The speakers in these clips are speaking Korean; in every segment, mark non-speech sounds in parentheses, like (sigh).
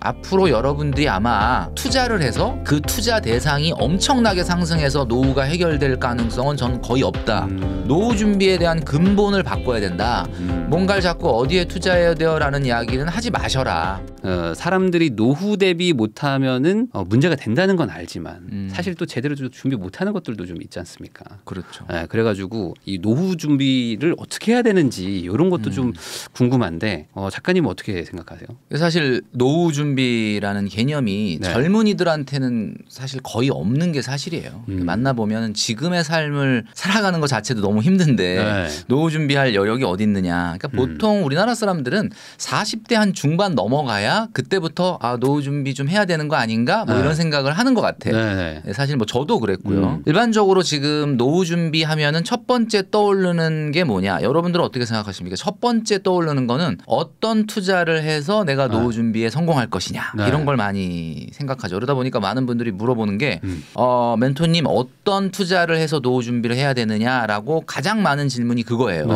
앞으로 여러분들이 아마 투자를 해서 그 투자 대상이 엄청나게 상승해서 노후가 해결될 가능성은 전 거의 없다. 음. 노후 준비에 대한 근본을 바꿔야 된다. 음. 뭔가를 자꾸 어디에 투자해야 돼요라는 이야기는 하지 마셔라. 어, 사람들이 노후 대비 못하면은 어, 문제가 된다는 건 알지만 음. 사실 또 제대로 준비 못하는 것들도 좀 있지 않습니까? 그렇죠. 예, 그래가지고 이 노후 준비를 어떻게 해야 되는지 이런 것도 음. 좀 궁금한데 어, 작가님 어떻게 생각하세요? 사실 노후 준비라는 개념이 네. 젊은이들한테는 사실 거의 없는 게 사실이에요. 음. 만나 보면 지금의 삶을 살아가는 것 자체도 너무 힘든데 네. 노후 준비할 여력이 어디 있느냐. 그러니까 음. 보통 우리나라 사람들은 40대 한 중반 넘어가야 나야 그때부터 아 노후 준비 좀 해야 되는 거 아닌가 뭐 네. 이런 생각을 하는 것 같아요. 네, 네. 네. 사실 뭐 저도 그랬고요. 음. 일반적으로 지금 노후 준비하면은 첫 번째 떠오르는 게 뭐냐? 여러분들은 어떻게 생각하십니까? 첫 번째 떠오르는 거는 어떤 투자를 해서 내가 네. 노후 준비에 성공할 것이냐 이런 걸 많이 생각하죠. 그러다 보니까 많은 분들이 물어보는 게 음. 어, 멘토님 어떤 투자를 해서 노후 준비를 해야 되느냐라고 가장 많은 질문이 그거예요.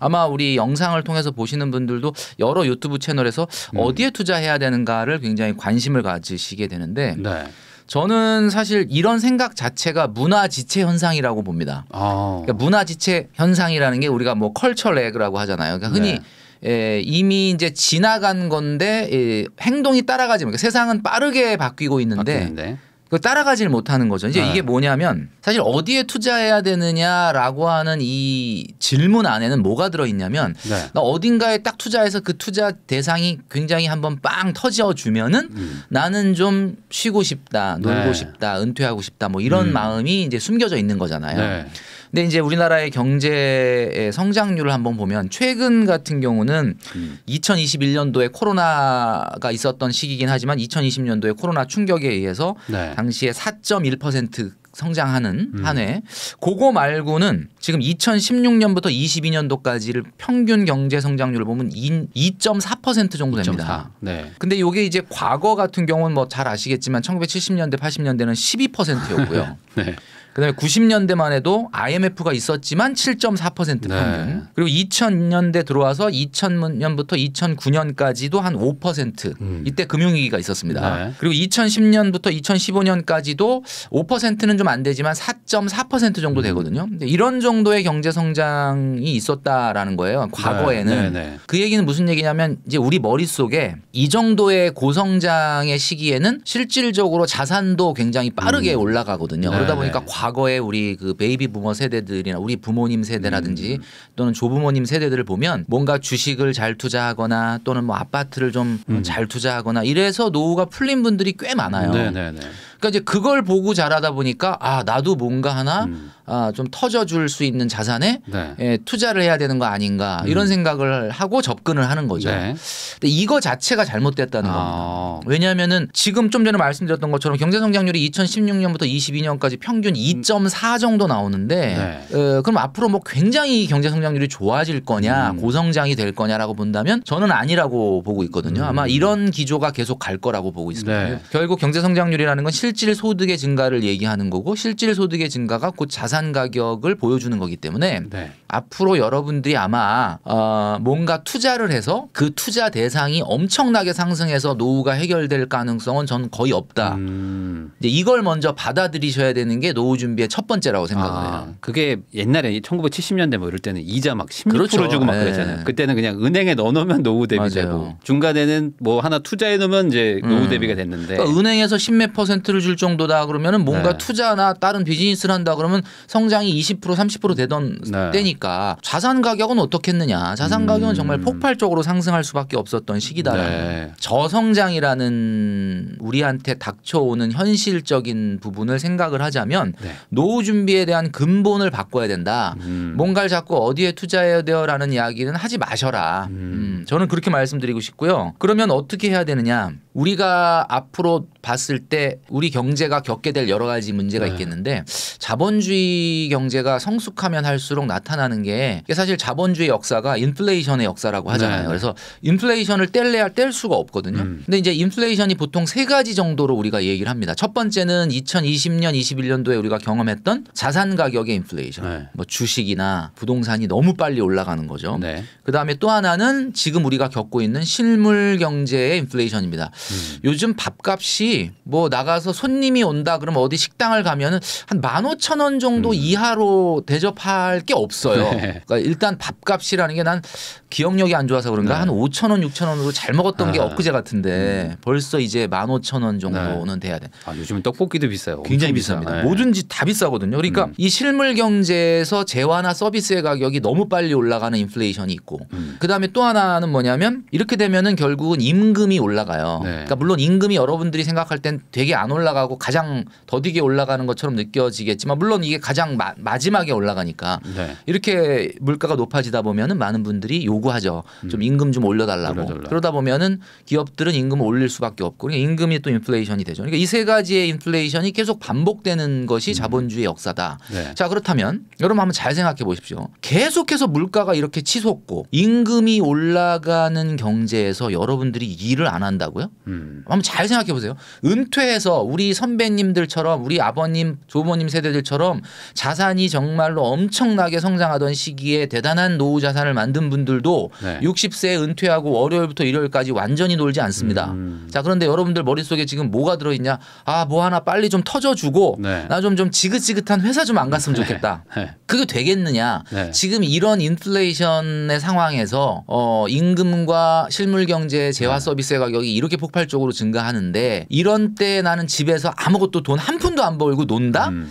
아마 우리 영상을 통해서 보시는 분들도 여러 유튜브 채널에서 음. 어디에 투자 해야 되는가를 굉장히 관심을 가지시게 되는데 네. 저는 사실 이런 생각 자체가 문화 지체 현상이라고 봅니다. 아. 그러니까 문화 지체 현상이라는 게 우리가 뭐 컬처 렉이라고 하잖아요. 그러니까 흔히 네. 예, 이미 이제 지나간 건데 예, 행동이 따라가지 만 그러니까 세상은 빠르게 바뀌고 있는데 바뀌는데. 그 따라가질 못하는 거죠. 이제 네. 이게 뭐냐면 사실 어디에 투자해야 되느냐라고 하는 이 질문 안에는 뭐가 들어있냐면 네. 나 어딘가에 딱 투자해서 그 투자 대상이 굉장히 한번 빵 터져 주면은 음. 나는 좀 쉬고 싶다, 놀고 네. 싶다, 은퇴하고 싶다 뭐 이런 음. 마음이 이제 숨겨져 있는 거잖아요. 네. 근데 이제 우리나라의 경제의 성장률을 한번 보면 최근 같은 경우는 음. 2021년도에 코로나가 있었던 시기긴 하지만 2020년도에 코로나 충격에 의해서 네. 당시에 4.1% 성장하는 음. 한 해. 그거 말고는 지금 2016년부터 22년도까지를 평균 경제 성장률을 보면 2.4% 정도 됩니다. 2.4. 네. 근데 이게 이제 과거 같은 경우는 뭐 잘 아시겠지만 1970년대 80년대는 12%였고요. 네. 그다음에 90년대만 해도 IMF가 있었지만 7.4% 평균. 네. 그리고 2000년대 들어와서 2000년부터 2009년까지도 한5% 음. 이때 금융위기가 있었습니다. 네. 그리고 2010년부터 2015년까지도 5%는 좀 안 되지만 4.4% 정도 음. 되거든요. 근데 이런 정도의 경제 성장이 있었다라는 거예요. 과거에는 네, 네, 네. 그 얘기는 무슨 얘기냐면 이제 우리 머릿속에 이 정도의 고성장의 시기에는 실질적으로 자산도 굉장히 빠르게 음. 올라가거든요. 그러다 보니까 과 과거에 우리 그 베이비 부머 세대들이나 우리 부모님 세대라든지 음. 또는 조부모님 세대들을 보면 뭔가 주식을 잘 투자하거나 또는 뭐 아파트를 좀잘 음. 투자하거나 이래서 노후가 풀린 분들이 꽤 많아요. 네네네. 네, 네. 그러니까 이제 그걸 보고 자라다 보니까 아 나도 뭔가 하나 음. 아, 좀 터져줄 수 있는 자산에 네. 예, 투자를 해야 되는 거 아닌가 이런 음. 생각을 하고 접근을 하는 거죠. 네. 근데 이거 자체가 잘못됐다는 아. 겁니다. 왜냐하면은 지금 좀 전에 말씀드렸던 것처럼 경제 성장률이 2016년부터 22년까지 평균 2.4 음. 정도 나오는데 네. 어, 그럼 앞으로 뭐 굉장히 경제 성장률이 좋아질 거냐 음. 고성장이 될 거냐라고 본다면 저는 아니라고 보고 있거든요. 음. 아마 이런 기조가 계속 갈 거라고 보고 있습니다. 네. 결국 경제 성장률이라는 건실 실질 소득의 증가를 얘기하는 거고 실질 소득의 증가가 곧 자산 가격을 보여주는 거기 때문에 네. 앞으로 여러분들이 아마 어, 뭔가 투자를 해서 그 투자 대상이 엄청나게 상승해서 노후가 해결될 가능성은 전 거의 없다. 음. 이제 이걸 먼저 받아들이셔야 되는 게 노후 준비의 첫 번째라고 생각을 아, 해요. 그게 옛날에 1970년대 뭐 이럴 때는 이자 막16% 그렇죠. 막 네. 그랬잖아요. 그때는 그냥 은행에 넣어놓으면 노후 대비되고 중간에는 뭐 하나 투자해 놓으면 이제 노후 음. 대비가 됐는데 그러니까 은행에서 10몇 퍼센트를 보여줄 정도다 그러면은 뭔가 네. 투자나 다른 비즈니스를 한다 그러면 성장이 20% 30% 되던 네. 때니까 자산 가격은 어떻겠느냐 자산 가격은 음. 정말 폭발적으로 상승할 수밖에 없었던 시기다라는 네. 저성장이라는 우리한테 닥쳐오는 현실적인 부분을 생각을 하자면 네. 노후 준비에 대한 근본을 바꿔야 된다 음. 뭔가를 자꾸 어디에 투자해야 되어라는 이야기는 하지 마셔라 음. 음. 저는 그렇게 말씀드리고 싶고요 그러면 어떻게 해야 되느냐 우리가 앞으로 봤을 때 우리 경제가 겪게 될 여러 가지 문제가 네. 있겠는데 자본주의 경제가 성숙하면 할수록 나타나는 게 사실 자본주의 역사가 인플레이션의 역사라고 네. 하잖아요. 네. 그래서 인플레이션을 뗄래야 뗄 수가 없거든요. 음. 근데 이제 인플레이션이 보통 세 가지 정도로 우리가 얘기를 합니다. 첫 번째는 2020년 21년도에 우리가 경험했던 자산 가격의 인플레이션. 네. 뭐 주식이나 부동산이 너무 빨리 올라가는 거죠. 네. 그다음에 또 하나는 지금 우리가 겪고 있는 실물 경제의 인플레이션입니다. 음. 요즘 밥값이 뭐 나가서 손님이 온다 그러면 어디 식당을 가면은 한만 오천 원 정도 음. 이하로 대접할 게 없어요. 네. 그러니까 일단 밥값이라는 게난 기억력이 안 좋아서 그런가 네. 한 5천 원, 6천 원으로 잘 먹었던 아. 게 엊그제 같은데 음. 벌써 이제 1 5천원 정도는 네. 돼야 돼. 아, 요즘은 떡볶이도 비싸요. 굉장히 비쌉니다. 네. 뭐든지 다 비싸거든요. 그러니까 음. 이 실물 경제에서 재화나 서비스의 가격이 너무 빨리 올라가는 인플레이션이 있고 음. 그다음에 또 하나는 뭐냐면 이렇게 되면은 결국은 임금이 올라가요. 네. 그러니까 물론 임금이 여러분들이 생각할 땐 되게 안 올라가고 가장 더디게 올라가는 것처럼 느껴지겠지만 물론 이게 가장 마, 지막에 올라가니까 네. 이렇게 물가가 높아지다 보면은 많은 분들이 요 요구하죠. 좀 음. 임금 좀 올려달라고. 올려달라. 그러다 보면은 기업들은 임금을 올릴 수밖에 없고 그러니까 임금이 또 인플레이션이 되죠. 그러니까 이 세 가지의 인플레이션이 계속 반복되는 것이 음. 자본주의 역사다. 네. 자 그렇다면 여러분 한번 잘 생각해 보십시오. 계속해서 물가가 이렇게 치솟고 임금이 올라가는 경제에서 여러분들이 일을 안 한다고요? 음. 한번 잘 생각해 보세요. 은퇴해서 우리 선배님들처럼 우리 아버님 조부모님 세대들처럼 자산이 정말로 엄청나게 성장하던 시기에 대단한 노후 자산을 만든 분들도 분도 네. 60세 은퇴하고 월요일부터 일요일까지 완전히 놀지 않습니다. 음. 자 그런데 여러분들 머릿속에 지금 뭐가 들어있냐? 아 뭐 하나 빨리 좀 터져주고 네. 나좀 좀 지긋지긋한 회사 좀 안 갔으면 네. 좋겠다. (laughs) 네. 그게 되겠느냐? 네. 지금 이런 인플레이션의 상황에서 어, 임금과 실물 경제 재화 네. 서비스의 가격이 이렇게 폭발적으로 증가하는데 이런 때 나는 집에서 아무것도 돈 한 푼도 안 벌고 논다? 음.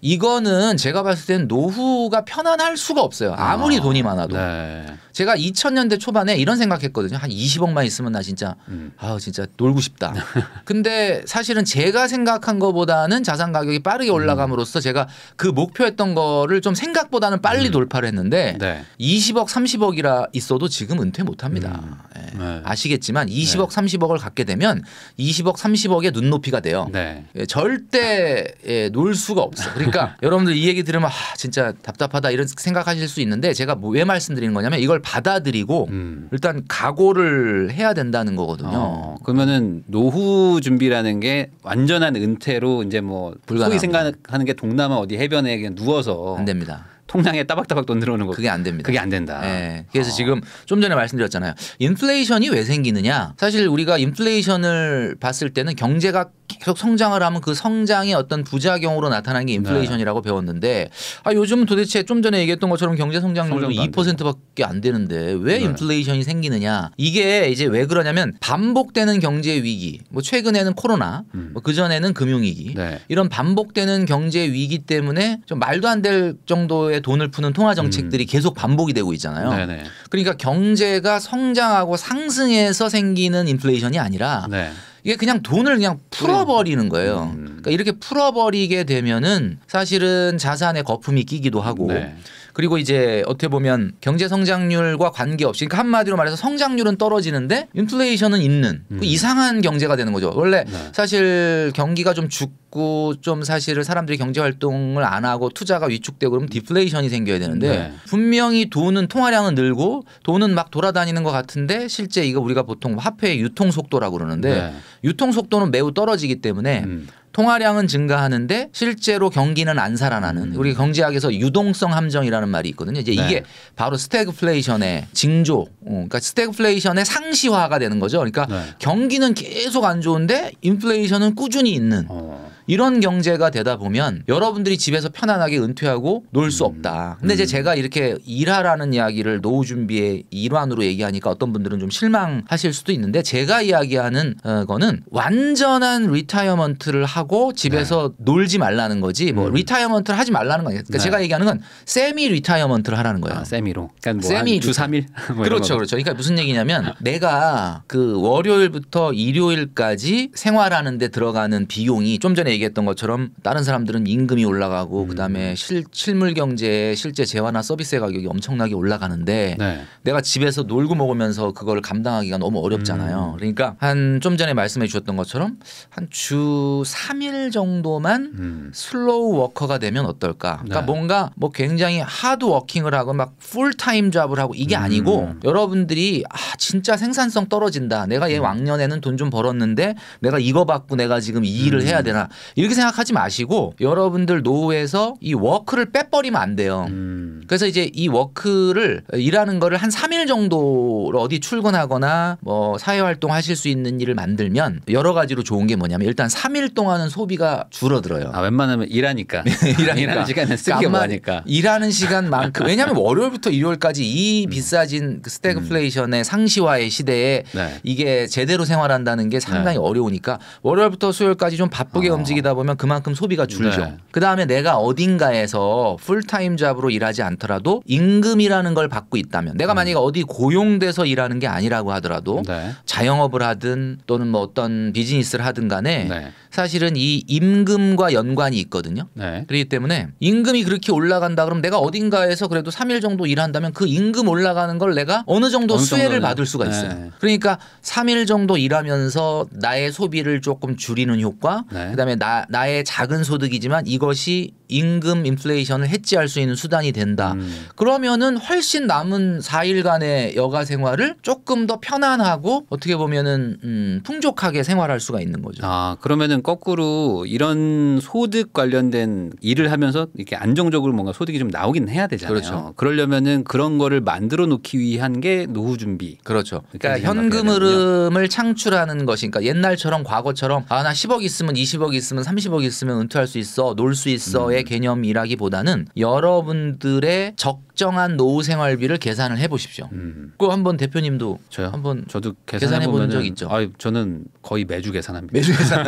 이거는 제가 봤을 땐 노후가 편안할 수가 없어요. 아무리 아, 돈이 많아도. 네. 제가 2000년대 초반에 이런 생각했거든요. 한 20억만 있으면 나 진짜 음. 아 진짜 놀고 싶다. (laughs) 근데 사실은 제가 생각한 것보다는 자산 가격이 빠르게 음. 올라감으로써 제가 그 목표했던 거를 좀 생각보다는 빨리 음. 돌파를 했는데 네. 20억 30억이라 있어도 지금 은퇴 못 합니다. 음. 예. 네. 아시겠지만 20억 30억을 갖게 되면 20억 30억의 눈높이가 돼요. 네. 예, 절대 예, 놀 수가 없어. 그러니까 그러니까 (laughs) 여러분들 이 얘기 들으면 아, 진짜 답답하다 이런 생각하실 수 있는데 제가 뭐 왜 말씀드리는 거냐면 이걸 받아들이고 음. 일단 각오를 해야 된다는 거거든요. 어, 그러면은 노후 준비라는 게 완전한 은퇴로 이제 뭐 불가능히 생각하는 게 동남아 어디 해변에 그냥 누워서 안 됩니다. 통장에 따박따박 돈 들어오는 거 그게 안 됩니다. 그게 안 된다. 네. 그래서 어. 지금 좀 전에 말씀드렸잖아요. 인플레이션이 왜 생기느냐? 사실 우리가 인플레이션을 봤을 때는 경제가 계속 성장을 하면 그 성장이 어떤 부작용으로 나타나는 게 네. 인플레이션이라고 네. 배웠는데 아 요즘 도대체 좀 전에 얘기했던 것처럼 경제 성장률도 2%밖에 안, 안 되는데 왜 네. 인플레이션이 생기느냐 이게 이제 왜 그러냐면 반복되는 경제 위기 뭐 최근에는 코로나 음. 뭐 그전에는 금융위기 네. 이런 반복되는 경제 위기 때문에 좀 말도 안 될 정도의 돈을 푸는 통화 정책들이 음. 계속 반복이 되고 있잖아요. 네네. 네. 그러니까 경제가 성장하고 상승해서 생기는 인플레이션이 아니라 네. 이게 그냥 돈을 그냥 풀어버리는 음. 거예요. 음. 그러니까 이렇게 풀어버리게 되면은 사실은 자산에 거품이 끼기도 하고 네. 그리고 이제 어떻게 보면 경제 성장률과 관계없이 그러니까 한마디로 말해서 성장률은 떨어지는데 인플레이션은 있는 그 음. 그 이상한 경제가 되는 거죠. 원래 네. 사실 경기가 좀 죽고 좀 사실은 사람들이 경제 활동을 안 하고 투자가 위축되고 그러면 디플레이션이 생겨야 되는데 네. 분명히 돈은 통화량은 늘고 돈은 막 돌아다니는 것 같은데 실제 이거 우리가 보통 화폐의 유통 속도라고 그러는데 네. 유통 속도는 매우 떨어지기 때문에 음. 통화량은 증가하는데 실제로 경기는 안 살아나는 음. 우리 경제학에서 유동성 함정이라는 말이 있거든요. 이제 이게 네. 바로 스태그플레이션의 징조, 어, 그러니까 스태그플레이션의 상시화가 되는 거죠. 그러니까 네. 경기는 계속 안 좋은데 인플레이션은 꾸준히 있는. 어. 이런 경제가 되다 보면 여러분들이 집에서 편안하게 은퇴하고 놀수 음. 없다. 근데 이제 음. 제가 이렇게 일하라는 이야기를 노후 준비의 일환으로 얘기하니까 어떤 분들은 좀 실망하실 수도 있는데 제가 이야기하는 어, 거는 완전한 리타이어먼트를 하고 집에서 네. 놀지 말라는 거지 뭐 음. 리타이어먼트를 하지 말라는 거예요. 그러니까 네. 제가 얘기하는 건 세미 리타이어먼트를 하라는 거예요. 아, 세미로. 그러니까 뭐 세미 주 3일. (laughs) 뭐 그렇죠. 그렇죠. 그러니까 무슨 얘기냐면 내가 그 월요일부터 일요일까지 생활하는데 들어가는 비용이 좀 전에 얘기했던 것처럼 다른 사람들은 임금이 올라가고 음. 그다음에 실, 실물 경제에 실제 재화나 서비스의 가격이 엄청나게 올라가는데 네. 내가 집에서 놀고 먹으면서 그걸 감당하기가 너무 어렵잖아요. 음. 그러니까 한 좀 전에 말씀해 주셨던 것처럼 한 주 3일 정도만 음. 슬로우 워커가 되면 어떨까? 그러니까 네. 뭔가 뭐 굉장히 하드 워킹을 하고 막 풀타임 잡을 하고 이게 아니고 음. 여러분들이 아 진짜 생산성 떨어진다. 내가 얘 음. 왕년에는 돈 좀 벌었는데 내가 이거 받고 내가 지금 이 일을 음. 해야 되나 이렇게 생각하지 마시고 여러분들 노후에서 이 워크를 빼버리면 안 돼요. 음. 그래서 이제 이 워크를 일하는 거를 한 3일 정도로 어디 출근하거나 뭐 사회 활동 하실 수 있는 일을 만들면 여러 가지로 좋은 게 뭐냐면 일단 3일 동안은 소비가 줄어들어요. 아, 웬만하면 일하니까. (laughs) 일하니까. 일하는 시간에 쓰기 그러니까 뭐하니까. 일하는 시간만큼 (laughs) 왜냐하면 월요일부터 일요일까지 이 음. 비싸진 그 스태그플레이션의 음. 상시화의 시대에 네. 이게 제대로 생활한다는 게 상당히 네. 어려우니까 월요일부터 수요일까지 좀 바쁘게 어. 아. 움직이 움직이다 보면 그만큼 소비가 네. 줄죠. 네. 그 다음에 내가 어딘가에서 풀타임 잡으로 일하지 않더라도 임금이라는 걸 받고 있다면 내가 음. 만약에 어디 고용돼서 일하는 게 아니라고 하더라도 네. 자영업을 하든 또는 뭐 어떤 비즈니스를 하든 간에 네. 사실은 이 임금과 연관이 있거든요. 네. 그렇기 때문에 임금이 그렇게 올라간다 그럼 내가 어딘가에서 그래도 3일 정도 일한다면 그 임금 올라가는 걸 내가 어느 정도 어느 수혜를 받을 수가 네. 있어요. 그러니까 3일 정도 일하면서 나의 소비를 조금 줄이는 효과, 네. 그다음에 나, 나의 작은 소득이지만 이것이 임금 인플레이션을 해지할 수 있는 수단이 된다. 음. 그러면은 훨씬 남은 4일간의 여가 생활을 조금 더 편안하고 어떻게 보면은 음, 풍족하게 생활할 수가 있는 거죠. 아, 그러면은 거꾸로 이런 소득 관련된 일을 하면서 이렇게 안정적으로 뭔가 소득이 좀 나오긴 해야 되잖아요. 그렇죠. 그러려면은 그런 거를 만들어 놓기 위한 게 노후 준비. 그렇죠. 그러니까 현금 흐름을 창출하는 것이니까 그러니까 옛날처럼 과거처럼 아, 나 10억 있으면 20억 있으면 30억 있으면 은퇴할 수 있어. 놀 수있어 음. 정도의 개념이라기보다는 여러분들의 적정한 노후 생활비를 계산을 해보십시오. 음. 그 한번 대표님도 저요? 한번 저도 계산해 본적 있죠. 아, 저는 거의 매주 계산합니다. 매주 계산.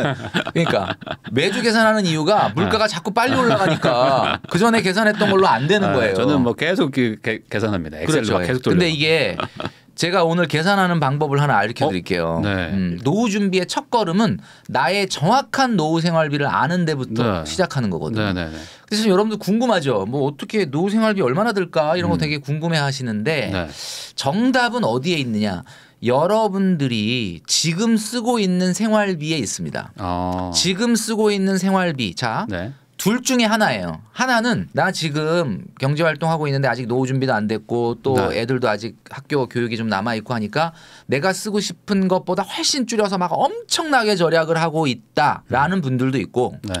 그러니까 매주 계산하는 이유가 물가가 아. 자꾸 빨리 올라가니까 그 전에 계산했던 걸로 안 되는 아, 거예요. 저는 뭐 계속 그 계산합니다. 엑셀로 그렇죠. 계속 돌려. 근데 이게 제가 오늘 계산하는 방법을 하나 알려드릴게요. 어? 네. 음, 노후 준비의 첫 걸음은 나의 정확한 노후 생활비를 아는 데부터 네. 시작하는 거거든요. 네, 그래서 네, 네. 여러분들 궁금하죠. 뭐 어떻게 노후 생활비 얼마나 들까 이런 거 음. 되게 궁금해 하시는데 네. 정답은 어디에 있느냐? 여러분들이 지금 쓰고 있는 생활비에 있습니다. 어. 지금 쓰고 있는 생활비. 자, 둘 중에 하나예요. 하나는 나 지금 경제 활동하고 있는데 아직 노후 준비도 안 됐고 또 네. 애들도 아직 학교 교육이 좀 남아 있고 하니까 내가 쓰고 싶은 것보다 훨씬 줄여서 막 엄청나게 절약을 하고 있다라는 음. 분들도 있고 네.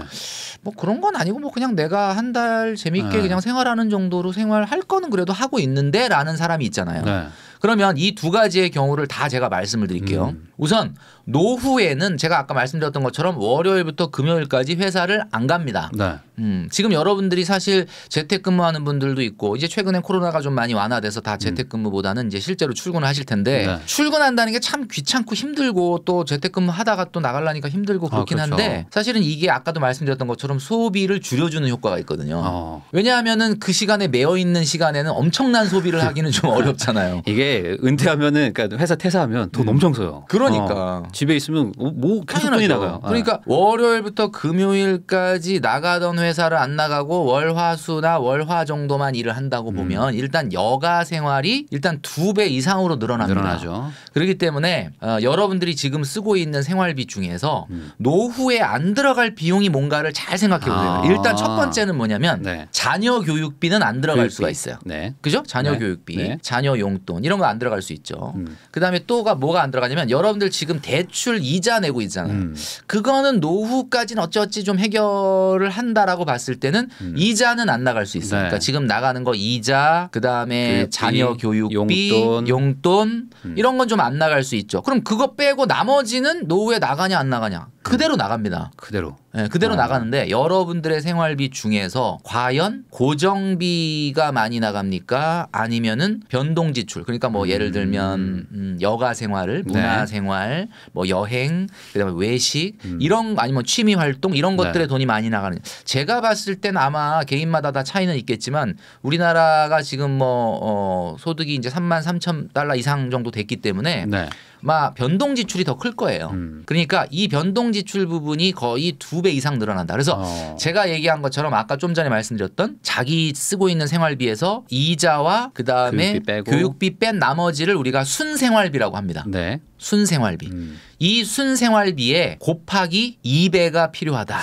뭐 그런 건 아니고 뭐 그냥 내가 한 달 재밌게 네. 그냥 생활하는 정도로 생활할 거는 그래도 하고 있는데라는 사람이 있잖아요. 네. 그러면 이 두 가지의 경우를 다 제가 말씀을 드릴게요. 음. 우선 노후에는 제가 아까 말씀드렸던 것처럼 월요일부터 금요일까지 회사를 안 갑니다. 네. 음, 지금 여러분들이 사실 재택근무하는 분들도 있고 이제 최근에 코로나가 좀 많이 완화돼서 다 음. 재택근무보다는 이제 실제로 출근을 하실 텐데 네. 출근한다는 게 참 귀찮고 힘들고 또 재택근무 하다가 또 나가려니까 힘들고 아, 그렇긴 아, 그렇죠. 한데 사실은 이게 아까도 말씀드렸던 것처럼 소비를 줄여주는 효과가 있거든요. 어. 왜냐하면은 그 시간에 매여 있는 시간에는 엄청난 소비를 하기는 좀 어렵잖아요. (laughs) 이게 은퇴하면은 그러니까 회사 퇴사하면 돈 엄청 써요. 그러니까 나가니까. 그러니까. 어. 집에 있으면 뭐 계속 돈이 나가요. 아. 그러니까 네. 월요일부터 금요일까지 나가던 회사를 안 나가고 월화수나 월화 정도만 일을 한다고 음. 보면 일단 여가 생활이 일단 두 배 이상으로 늘어납니다. 늘어나죠. 그렇기 때문에 어, 여러분들이 지금 쓰고 있는 생활비 중에서 음. 노후에 안 들어갈 비용이 뭔가를 잘 생각해 보세요. 아. 일단 첫 번째는 뭐냐면 네. 자녀 교육비는 안 들어갈 교육비. 수가 있어요. 네. 그죠? 자녀 네. 교육비, 네. 자녀 용돈 이런 거 안 들어갈 수 있죠. 음. 그다음에 또가 뭐가 안 들어가냐면 여러분 사람들 지금 대출 이자 내고 있잖아요. 음. 그거는 노후까지는 어찌어찌 좀 해결을 한다라고 봤을 때는 음. 이자는 안 나갈 수 있으니까 그러니까 네. 그러니까 지금 나가는 거 이자 그다음에 교육비, 자녀 교육비 용돈, 용돈 음. 이런 건 좀 안 나갈 수 있죠. 그럼 그거 빼고 나머지는 노후에 나가냐 안 나가냐 그대로 나갑니다. 그대로. 네, 그대로 어. 나가는데 여러분들의 생활비 중에서 과연 고정비가 많이 나갑니까? 아니면은 변동 지출. 그러니까 뭐 예를 음. 들면 음, 여가 생활을, 문화 네. 생활, 뭐 여행, 그다음에 외식 음. 이런 아니면 뭐 취미 활동 이런 네. 것들에 네. 돈이 많이 나가는. 제가 봤을 땐 아마 개인마다 다 차이는 있겠지만 우리나라가 지금 뭐 어, 소득이 이제 3만 3천 달러 이상 정도 됐기 때문에 네. 아마 변동 지출이 더 클 거예요. 음. 그러니까 이 변동 지출 부분이 거의 두 배 이상 늘어난다. 그래서 어. 제가 얘기한 것처럼 아까 좀 전에 말씀드렸던 자기 쓰고 있는 생활비에서 이자와 그다음에 교육비, 교육비 뺀 나머지를 우리가 순생활비라고 합니다. 네. 순생활비. 음. 이 순생활비에 곱하기 2배가 필요하다.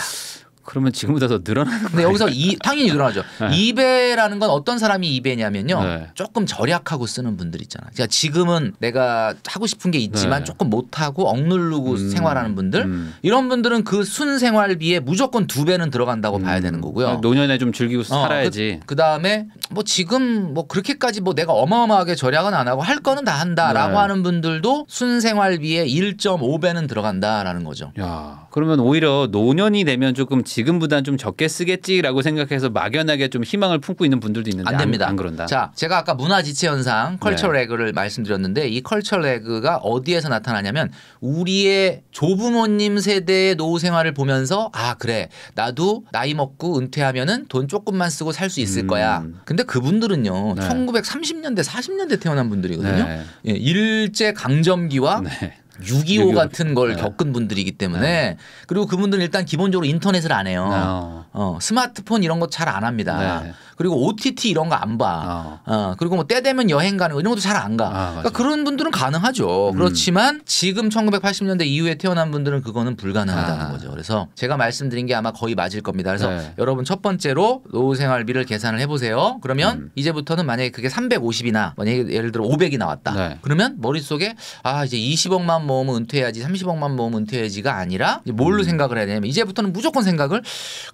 그러면 지금보다 더 늘어나는 근데 여기서 이, 당연히 늘어나죠. 네. 네. 이배라는 건 어떤 사람이 이배냐면요. 네. 조금 절약하고 쓰는 분들 있잖아요. 그러니까 지금은 내가 하고 싶은 게 있지만 네. 조금 못하고 억누르고 음. 생활하는 분들 음. 이런 분들은 그순 생활비에 무조건 두 배는 들어간다고 음. 봐야 되는 거고요. 노년에 좀 즐기고 살아야지. 어, 그, 다음에 뭐 지금 뭐 그렇게까지 뭐 내가 어마어마하게 절약은 안 하고 할 거는 다 한다라고 네. 하는 분들도 순 생활비에 1.5배는 들어간다라는 거죠. 야. 그러면 오히려 노년이 되면 조금 지금보다는 좀 적게 쓰겠지라고 생각해서 막연하게 좀 희망을 품고 있는 분들도 있는데 안 됩니다. 안, 안 그런다. 자, 제가 아까 문화 지체 현상 컬처 레그를 네. 말씀드렸는데 이 컬처 레그가 어디에서 나타나냐면 우리의 조부모님 세대의 노후 생활을 보면서 아 그래 나도 나이 먹고 은퇴하면은 돈 조금만 쓰고 살 수 있을 음. 거야. 근데 그분들은요 네. 1930년대 40년대 태어난 분들이거든요. 네. 예, 일제 강점기와 네. 6.25 같은 걸 네. 겪은 분들이기 네. 때문에 네. 그리고 그분들은 일단 기본적으로 인터넷을 안 해요. 네. 어. 어, 스마트폰 이런 거 잘 안 합니다. 네. 그리고 OTT 이런 거 안 봐. 어. 어. 그리고 뭐 때 되면 여행 가는 거 이런 것도 잘 안 가. 아, 그러니까 그런 분들은 가능하죠. 음. 그렇지만 지금 1980년대 이후에 태어난 분들은 그거는 불가능하다는 아. 거죠. 그래서 제가 말씀드린 게 아마 거의 맞을 겁니다. 그래서 네. 여러분 첫 번째로 노후 생활비를 계산을 해 보세요. 그러면 음. 이제부터는 만약에 그게 350이나 만약에 예를 들어 500이 나왔다. 네. 그러면 머릿속에 아 이제 20억만 모으면 은퇴해야지 30억만 모으면 은퇴해야지가 아니라 뭘로 음. 생각을 해야 되냐면 이제부터는 무조건 생각을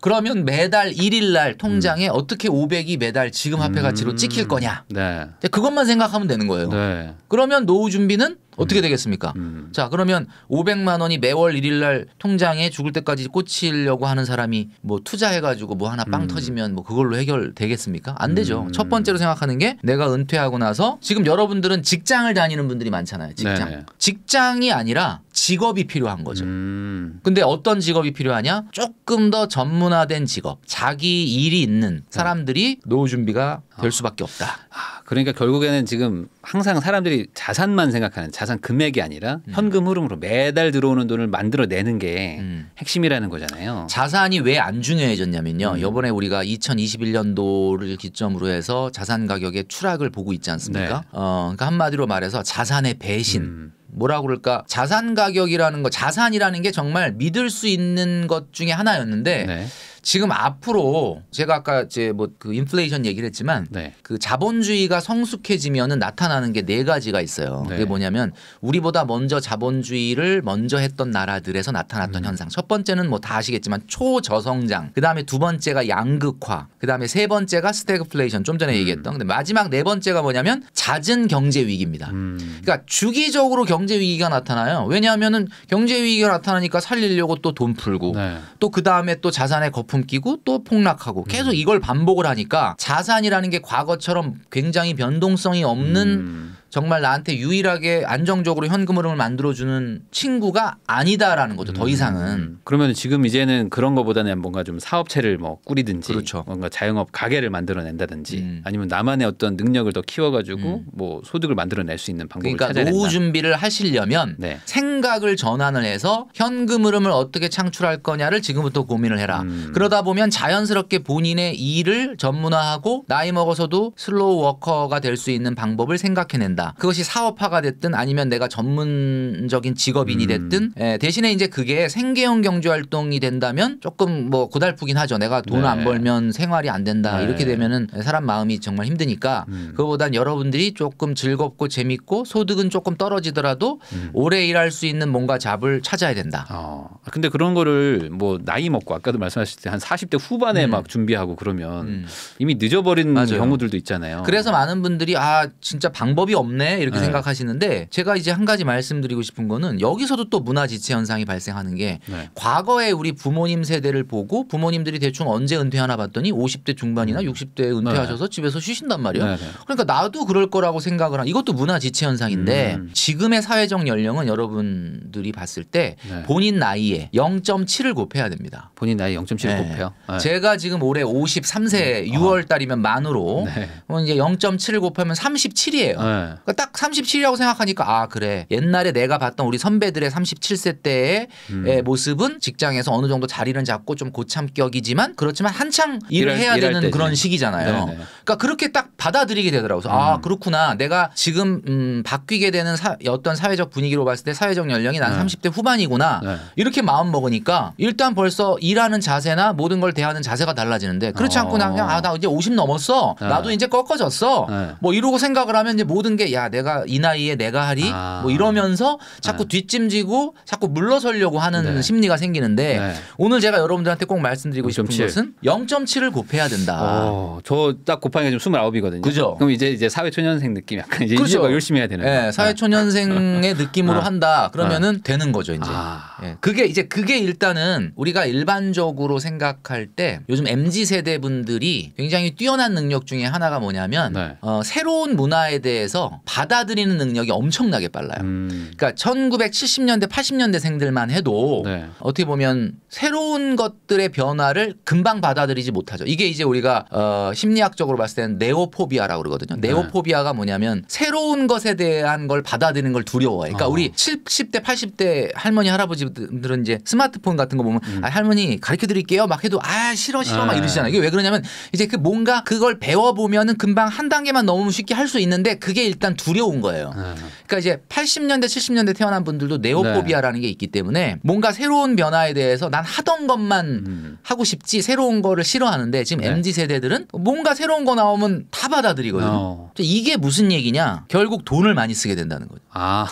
그러면 매달 1일 날 통장에 음. 어떻게 500이 매달 지금 화폐 가치로 음. 찍힐 거냐. 네. 그것만 생각하면 되는 거예요. 네. 그러면 노후 준비는 어떻게 되겠습니까? 음. 자 그러면 500만 원이 매월 1일날 통장에 죽을 때까지 꽂히려고 하는 사람이 뭐 투자해가지고 뭐 하나 빵 음. 터지면 뭐 그걸로 해결되겠습니까? 안 되죠. 음. 첫 번째로 생각하는 게 내가 은퇴하고 나서 지금 여러분들은 직장을 다니는 분들이 많잖아요. 직장 네네. 직장이 아니라 직업이 필요한 거죠. 음. 근데 어떤 직업이 필요하냐? 조금 더 전문화된 직업, 자기 일이 있는 사람들이 노후 준비가 될 아. 수밖에 없다. 아. 그러니까 결국에는 지금 항상 사람들이 자산만 생각하는 자산 금액이 아니라 음. 현금 흐름으로 매달 들어오는 돈을 만들어내는 게 음. 핵심이라는 거잖아요. 자산이 왜 안 중요해졌냐면요. 음. 이번에 우리가 2021년도를 기점으로 해서 자산 가격의 추락을 보고 있지 않습니까? 네. 어, 그러니까 한마디로 말해서 자산의 배신. 음. 뭐라 그럴까 자산 가격이라는 거 자산이라는 게 정말 믿을 수 있는 것 중에 하나였는데 네. 지금 앞으로 제가 아까 이제 뭐 그 인플레이션 얘기를 했지만 네. 그 자본주의가 성숙해지면은 나타나는 게 네 가지가 있어요. 네. 그게 뭐냐면 우리보다 먼저 자본주의를 먼저 했던 나라들에서 나타났던 음. 현상. 첫 번째는 뭐 다 아시겠지만 초저성장. 그다음에 두 번째가 양극화. 그다음에 세 번째가 스태그플레이션. 좀 전에 음. 얘기했던. 근데 마지막 네 번째가 뭐냐면 잦은 경제 위기입니다. 음. 그러니까 주기적으로 경제 위기가 나타나요. 왜냐하면은 경제 위기가 나타나니까 살리려고 또 돈 풀고 네. 또 그다음에 또 자산의 거품 부품끼고 또 폭락하고 계속 음. 이걸 반복을 하니까 자산이라는 게 과거처럼 굉장히 변동성이 없는 음. 정말 나한테 유일하게 안정적으로 현금 흐름을 만들어주는 친구가 아니다라는 거죠. 음. 더 이상은. 그러면 지금 이제는 그런 것보다는 뭔가 좀 사업체를 뭐 꾸리든지 그렇죠. 뭔가 자영업 가게를 만들어낸다든지 음. 아니면 나만의 어떤 능력을 더 키워가지고 음. 뭐 소득을 만들어낼 수 있는 방법을 그러니까 찾아야 다 노후 준비를 하시려면 네. 생각을 전환을 해서 현금 흐름을 어떻게 창출할 거냐를 지금부터 고민을 해라. 음. 그러다 보면 자연스럽게 본인의 일을 전문화하고 나이 먹어서도 슬로우 워커가 될 수 있는 방법을 생각해낸다. 한다. 그것이 사업화가 됐든 아니면 내가 전문적인 직업인이 음. 됐든 예, 대신에 이제 그게 생계형 경제 활동이 된다면 조금 뭐 고달프긴 하죠. 내가 돈을 네. 안 벌면 생활이 안 된다. 네. 이렇게 되면은 사람 마음이 정말 힘드니까 음. 그거보단 여러분들이 조금 즐겁고 재밌고 소득은 조금 떨어지더라도 음. 오래 일할 수 있는 뭔가 잡을 찾아야 된다. 어. 근데 그런 거를 뭐 나이 먹고 아까도 말씀하실 때한 40대 후반에 음. 막 준비하고 그러면 음. 이미 늦어버린 맞아요. 경우들도 있잖아요. 그래서 많은 분들이 아 진짜 방법이 없 없네 이렇게 네. 생각하시는데 제가 이제 한 가지 말씀드리고 싶은 거는 여기서도 또 문화 지체 현상이 발생하는 게 네. 과거에 우리 부모님 세대를 보고 부모님들이 대충 언제 은퇴하나 봤더니 50대 중반이나 음. 60대에 은퇴하셔서 네. 집에서 쉬신단 말이에요. 네, 네. 그러니까 나도 그럴 거라고 생각을 한 이것도 문화 지체 현상인데 음. 지금의 사회적 연령은 여러분들이 봤을 때 본인 나이에 0.7을 곱해야 됩니다. 본인 나이 0.7을 곱해요. 제가 지금 올해 53세 6월 음. 아. 달이면 만으로 네. 이제 0.7을 곱하면 37이에요. 네. 그러니까 딱 37이라고 생각하니까 아 그래 옛날에 내가 봤던 우리 선배들의 37세 때의 음. 예, 모습은 직장에서 어느 정도 자리는 잡고 좀 고참격이지만 그렇지만 한창 일을 일할, 해야 되는 때지. 그런 시기잖아요. 네네. 그러니까 그렇게 딱 받아들이게 되더라고요. 아, 음. 아 그렇구나 내가 지금 음, 바뀌게 되는 사, 어떤 사회적 분위기로 봤을 때 사회적 연령이 난 네. 30대 후반이구나 네. 이렇게 마음 먹으니까 일단 벌써 일하는 자세나 모든 걸 대하는 자세가 달라지는데 그렇지 않고 어. 그냥 아 나 이제 50 넘었어 네. 나도 이제 꺾어졌어 네. 뭐 이러고 생각을 하면 이제 모든 게 게야 내가 이 나이에 내가 하리 아. 뭐 이러면서 자꾸 네. 뒷짐지고 자꾸 물러서려고 하는 네. 심리가 생기는데 네. 오늘 제가 여러분들한테 꼭 말씀드리고 싶은 것은 0.7을 곱해야 된다. 어, 저딱 곱하는 게 지금 29이거든요. 그죠? 그럼 이제 이제 사회초년생 느낌 약간 이제, 그렇죠. 이제 열심히 해야 되는. 예, 네, 사회초년생의 느낌으로 네. 한다. 그러면은 네. 되는 거죠 이제. 아. 예, 그게 이제 그게 일단은 우리가 일반적으로 생각할 때 요즘 mz 세대 분들이 굉장히 뛰어난 능력 중에 하나가 뭐냐면 네. 어, 새로운 문화에 대해서 받아들이는 능력이 엄청나게 빨라요. 음. 그러니까 1970년대 80년대생들만 해도 네. 어떻게 보면 새로운 것들의 변화를 금방 받아들이지 못하죠. 이게 이제 우리가 어, 심리학적으로 봤을 때는 네오포비아라고 그러거든요. 네. 네오포비아가 뭐냐면 새로운 것에 대한 걸 받아들이는 걸 두려워해. 그러니까 어. 우리 70대 80대 할머니 할아버지들은 이제 스마트폰 같은 거 보면 음. 아, 할머니 가르쳐 드릴게요 막 해도 아 싫어 싫어 아. 막 이러시잖아요. 이게 왜 그러냐면 이제 그 뭔가 그걸 배워 보면은 금방 한 단계만 넘으면 쉽게 할 수 있는데 그게 일단 일단 두려운 거예요. 네. 그러니까 이제 80년대 70년대 태어난 분들도 네오포비아라는 게 있기 때문에 뭔가 새로운 변화에 대해서 난 하던 것만 음. 하고 싶지 새로운 거를 싫어하는데 지금 네. mz 세대들은 뭔가 새로운 거 나오면 다 받아들이거든요. 어. 이게 무슨 얘기냐? 결국 돈을 많이 쓰게 된다는 거죠. 아.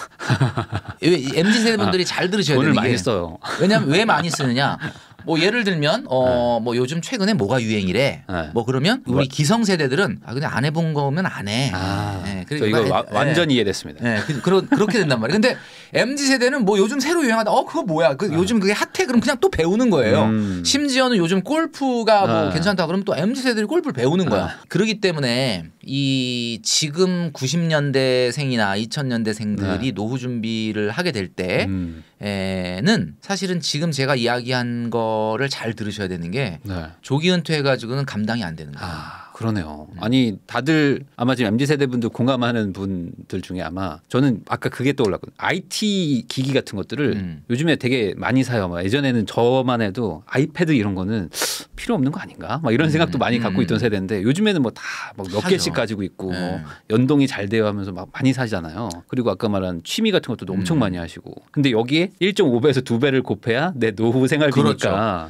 mz 세대 분들이 아. 잘 들으셔야 돼요. 돈을 많이 써요. 왜냐면왜 많이 쓰느냐? 뭐 예를 들면 어뭐 네. 요즘 최근에 뭐가 유행이래. 네. 뭐 그러면 뭐 우리 기성세대들은 아 그냥 안 해본 거면 안 해. 아, 네. 저 이거 와, 예. 완전 히 이해됐습니다. 네. 그런 그렇게 된단 말이에요. 근데 mz 세대는 뭐 요즘 새로 유행하다. 어 그거 뭐야? 그 네. 요즘 그게 핫해. 그럼 그냥 또 배우는 거예요. 음. 심지어는 요즘 골프가 뭐 괜찮다. 그럼 또 mz 세대들이 골프를 배우는 거야. 그러기 때문에 이 지금 90년대생이나 2000년대생들이 노후 준비를 하게 될 때에는 음. 사실은 지금 제가 이야기한 거 거를 잘 들으셔야 되는 게 네. 조기 은퇴해가지고는 감당이 안 되는 거예요. 아. 그러네요. 음. 아니 다들 아마 지금 mz 세대 분들 공감하는 분들 중에 아마 저는 아까 그게 떠올랐거든요. IT 기기 같은 것들을 음. 요즘에 되게 많이 사요. 막 예전에는 저만 해도 아이패드 이런 거는 필요 없는 거 아닌가? 막 이런 음. 생각도 많이 갖고 있던 음. 세대인데 요즘에는 뭐 다 몇 개씩 가지고 있고 네. 뭐 연동이 잘 되어 하면서 막 많이 사잖아요 그리고 아까 말한 취미 같은 것도 엄청 많이 하시고. 근데 여기에 1.5배에서 2배를 곱해야 내 노후 생활비니까.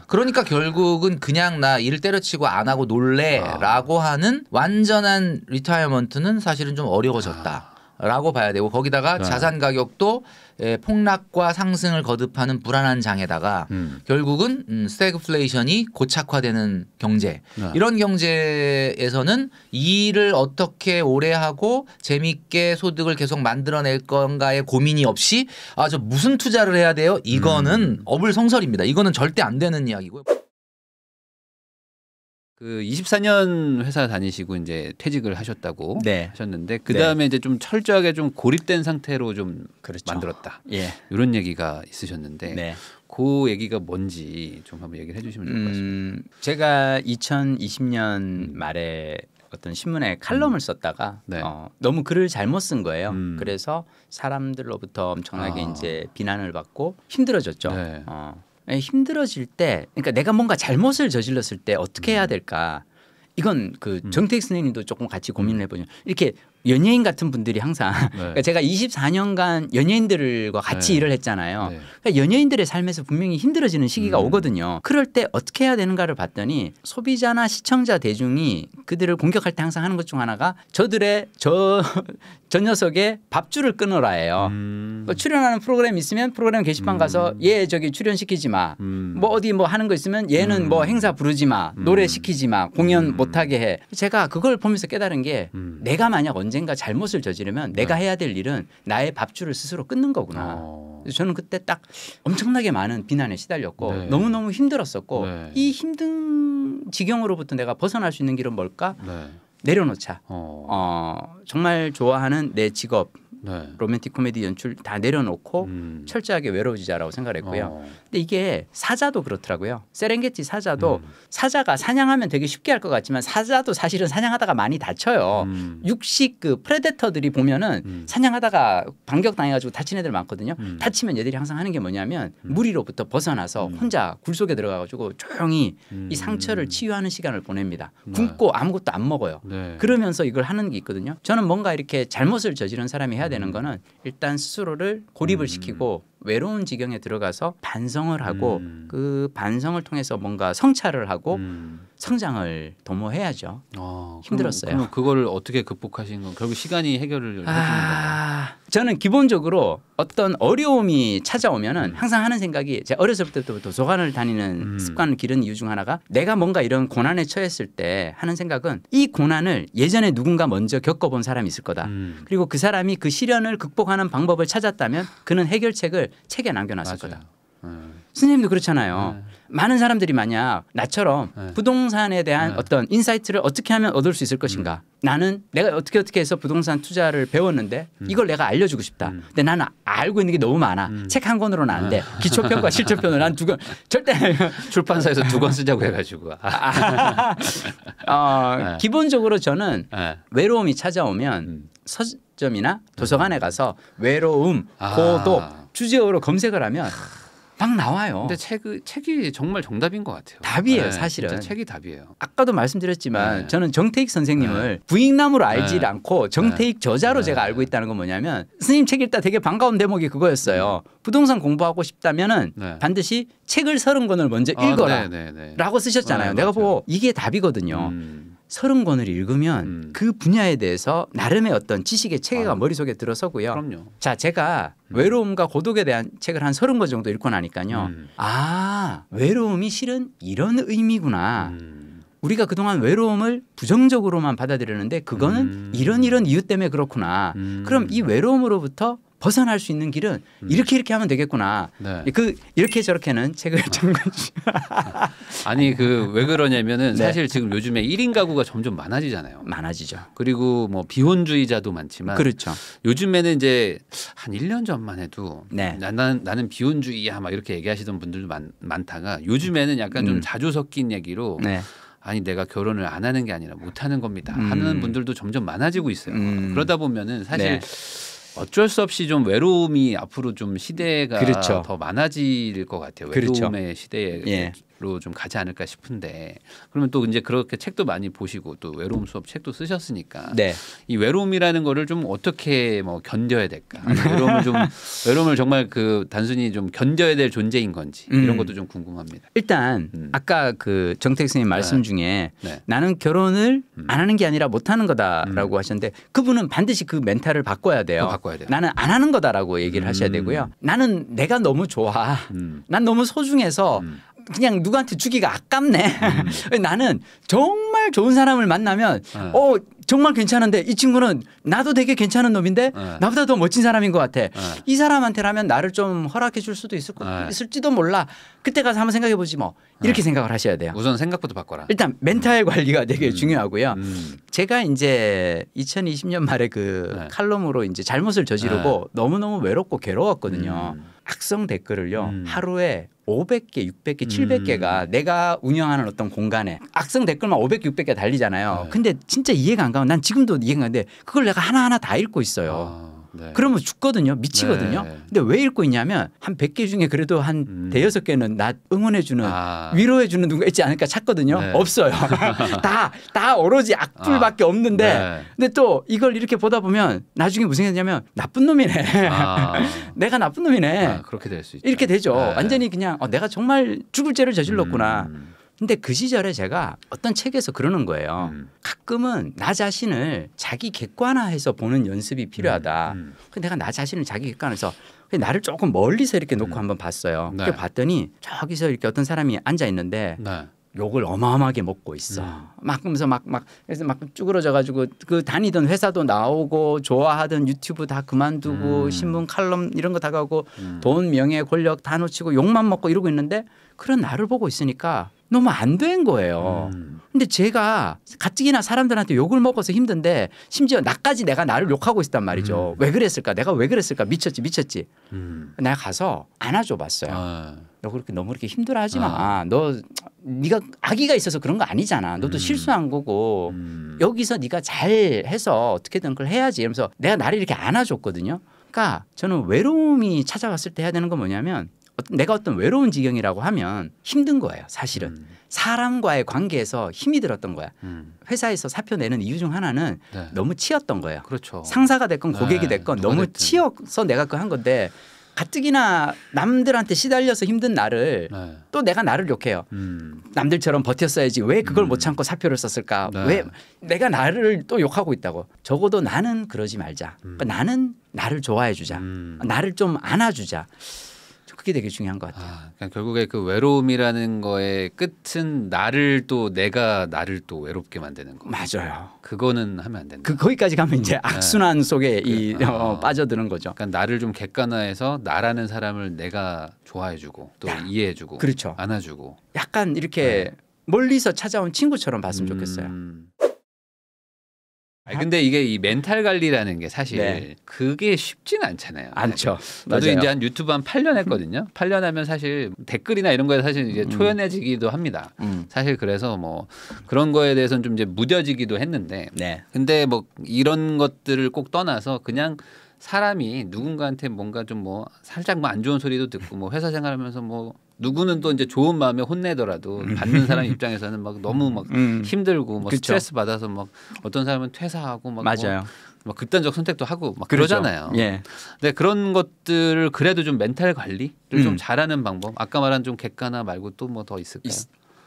그렇죠. 그러니까 결국은 그냥 나 일 때려치고 안 하고 놀래라고 아. 하는 완전한 리타이어먼트는 사실은 좀 어려워졌다. 아. 라고 봐야 되고 거기다가 네. 자산 가격도 예, 폭락과 상승을 거듭하는 불안한 장에다가 음. 결국은 음, 스태그플레이션이 고착화되는 경제 네. 이런 경제에서는 일을 어떻게 오래 하고 재미있게 소득을 계속 만들어낼 건가에 고민이 없이 아 저 무슨 투자를 해야 돼요 이거는 음. 어불성설입니다 이거는 절대 안 되는 이야기고요. 그 24년 회사 다니시고 이제 퇴직을 하셨다고 네. 하셨는데 그 다음에 네. 이제 좀 철저하게 좀 고립된 상태로 좀 그렇죠. 만들었다. 예. 이런 얘기가 있으셨는데 네. 그 얘기가 뭔지 좀 한번 얘기를 해주시면 좋을 것 같습니다. 음, 제가 2020년 음. 말에 어떤 신문에 칼럼을 음. 썼다가 네. 어, 너무 글을 잘못 쓴 거예요. 음. 그래서 사람들로부터 엄청나게 아. 이제 비난을 받고 힘들어졌죠. 네. 어, 예, 힘들어질 때 그러니까 내가 뭔가 잘못을 저질렀을 때 어떻게 해야 음. 될까 이건 그 음. 정태익 선생님도 조금 같이 고민을 음. 해보죠 이렇게 연예인 같은 분들이 항상 네. 그러니까 제가 24년간 연예인들과 같이 네. 일을 했잖아요. 네. 그러니까 연예인들의 삶에서 분명히 힘들어지는 시기가 음. 오거든요. 그럴 때 어떻게 해야 되는가를 봤더니 소비자나 시청자 대중이 그들을 공격할 때 항상 하는 것 중 하나가 저들의 저저 (laughs) 녀석의 밥줄을 끊어라예요. 음. 뭐 출연하는 프로그램 있으면 프로그램 게시판 음. 가서 얘 예, 저기 출연시키지 마. 음. 뭐 어디 뭐 하는 거 있으면 얘는 음. 뭐 행사 부르지 마. 노래 음. 시키지 마. 공연 못하게 해. 제가 그걸 보면서 깨달은 게 내가 만약 언제 언젠가 잘못을 저지르면 네. 내가 해야 될 일은 나의 밥줄을 스스로 끊는 거구나. 어. 저는 그때 딱 엄청나게 많은 비난에 시달렸고 네. 너무너무 힘들었었고 네. 이 힘든 지경으로부터 내가 벗어날 수 있는 길은 뭘까? 네. 내려놓자. 어. 어. 정말 좋아하는 내 직업, 네. 로맨틱 코미디 연출 다 내려놓고 음. 철저하게 외로워지자라고 생각했고요. 어. 근데 이게 사자도 그렇더라고요. 세렝게티 사자도 음. 사자가 사냥하면 되게 쉽게 할 것 같지만 사자도 사실은 사냥하다가 많이 다쳐요. 음. 육식 그 프레데터들이 보면은 음. 사냥하다가 반격 당해가지고 다친 애들 많거든요. 음. 다치면 얘들이 항상 하는 게 뭐냐면 음. 무리로부터 벗어나서 음. 혼자 굴 속에 들어가가지고 조용히 이 상처를 치유하는 시간을 보냅니다. 네. 굶고 아무것도 안 먹어요. 네. 그러면서 이걸 하는 게 있거든요. 저는 뭔가 이렇게 잘못을 저지른 사람이 해야 되는 거는 일단 스스로를 고립을 시키고 외로운 지경에 들어가서 반성을 하고 음. 그 반성을 통해서 뭔가 성찰을 하고 음. 성장을 도모해야죠. 아, 힘들었어요. 그럼, 그걸 어떻게 극복하신 건 결국 시간이 해결을 해주는 아, 거요 저는 기본적으로 어떤 어려움이 찾아오면은 음. 항상 하는 생각이 제가 어렸을 때부터 도서관을 다니는 음. 습관을 기른 이유 중 하나가 내가 뭔가 이런 고난에 처했을 때 하는 생각은 이 고난을 예전에 누군가 먼저 겪어본 사람이 있을 거다. 음. 그리고 그 사람이 그 시련을 극복하는 방법을 찾았다면 그는 해결책을 책에 남겨놨을 맞아요. 거다. 네. 선생님도 그렇잖아요. 네. 많은 사람들이 만약 나처럼 네. 부동산에 대한 네. 어떤 인사이트를 어떻게 하면 얻을 수 있을 것인가. 음. 나는 내가 어떻게 어떻게 해서 부동산 투자를 배웠는데 음. 이걸 내가 알려주고 싶다. 음. 근데 나는 알고 있는 게 너무 많아. 음. 책한 권으로는 안 돼. 음. 기초편과 (laughs) 실전편을 난두 권 절대 (laughs) 출판사에서 두 권 쓰자고 해가지고. 아, 아. 어, 네. 기본적으로 저는 네. 외로움이 찾아오면 음. 서점이나 도서관에 가서 외로움, 아. 고독, 주제어로 검색을 하면 막 나와요. 근데 책, 책이 정말 정답인 것 같아요. 답이에요, 네, 사실은. 책이 답이에요. 아까도 말씀드렸지만 네. 저는 정태익 선생님을 네. 부익남으로 알지 네. 않고 정태익 네. 저자로 네. 제가 알고 있다는 건 뭐냐면 스님 책 읽다 되게 반가운 대목이 그거였어요. 음. 부동산 공부하고 싶다면은 반드시 책을 서른 권을 먼저 아, 읽어라 아, 라고 쓰셨잖아요. 내가 보고 이게 답이거든요. 음. 서른 권을 읽으면 음. 그 분야에 대해서 나름의 어떤 지식의 체계가 아. 머릿속에 들어서고요. 그럼요. 자, 제가 음. 외로움과 고독에 대한 책을 한 서른 권 정도 읽고 나니까요. 음. 아, 외로움이 실은 이런 의미구나. 음. 우리가 그동안 외로움을 부정적으로만 받아들였는데 그거는 음. 이런 이런 이유 때문에 그렇구나. 그럼 이 외로움으로부터 벗어날 수 있는 길은 음. 이렇게 이렇게 하면 되겠구나. 네. 그 이렇게 저렇게는 책을 잠깐 아. (laughs) 아니 그 왜 그러냐면은 네. 사실 지금 요즘에 1인 가구가 점점 많아지잖아요. 많아지죠. 그리고 뭐 비혼주의자도 많지만 그렇죠. 요즘에는 이제 한 1년 전만 해도 네. 나, 는 나는 비혼주의야 막 이렇게 얘기하시던 분들도 많, 많다가 요즘에는 약간 좀 음. 자주 섞인 얘기로 네. 아니 내가 결혼을 안 하는 게 아니라 못 하는 겁니다. 음. 하는 분들도 점점 많아지고 있어요. 음. 그러다 보면은 사실 네. 어쩔 수 없이 좀 외로움이 앞으로 좀 시대가 그렇죠. 더 많아질 것 같아요. 그렇죠. 외로움의 그렇죠. 시대에 예. 좀 가지 않을까 싶은데 그러면 또 이제 그렇게 책도 많이 보시고 또 외로움 수업 책도 쓰셨으니까 네. 이 외로움이라는 거를 좀 어떻게 뭐 견뎌야 될까 외로움을 좀 (laughs) 외로움을 정말 그 단순히 좀 견뎌야 될 존재인 건지 음. 이런 것도 좀 궁금합니다. 일단 음. 아까 그 정택 선생님 말씀 네. 중에 네. 나는 결혼을 음. 안 하는 게 아니라 못 하는 거다라고 음. 하셨는데 그분은 반드시 그 멘탈을 바꿔야 돼요. 어, 바꿔야 돼요. 나는 안 하는 거다라고 얘기를 하셔야 음. 되고요. 나는 내가 너무 좋아. 음. 난 너무 소중해서 그냥 누구한테 주기가 아깝네. 음. (laughs) 나는 정말 좋은 사람을 만나면 네. 어 정말 괜찮은데 이 친구는 나도 되게 괜찮은 놈인데 네. 나보다 더 멋진 사람인 것 같아. 네. 이 사람한테라면 나를 좀 허락해 줄 수도 있을 것 네. 있을지도 몰라. 그때 가서 한번 생각해 보지 뭐 이렇게 네. 생각을 하셔야 돼요. 우선 생각부터 바꿔라. 일단 멘탈 음. 관리가 되게 음. 중요하고요. 음. 제가 이제 2020년 말에 그 네. 칼럼으로 이제 잘못을 저지르고 너무 너무 외롭고 괴로웠거든요. 음. 악성 댓글을요 음. 하루에 500개, 600개, 700개가 내가 운영하는 어떤 공간에 악성 댓글만 500개, 600개 달리잖아요. 네. 근데 진짜 이해가 안 가면 난 지금도 이해가 안 가는데 그걸 내가 하나하나 다 읽고 있어요. 아. 네. 그러면 죽거든요. 미치거든요. 네. 근데 왜 읽고 있냐면 한 100개 중에 그래도 한 음. 대여섯 개는 나 응원해 주는 아. 위로해 주는 누가 있지 않을까 찾거든요. 네. 없어요. 다 다 (laughs) (laughs) 오로지 악플밖에 아. 없는데 네. 근데 또 이걸 이렇게 보다 보면 나중에 무슨 생각냐면 나쁜 놈이네. 아. (laughs) 내가 나쁜 놈이네. 아, 그렇게 될 수 있죠. 이렇게 되죠. 네. 완전히 그냥 어, 내가 정말 죽을 죄를 저질렀구나. 음. 근데 그 시절에 제가 어떤 책에서 그러는 거예요. 음. 가끔은 나 자신을 자기 객관화해서 보는 연습이 필요하다. 음. 음. 그 내가 나 자신을 자기 객관화해서 나를 조금 멀리서 이렇게 놓고 음. 한번 봤어요. 네. 봤더니 저기서 이렇게 어떤 사람이 앉아 있는데 네. 욕을 어마어마하게 먹고 있어. 음. 막 그러면서 막, 막, 그래서 막 쭈그러져 가지고 그 다니던 회사도 나오고 좋아하던 유튜브 다 그만두고 음. 신문 칼럼 이런 거 다 가고 음. 돈, 명예, 권력 다 놓치고 욕만 먹고 이러고 있는데 그런 나를 보고 있으니까 너무 안 된 거예요. 음. 근데 제가 가뜩이나 사람들한테 욕을 먹어서 힘든데 심지어 나까지 내가 나를 욕하고 있단 말이죠. 음. 왜 그랬을까? 내가 왜 그랬을까? 미쳤지, 미쳤지. 음. 내가 가서 안아줘 봤어요. 아. 너 그렇게 너무 그렇게 힘들어하지 마. 아. 너 네가 아기가 있어서 그런 거 아니잖아. 너도 음. 실수한 거고 음. 여기서 네가 잘 해서 어떻게든 그걸 해야지. 이러면서 내가 나를 이렇게 안아줬거든요. 그러니까 저는 외로움이 찾아왔을 때 해야 되는 건 뭐냐면 내가 어떤 외로운 지경이라고 하면 힘든 거예요 사실은 음. 사람과의 관계에서 힘이 들었던 거야 음. 회사에서 사표 내는 이유 중 하나는 네. 너무 치였던 거예요 그렇죠. 상사가 됐건 네. 고객이 됐건 너무 치여서 내가 그 한 건데 가뜩이나 남들한테 시달려서 힘든 나를 네. 또 내가 나를 욕해요. 음. 남들처럼 버텼어야지 왜 그걸 음. 못 참고 사표를 썼을까? 네. 왜 내가 나를 또 욕하고 있다고? 적어도 나는 그러지 말자. 음. 그러니까 나는 나를 좋아해 주자. 음. 나를 좀 안아주자. 그게 되게 중요한 것 같아요. 아, 그러니까 결국에 그 외로움이라는 거의 끝은 나를 또 내가 나를 또 외롭게 만드는 거. 맞아요. 그거는 하면 안 된다. 그 거기까지 가면 이제 음. 악순환 네. 속에 그, 이 어, 아, 빠져드는 거죠. 그러니까 나를 좀 객관화해서 나라는 사람을 내가 좋아해주고 또 야, 이해해주고, 그렇죠. 안아주고. 약간 이렇게 네. 멀리서 찾아온 친구처럼 봤으면 음... 좋겠어요. 아니, 근데 이게 이 멘탈 관리라는 게 사실 네. 그게 쉽진 않잖아요. 안죠 나도 맞아요. 이제 한 유튜브 한 8년 했거든요. 8년 하면 사실 댓글이나 이런 거에 사실 이제 음. 초연해지기도 합니다. 음. 사실 그래서 뭐 그런 거에 대해서는 좀 이제 무뎌지기도 했는데. 네. 근데 뭐 이런 것들을 꼭 떠나서 그냥 사람이 누군가한테 뭔가 좀 뭐 살짝 뭐 안 좋은 소리도 듣고 뭐 회사 생활하면서 뭐 누구는 또 이제 좋은 마음에 혼내더라도 음. 받는 사람 입장에서는 막 너무 막 음. 음. 힘들고 뭐 그쵸. 스트레스 받아서 막 어떤 사람은 퇴사하고 막 뭐 맞아요. 뭐막 극단적 선택도 하고 막 그렇죠. 그러잖아요. 예. 근데 그런 것들을 그래도 좀 멘탈 관리를 음. 좀 잘하는 방법. 아까 말한 좀 객관화 말고 또 뭐 더 있을까요?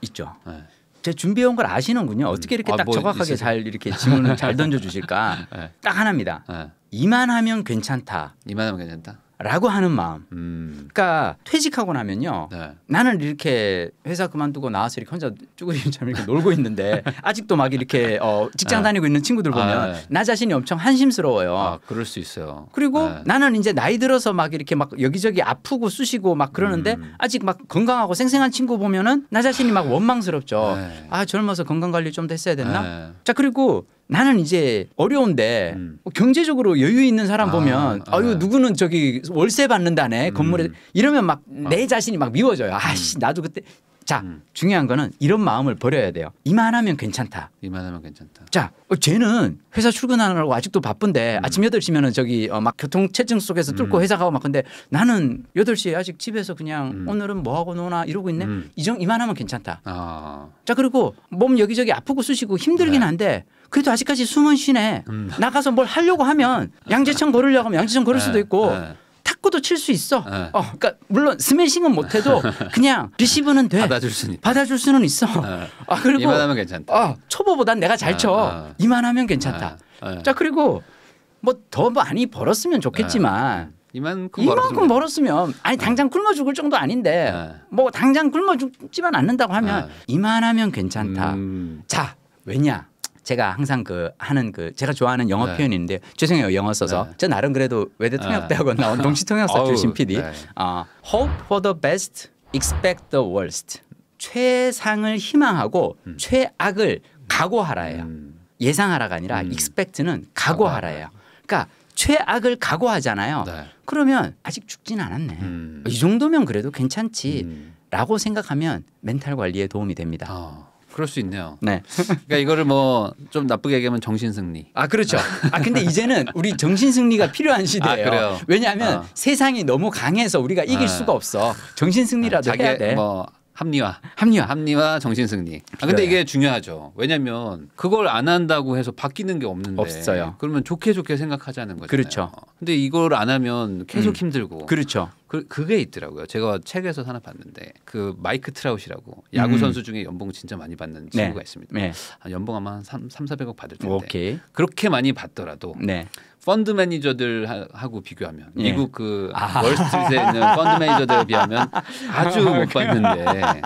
있, 죠 네. 제 준비해온 걸 아시는군요. 어떻게 음. 이렇게 음. 아, 딱뭐 정확하게 있으요잘 이렇게 질문을 잘 (laughs) 던져주실까? 네. 딱 하나입니다. 네. 이만 하면 괜찮다. 이만 하면 괜찮다. 라고 하는 마음. 음. 그러니까 퇴직하고 나면요. 네. 나는 이렇게 회사 그만두고 나와서 이렇게 혼자 쭈그리처 이렇게 놀고 있는데 (laughs) 아직도 막 이렇게 어, 직장 네. 다니고 있는 친구들 아, 보면 아, 네. 나 자신이 엄청 한심스러워요. 아, 그럴 수 있어요. 그리고 네. 나는 이제 나이 들어서 막 이렇게 막 여기저기 아프고 쑤시고 막 그러는데 음. 아직 막 건강하고 생생한 친구 보면은 나 자신이 막 원망스럽죠. 네. 아 젊어서 건강 관리 좀 더 했어야 됐나? 네. 자 그리고 나는 이제 어려운데 음. 뭐 경제적으로 여유 있는 사람 아, 보면 아, 유 네. 누구는 저기 월세 받는다네 음. 건물에 이러면 막내 아. 자신이 막 미워져요. 음. 아씨 나도 그때 자 음. 중요한 거는 이런 마음을 버려야 돼요. 이만하면 괜찮다. 이만하면 괜찮다. 자 어, 쟤는 회사 출근하느라고 아직도 바쁜데 음. 아침 8시면은 저기 어, 막 교통체증 속에서 음. 뚫고 음. 회사 가고 막 근데 나는 8시에 아직 집에서 그냥 오늘은 뭐 하고 노나 이러고 있네. 이정 이만하면 괜찮다. 아. 자 그리고 몸 여기저기 아프고 쑤시고 힘들긴 네. 한데 그래도 아직까지 숨은 쉬네. 음. 나가서 뭘 하려고 하면 양재천 걸으려고 하면 양재천 걸을 수도 네, 있고 네. 탁구도 칠 수 있어. 네. 어, 그러니까 물론 스매싱은 못해도 (laughs) 그냥 리시브는 돼. 받아줄 수는 받아줄 수는 있어. (laughs) 아 그리고 이만하면 괜찮다. 아, 초보보단 내가 잘 쳐. 이만하면 괜찮다. 자 그리고 뭐 더 많이 벌었으면 좋겠지만 이만큼, 이만큼 벌었으면, 아니 당장 굶어 죽을 정도 아닌데 뭐 당장 굶어 죽지만 않는다고 하면 이만하면 괜찮다. 음. 자 왜냐 제가 항상 그 하는 그 제가 좋아하는 영어 네. 표현인데 죄송해요 영어 써서 네. 저 나름 그래도 외대 네. 통역대학원 나온 동시 통역사 출신 PD 네. 어, hope for the best, expect the worst 최상을 희망하고 음. 최악을 음. 각오하라예요 음. 예상하라가 아니라 음. expect는 각오하라예요 그러니까 최악을 각오하잖아요 네. 그러면 아직 죽진 않았네 음. 이 정도면 그래도 괜찮지라고 음. 생각하면 멘탈 관리에 도움이 됩니다. 어. 그럴 수 있네요. 네. 그러니까 이거를 뭐 좀 나쁘게 얘기하면 정신 승리. 아 그렇죠. 아 근데 이제는 우리 정신 승리가 필요한 시대예요. 아, 왜냐하면 어. 세상이 너무 강해서 우리가 이길 네. 수가 없어. 정신 승리라도 네. 아, 해야 돼. 뭐 합리화, 합리화, 합리화, 정신승리. 아 근데 이게 중요하죠. 왜냐하면 그걸 안 한다고 해서 바뀌는 게 없는데 없어요. 그러면 좋게 좋게 생각하자는 거죠. 그렇죠. 근데 이걸 안 하면 계속 음. 힘들고. 그렇죠. 그 그게 있더라고요. 제가 책에서 하나 봤는데 그 마이크 트라우시라고 음. 야구 선수 중에 연봉 진짜 많이 받는 네. 친구가 네. 있습니다. 네. 아, 연봉 아마 한 3, 400억 받을 텐데. 오케이. 그렇게 많이 받더라도 네. 펀드 매니저들하고 비교하면 예. 미국 그 아. 월스트리트에 있는 펀드 매니저들에 비하면 아주 아, 못 봤는데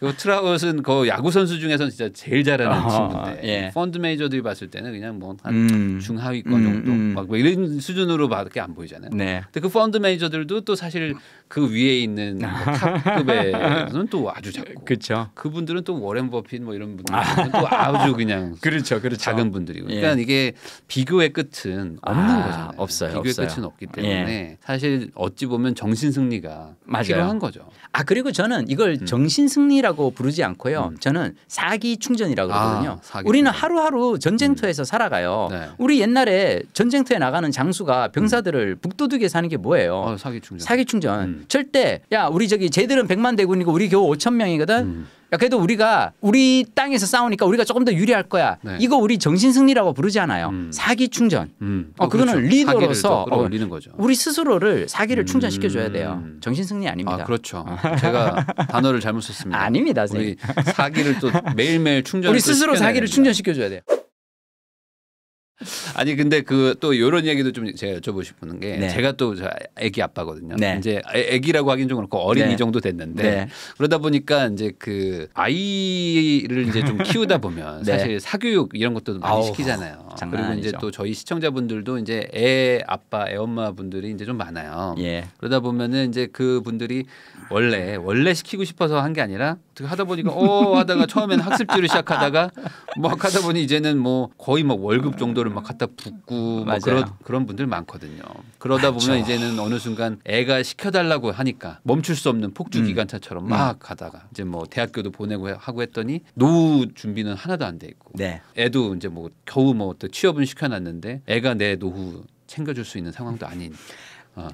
그트라우스는그 야구 선수 중에서는 진짜 제일 잘하는 어 친구인데 예. 펀드 매니저들이 봤을 때는 그냥 뭐한 음. 중하위권 음, 정도 음. 막뭐 이런 수준으로밖에 안 보이잖아요. 네. 근데 그 펀드 매니저들도 또 사실 그 위에 있는 뭐 아. 탑급에는 서또 아주 작고 그쵸 그분들은 또 워렌 버핏 뭐 이런 분들은 아. 또 아주 그냥 그렇죠, 그렇죠. 작은 분들이고 예. 그러니까 예. 이게 비교의 끝은 없는 아, 거잖아요. 없어요. 비교의 없어요. 끝은 없기 예. 때문에 예. 사실 어찌 보면 정신 승리가 맞아요. 필요한 거죠. 아 그리고 저는 이걸 음. 정신 승리라고 부르지 않고요. 음. 저는 사기 충전이라고 아, 그러거든요. 아, 사기 우리는 충전. 하루하루 전쟁터에서 음. 살아가요. 네. 우리 옛날에 전쟁터에 나가는 장수가 병사들을 음. 북돋우게 사는 게 뭐예요? 어, 사기 충전. 사기 충전. 음. 절대 야 우리 저기 쟤들은 백만 대군이고 우리 겨우 오천 명이거든. 음. 야, 그래도 우리가 우리 땅에서 싸우니까 우리가 조금 더 유리할 거야. 네. 이거 우리 정신 승리라고 부르잖아요. 음. 사기 충전. 음. 어, 어 그거는 그렇죠. 리더로서 어, 우리 스스로를 사기를 음. 충전시켜 줘야 돼요. 아, 정신 승리 아닙니다. 아, 그렇죠. 어. 제가 (laughs) 단어를 잘못 썼습니다. 아닙니다, 선생님. 우리 사기를 또 매일매일 충전 우리 스스로 사기를 충전시켜 줘야 돼요. 아니 근데 그또 이런 얘기도 좀 제가 여쭤보고 싶은 게 네. 제가 또 아기 아빠거든요. 네. 이제 아기라고 하긴 좀 그렇고 어린이 네. 정도 됐는데 네. 그러다 보니까 이제 그 아이를 이제 좀 키우다 보면 (laughs) 네. 사실 사교육 이런 것도 많이 아우, 시키잖아요. 그리고 이제 또 저희 시청자분들도 이제 애 아빠 애 엄마 분들이 이제 좀 많아요. 예. 그러다 보면은 이제 그 분들이 원래 원래 시키고 싶어서 한 게 아니라 그 하다 보니까 어 하다가 처음엔 학습지로 시작하다가 막 뭐 하다 보니 이제는 뭐 거의 막 월급 정도를 막 갖다 붓고 막 뭐 그런 그런 분들 많거든요. 그러다 맞죠. 보면 이제는 어느 순간 애가 시켜달라고 하니까 멈출 수 없는 폭주 음. 기관차처럼 음. 막 가다가 이제 뭐 대학교도 보내고 하고 했더니 노후 준비는 하나도 안 돼 있고 네. 애도 이제 뭐 겨우 뭐또 취업은 시켜놨는데 애가 내 노후 챙겨줄 수 있는 상황도 아닌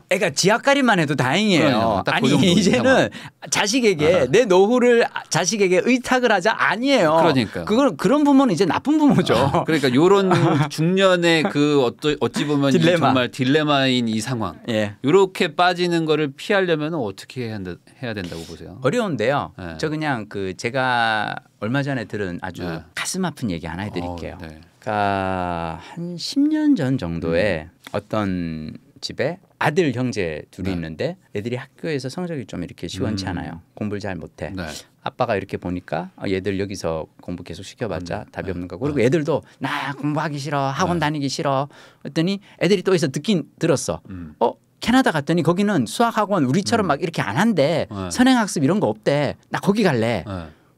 그러니까 지하까리만 해도 다행이에요. 그 아니 그 이제는 자식에게 아내 노후를 자식에게 의탁을 하자 아니에요. 그러니까 그건 그런 부모는 이제 나쁜 부모죠. 아, 그러니까 요런 (laughs) 중년의 그 어떠, 어찌 보면 딜레마. 정말 딜레마인 이 상황. 예. 요렇게 빠지는 거를 피하려면 어떻게 해야, 해야 된다고 보세요? 어려운데요. 예. 저 그냥 그 제가 얼마 전에 들은 아주 예. 가슴 아픈 얘기 하나 해드릴게요. 어, 네. 그러니까 한 10년 전 정도에 음. 어떤 집에 아들 형제 둘이 네. 있는데 애들이 학교에서 성적이 좀 이렇게 시원치 음. 않아요. 공부를 잘 못해. 네. 아빠가 이렇게 보니까 아, 얘들 여기서 공부 계속 시켜봤자 음. 답이 네. 없는 거고 그리고 네. 애들도 나 공부하기 싫어 학원 네. 다니기 싫어 했더니 애들이 또 여기서 듣긴 들었어. 음. 어 캐나다 갔더니 거기는 수학 학원 우리처럼 음. 막 이렇게 안 한대 네. 선행학습 이런 거 없대 나 거기 갈래.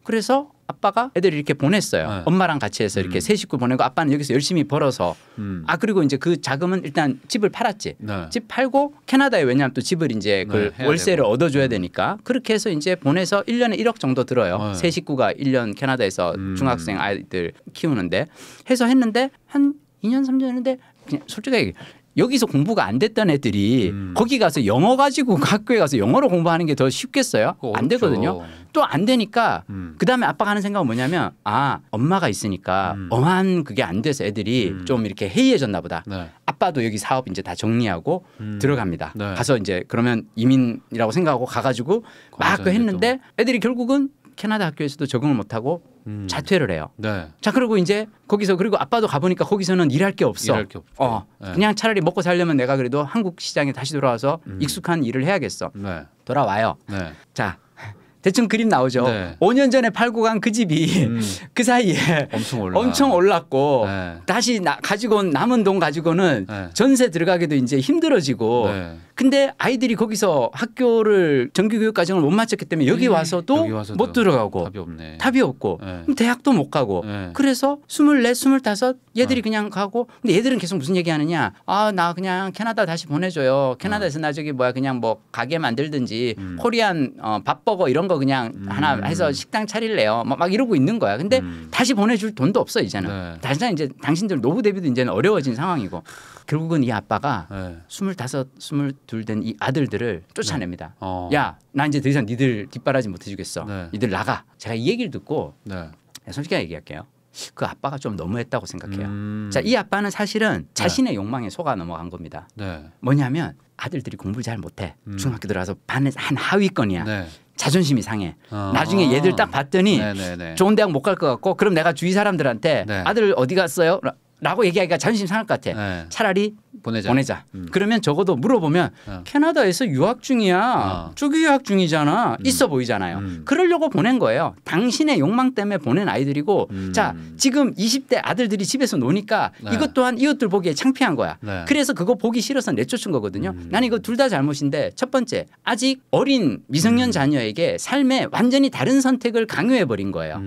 그래서 아빠가 애들을 이렇게 보냈어요. 네. 엄마랑 같이 해서 이렇게 음. 세 식구 보내고 아빠는 여기서 열심히 벌어서 음. 아 그리고 이제 그 자금은 일단 집을 팔았지. 네. 집 팔고 캐나다에 왜냐하면 또 집을 이제 그 네, 월세를 되고. 얻어줘야 음. 되니까 그렇게 해서 이제 보내서 1년에 1억 정도 들어요. 네. 세 식구가 1년 캐나다에서 음. 중학생 아이들 키우는데 해서 했는데 한 2년 3년 했는데 그냥 솔직하게 여기서 공부가 안 됐던 애들이 음. 거기 가서 영어 가지고 (laughs) 학교에 가서 영어로 공부하는 게 더 쉽겠어요? 안 되거든요. 또 안 되니까 음. 그다음에 아빠가 하는 생각은 뭐냐면 아 엄마가 있으니까 음. 엄한 그게 안 돼서 애들이 음. 좀 이렇게 해이해졌나 보다. 네. 아빠도 여기 사업 이제 다 정리하고 음. 들어갑니다. 네. 가서 이제 그러면 이민이라고 생각하고 가가지고 막 그 했는데 애들이 결국은 캐나다 학교에서도 적응을 못하고 음. 자퇴를 해요. 네. 자 그리고 이제 거기서 그리고 아빠도 가보니까 거기서는 일할 게 없어. 일할 게 어, 네. 그냥 차라리 먹고 살려면 내가 그래도 한국 시장에 다시 돌아와서 음. 익숙한 일을 해야겠어. 네. 돌아와요. 네. 자 대충 그림 나오죠. 네. 5년 전에 팔고 간 그 집이 음. (laughs) 그 사이에 엄청, 올라. 엄청 올랐고 네. 다시 나, 가지고 온 남은 돈 가지고는 네. 전세 들어가기도 이제 힘들어지고 네. 근데 아이들이 거기서 학교를 정규교육 과정을 못 마쳤기 때문에 여기 와서도, 여기 와서도 못 들어가고 답이, 없네. 답이 없고 네. 대학도 못 가고 네. 그래서 24, 25 얘들이 그냥 가고 근데 얘들은 계속 무슨 얘기 하느냐 아 나 그냥 캐나다 다시 보내줘요 캐나다에서 나 저기 뭐야 그냥 뭐 가게 만들든지 음. 코리안 어, 밥버거 이런 거거 그냥 음. 하나 해서 식당 차릴래요. 막, 뭐 막 이러고 있는 거야. 근데 음. 다시 보내줄 돈도 없어 이제는. 네. 당장 이제 당신들 노후 대비도 이제는 어려워진 상황이고 결국은 이 아빠가 네. 25, 22된 이 아들들을 쫓아냅니다. 네. 어. 야, 나 이제 더 이상 니들 뒷바라지 못 해주겠어. 네. 니들 나가. 제가 이 얘기를 듣고 네. 솔직히 얘기할게요. 그 아빠가 좀 너무했다고 생각해요. 음. 자, 이 아빠는 사실은 네. 자신의 네. 욕망에 속아 넘어간 겁니다. 네. 뭐냐면 아들들이 공부를 잘 못해. 음. 중학교 들어가서 반에서 한 하위권이야. 네. 자존심이 상해. 어. 나중에 얘들 딱 봤더니 네네네. 네, 네. 좋은 대학 못 갈 것 같고 그럼 내가 주위 사람들한테 네. 아들 어디 갔어요? 라고 얘기하기가 자존심 상할 것 같아. 네. 차라리 보내자. 보내자. 음. 그러면 적어도 물어보면 어. 캐나다에서 유학 중이야. 어. 쭉 유학 중이잖아. 음. 있어 보이잖아요. 음. 그러려고 보낸 거예요. 당신의 욕망 때문에 보낸 아이들이고 음. 자, 지금 20대 아들들이 집에서 노니까 네. 이것 또한 이웃들 보기에 창피한 거야. 네. 그래서 그거 보기 싫어서 내쫓은 거거든요. 나는 음. 이거 둘 다 잘못인데 첫 번째, 아직 어린 미성년 음. 자녀에게 삶에 완전히 다른 선택을 강요해 버린 거예요.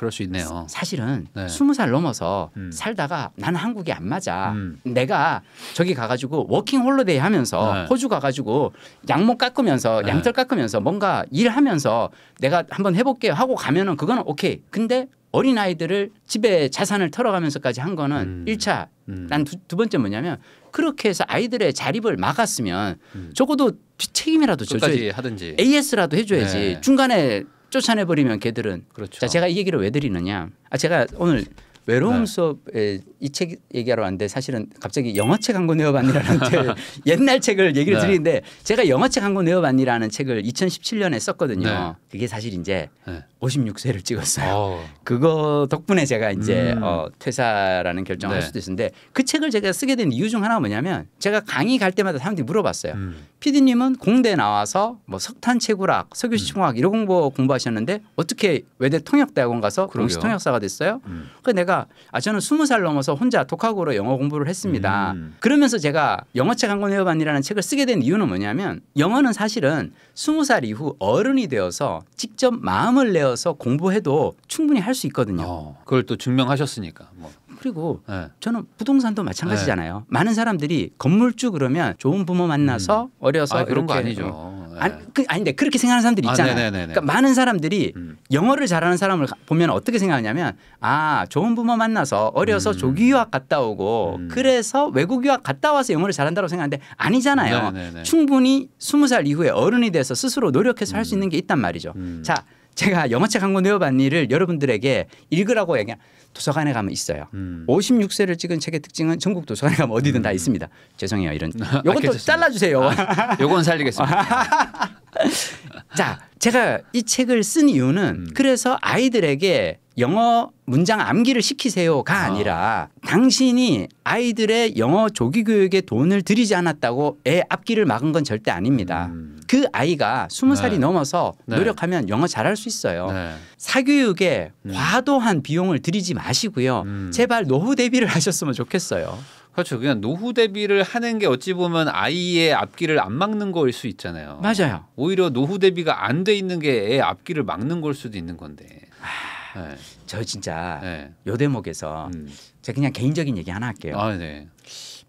그럴 수 있네요. 사실은 네. 20살 넘어서 음. 살다가 나는 한국이 안 맞아. 음. 내가 저기 가가지고 워킹 홀로데이 하면서 네. 호주 가가지고 양목 깎으면서 네. 양털 깎으면서 뭔가 일하면서 내가 한번 해볼게요 하고 가면은 그거는 오케이. 근데 어린 아이들을 집에 자산을 털어가면서까지 한 거는 일차 음. 음. 난두 두 번째 뭐냐면 그렇게 해서 아이들의 자립을 막았으면 음. 적어도 책임이라도 줘야지 하든지 AS라도 해줘야지 네. 중간에 쫓아내버리면 걔들은 그렇죠. 자 제가 이 얘기를 왜 드리느냐 아 제가 오늘 외로움 네. 수업에 이책 얘기하러 왔는데 사실은 갑자기 영화책한 권내어봤니라는 (laughs) 옛날 책을 얘기를 네. 드리는데 제가 영화책한 권내어봤니라는 책을 2017년에 썼거든요. 네. 그게 사실 이제 네. 56세를 찍었어요. 오. 어. 그거 덕분에 제가 이제 음. 어, 퇴사라는 결정을 할 네. 수도 있었는데 그 책을 제가 쓰게 된 이유 중 하나가 뭐냐면 제가 강의 갈 때마다 사람들이 물어봤어요. 음. PD님은 공대 나와서 뭐 석탄 채굴학, 석유시 음. 총학 음. 이런 공부 공부하셨는데 어떻게 외대 통역대학원 가서 공시 통역사가 됐어요? 음. 그니까 내가 아 저는 20살 넘어서 가서 혼자 독학으로 영어 공부를 했습니다. 음. 그러면서 제가 영어책 한권 외워봤니라는 책을 쓰게 된 이유는 뭐냐면 영어는 사실은 스무 살 이후 어른이 되어서 직접 마음을 내어서 공부해도 충분히 할 수 있거든요. 어, 그걸 또 증명하셨으니까. 뭐. 그리고 네. 저는 부동산도 마찬가지잖아요. 예. 많은 사람들이 건물주 그러면 좋은 부모 만나서 음. 아, 어려서 아, 그런 거 아니죠. 어. 예. 아니, 그, 아닌데 그렇게 생각하는 사람들이 아, 있잖아요. 아, 그러니까 많은 사람들이 음. 영어를 잘하는 사람을 보면 어떻게 생각하냐면 아 좋은 부모 만나서 어려서 음. 조기 유학 갔다 오고 음. 그래서 외국 유학 갔다 와서 영어를 잘한다고 생각하는데 아니잖아요. 네네네. 네, 네, 네. 충분히 스무 살 이후에 어른이 돼서 스스로 노력해서 할수 음. 있는 게 있단 말이죠. 음. 자 제가 영화책한권 외워봤 니를 여러분들에게 읽으라고 얘기한 도서관에 가면 있어요. 음. 56세를 찍은 책의 특징은 전국 도서관에 가면 어디든 음. 다 있습니다. 죄송해요 이런. 아, 요것도 잘라주세요. 아, 요건 살리겠습니다. (laughs) 자, 제가 이 책을 쓴 이유는 음. 그래서 아이들에게 영어 문장 암기를 시키세요가 아. 아니라 당신이 아이들의 영어 조기 교육에 돈을 들이지 않았다고 애 앞길을 막은 건 절대 아닙니다. 음. 그 아이가 스무 살이 네. 넘어서 네. 노력하면 영어 잘할 수 있어요. 네. 사교육에 음. 과도한 비용을 들이지 마시고요. 음. 제발 노후 대비를 (laughs) 하셨으면 좋겠어요. 그렇죠. 그냥 노후 대비를 하는 게 어찌 보면 아이의 앞길을 안 막는 거일 수 있잖아요. 맞아요. 오히려 노후 대비가 안 돼 있는 게 애 앞길을 막는 걸 수도 있는 건데. 아. 네. 저 진짜 네. 요 대목에서 음. 제가 그냥 개인적인 얘기 하나 할게요. 아, 네.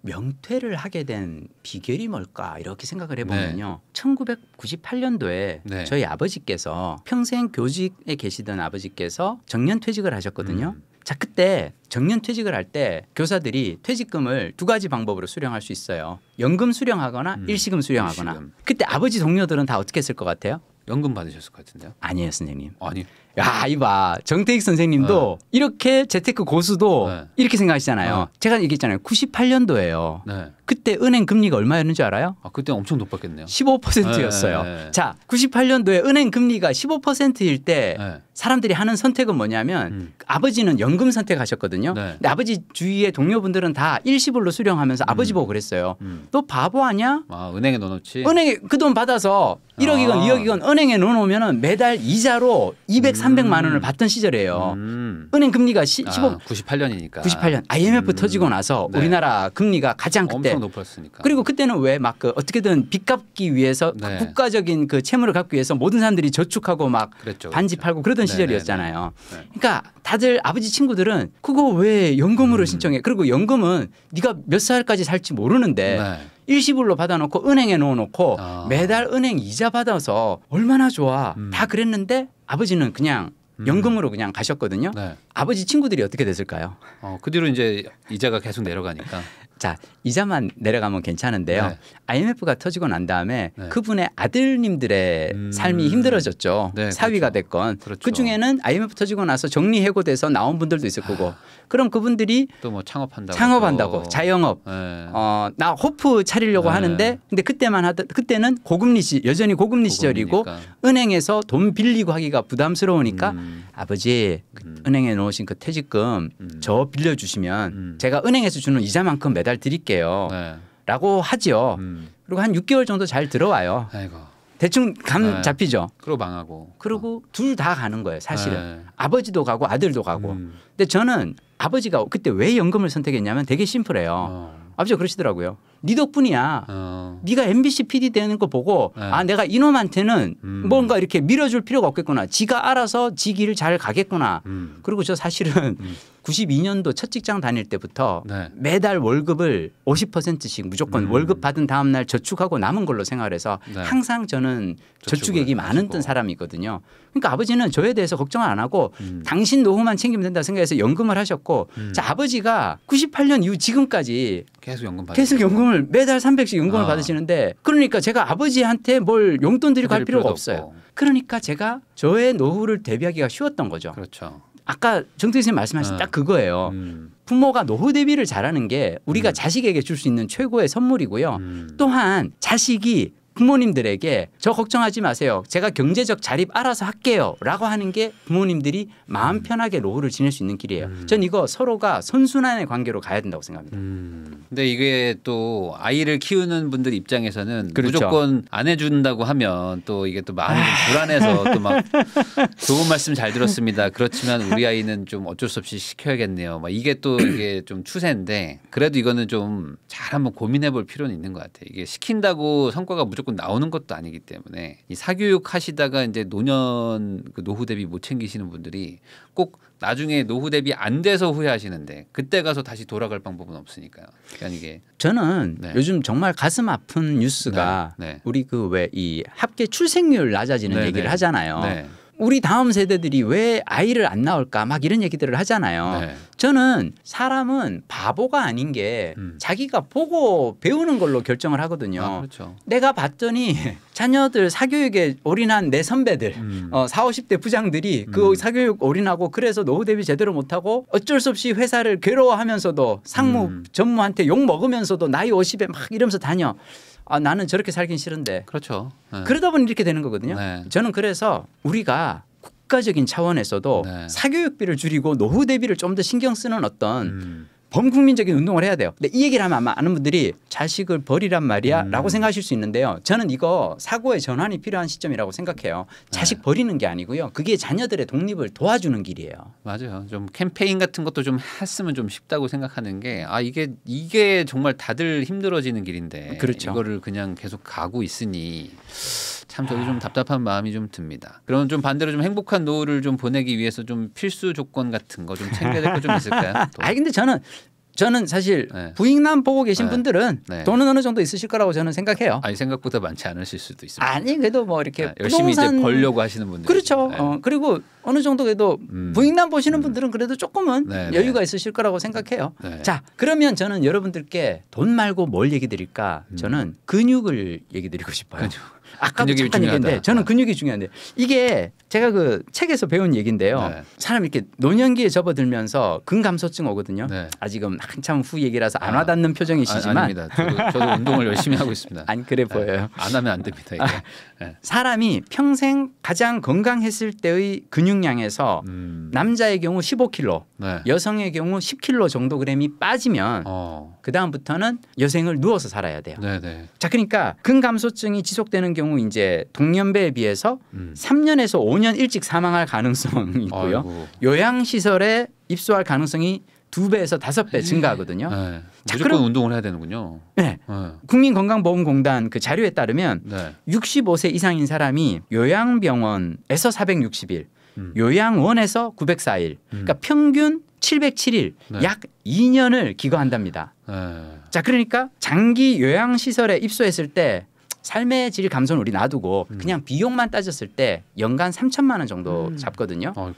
명퇴를 하게 된 비결이 뭘까 이렇게 생각을 해보면요. 네. 1998년도에 저희 아버지께서 평생 교직에 계시던 아버지께서 정년 퇴직을 하셨거든요. 음. 자 그때 정년 퇴직을 할 때 교사들이 퇴직금을 두 가지 방법으로 수령할 수 있어요. 연금 수령하거나 음. 일시금 수령하거나. 일시금. 그때 아버지 동료들은 다 어떻게 했을 것 같아요? 연금 받으셨을 것 같은데요? 아니에요, 선생님. 아니. 야, 이봐. 정태익 선생님도 네. 이렇게 재테크 고수도 네. 이렇게 생각하시잖아요. 네. 제가 얘기했잖아요. 98년도에요. 그때 은행 금리가 얼마였는 줄 알아요? 아, 그때 엄청 높았겠네요. 15%였어요. 자, 98년도에 은행 금리가 15%일 때 사람들이 하는 선택은 뭐냐면 음. 아버지는 연금 선택하셨거든요. 근데 아버지 주위의 동료분들은 다 일시불로 수령하면서 음. 아버지 보고 그랬어요. 음. 너 바보 아니야? 아, 은행에 넣어놓지. 은행에 그 돈 받아서 1억이건 아. 2억이건 은행에 넣어놓으면 매달 이자로 200 300만 원을 음. 받던 시절이에요. 음. 은행 금리가 시, 15 아, 98년이니까 98년 IMF 음. 터지고 나서 네. 우리나라 금리가 가장 그때 엄청 높았으니까. 그리고 그때는 왜 막 그 어떻게든 빚 갚기 위해서 네. 국가적인 그 채무를 갚기 위해서 모든 사람들이 저축하고 막 그랬죠, 반지 그렇죠. 팔고 그러던 네 시절이었잖아요. 네네. 네, 네. 네. 그러니까 다들 아버지 친구들은 그거 왜 연금으로 음. 신청해? 그리고 연금은 네가 몇 살까지 살지 모르는데 네. 일시불로 받아놓고 은행에 넣어놓고 아. 매달 은행 이자 받아서 얼마나 좋아 음. 다 그랬는데 아버지는 그냥 음. 연금으로 그냥 가셨거든요. 네. 아버지 친구들이 어떻게 됐을까요? 어, 그 뒤로 이제 이자가 계속 내려가니까. 자 이자만 내려가면 괜찮은데요. 네. IMF가 터지고 난 다음에 네. 그분의 아들님들의 음... 삶이 힘들어졌죠. 네, 그렇죠. 사위가 그렇죠. 됐건 그렇죠. 그 중에는 IMF 터지고 나서 정리 해고돼서 나온 분들도 있을 거고. 아... 그럼 그분들이 또 뭐 창업한다고 창업한다고 자영업 네. 어나 호프 차리려고 네. 하는데 근데 그때만 하던 그때는 고금리 시 여전히 고금리 시절이고 은행에서 돈 빌리고 하기가 부담스러우니까 음... 아버지 그 음... 은행에 넣으신 그 퇴직금 음. 저 빌려 주시면 음. 제가 은행에서 주는 이자만큼 매달 배달 드릴게요. 네. 라고 하지요. 음. 그리고 한 6개월 정도 잘 들어와요. 아이고. 대충 감 네. 잡히죠. 그리고 망하고. 그리고 어. 둘다 가는 거예요, 사실은. 네. 아버지도 가고 아들도 가고. 음. 근데 저는 아버지가 그때 왜 연금을 선택했냐면 되게 심플해요. 어. 아버지가 그러시더라고요. 네 덕분이야. 어. 네가 MBC PD 되는 거 보고 네. 아 내가 이놈한테는 음. 뭔가 이렇게 밀어줄 필요가 없겠구나. 지가 알아서 지 길을 잘 가겠구나. 음. 그리고 저 사실은 음. 92년도 첫 직장 다닐 때부터 네. 매달 월급을 50%씩 무조건 음. 월급 받은 다음 날 저축하고 남은 걸로 생활해서 네. 항상 저는 저축액이 많은 뜬 사람이거든요. 그러니까 아버지는 저에 대해서 걱정 을안 하고 음. 당신 노후만 챙기면 된다 생각해서 연금을 하셨고 음. 자 아버지가 98년 이후 지금까지 계속 연금 받 계속 연금을 매달 300씩 연금을 아. 받으시는데 그러니까 제가 아버지한테 뭘 용돈 드리고 할 필요가 없어요. 없고. 그러니까 제가 저의 노후를 대비하기가 쉬웠던 거죠. 그렇죠. 아까 정태 선생님 말씀하신 아. 딱 그거예요. 음. 부모가 노후 대비를 잘하는 게 우리가 음. 자식에게 줄 수 있는 최고의 선물이고요. 음. 또한 자식이 부모님들에게 저 걱정하지 마세요. 제가 경제적 자립 알아서 할게요. 라고 하는 게 부모님들이 마음 음. 편하게 노후를 지낼 수 있는 길이에요. 음. 전 이거 서로가 선순환의 관계로 가야 된다고 생각합니다. 음. 근데 이게 또 아이를 키우는 분들 입장에서는 그렇죠. 무조건 안 해준다고 하면 또 이게 또 마음이 불안해서 아. 또막 (laughs) 좋은 말씀 잘 들었습니다. 그렇지만 우리 아이는 좀 어쩔 수 없이 시켜야겠네요. 막 이게 또 이게 좀 추세인데 그래도 이거는 좀 잘 한번 고민해 볼 필요는 있는 것 같아요. 이게 시킨다고 성과가 무조건 무조건 나오는 것도 아니기 때문에 이 사교육 하시다가 이제 노년 그 노후 대비 못 챙기시는 분들이 꼭 나중에 노후 대비 안 돼서 후회하시는데 그때 가서 다시 돌아갈 방법은 없으니까요. 그러니까 이게 저는 네. 요즘 정말 가슴 아픈 뉴스가 네. 네. 우리 그 왜 이 합계 출생률 낮아지는 네, 얘기를 네. 하잖아요. 네. 우리 다음 세대들이 왜 아이를 안 낳을까 막 이런 얘기들을 하잖아요. 네. 저는 사람은 바보가 아닌 게 음. 자기가 보고 배우는 걸로 결정을 하거든요. 아, 그렇죠. 내가 봤더니 (laughs) 자녀들 사교육에 올인한 내 선배들 음. 어, 4, 50대 부장들이 그 음. 사교육 올인하고 그래서 노후 대비 제대로 못하고 어쩔 수 없이 회사를 괴로워하면서도 상무 음. 전무한테 욕 먹으면서도 나이 50에 막 이러면서 다녀. 아, 나는 저렇게 살긴 싫은데. 그렇죠. 네. 그러다 보니 이렇게 되는 거거든요. 네. 저는 그래서 우리가 국가적인 차원에서도 네. 사교육비를 줄이고 노후 대비를 좀 더 신경 쓰는 어떤 음. 범국민적인 운동을 해야 돼요. 근데 이 얘기를 하면 아마 아는 분들이 자식을 버리란 말이야 음. 라고 생각하실 수 있는데요. 저는 이거 사고의 전환이 필요한 시점이라고 생각해요. 자식 네. 버리는 게 아니고요. 그게 자녀들의 독립을 도와주는 길이에요. 맞아요. 좀 캠페인 같은 것도 좀 했으면 좀 쉽다고 생각하는 게 아 이게 이게 정말 다들 힘들어지는 길인데 그렇죠. 이거를 그냥 계속 가고 있으니 참 저도 아. 좀 답답한 마음이 좀 듭니다. 그러면 좀 반대로 좀 행복한 노후를 좀 보내기 위해서 좀 필수 조건 같은 거 좀 챙겨야 될 거 좀 있을까요? (laughs) 아 근데 저는 저는 사실 네. 부인남 보고 계신 네. 분들은 네. 돈은 어느 정도 있으실 거라고 저는 생각해요. 아니 생각보다 많지 않으실 수도 있습니다. 아니 그래도 뭐 이렇게 아, 열심히 부동산... 이제 벌려고 하시는 분들 그렇죠. 네. 어, 그리고 어느 정도 그래도 음. 부인남 보시는 음. 분들은 그래도 조금은 네, 여유가 있으실 거라고 생각해요. 자 그러면 저는 여러분들께 돈 말고 뭘 얘기 드릴까? 음. 저는 근육을 얘기 드리고 싶어요. 근육. 아, 아까 근육이 잠깐 얘기했는데 저는 네. 근육이 중요한데 이게 제가 그 책에서 배운 얘기인데요. 네. 사람 이렇게 노년기에 접어들면서 근감소증 오거든요. 네. 아직은 한참 후 얘기라서 안 아, 와닿는 표정이시지만 아, 닙니다 저도, 저도, 운동을 열심히 하고 있습니다. 안 (laughs) 그래 네. 보여요. 네. 안 하면 안 됩니다. 이게. (laughs) 네. 사람이 평생 가장 건강했을 때의 근육량에서 음. 남자의 경우 15kg, 여성의 경우 10kg 정도 그램이 빠지면 어. 그 다음부터는 여생을 누워서 살아야 돼요. 자, 그러니까 근감소증이 지속되는 경우 경우 이제 동년배에 비해서 음. 3년에서 5년 일찍 사망할 가능성이 있고요. 아이고. 요양시설에 입소할 가능성이 2 배에서 다섯 배 네. 증가하거든요. 네. 자, 그럼 운동을 해야 되는군요. 네. 네. 국민건강보험공단 그 자료에 따르면 네. 65세 이상인 사람이 요양병원에서 460일, 음. 요양원에서 904일, 음. 그러니까 평균 707일, 네. 약 2년을 기거한답니다. 네. 자, 그러니까 장기 요양시설에 입소했을 때 삶의 질 감소는 우리 놔두고 음. 그냥 비용만 따졌을 때 연간 3천만 원 정도 음. 잡거든요. 아이고.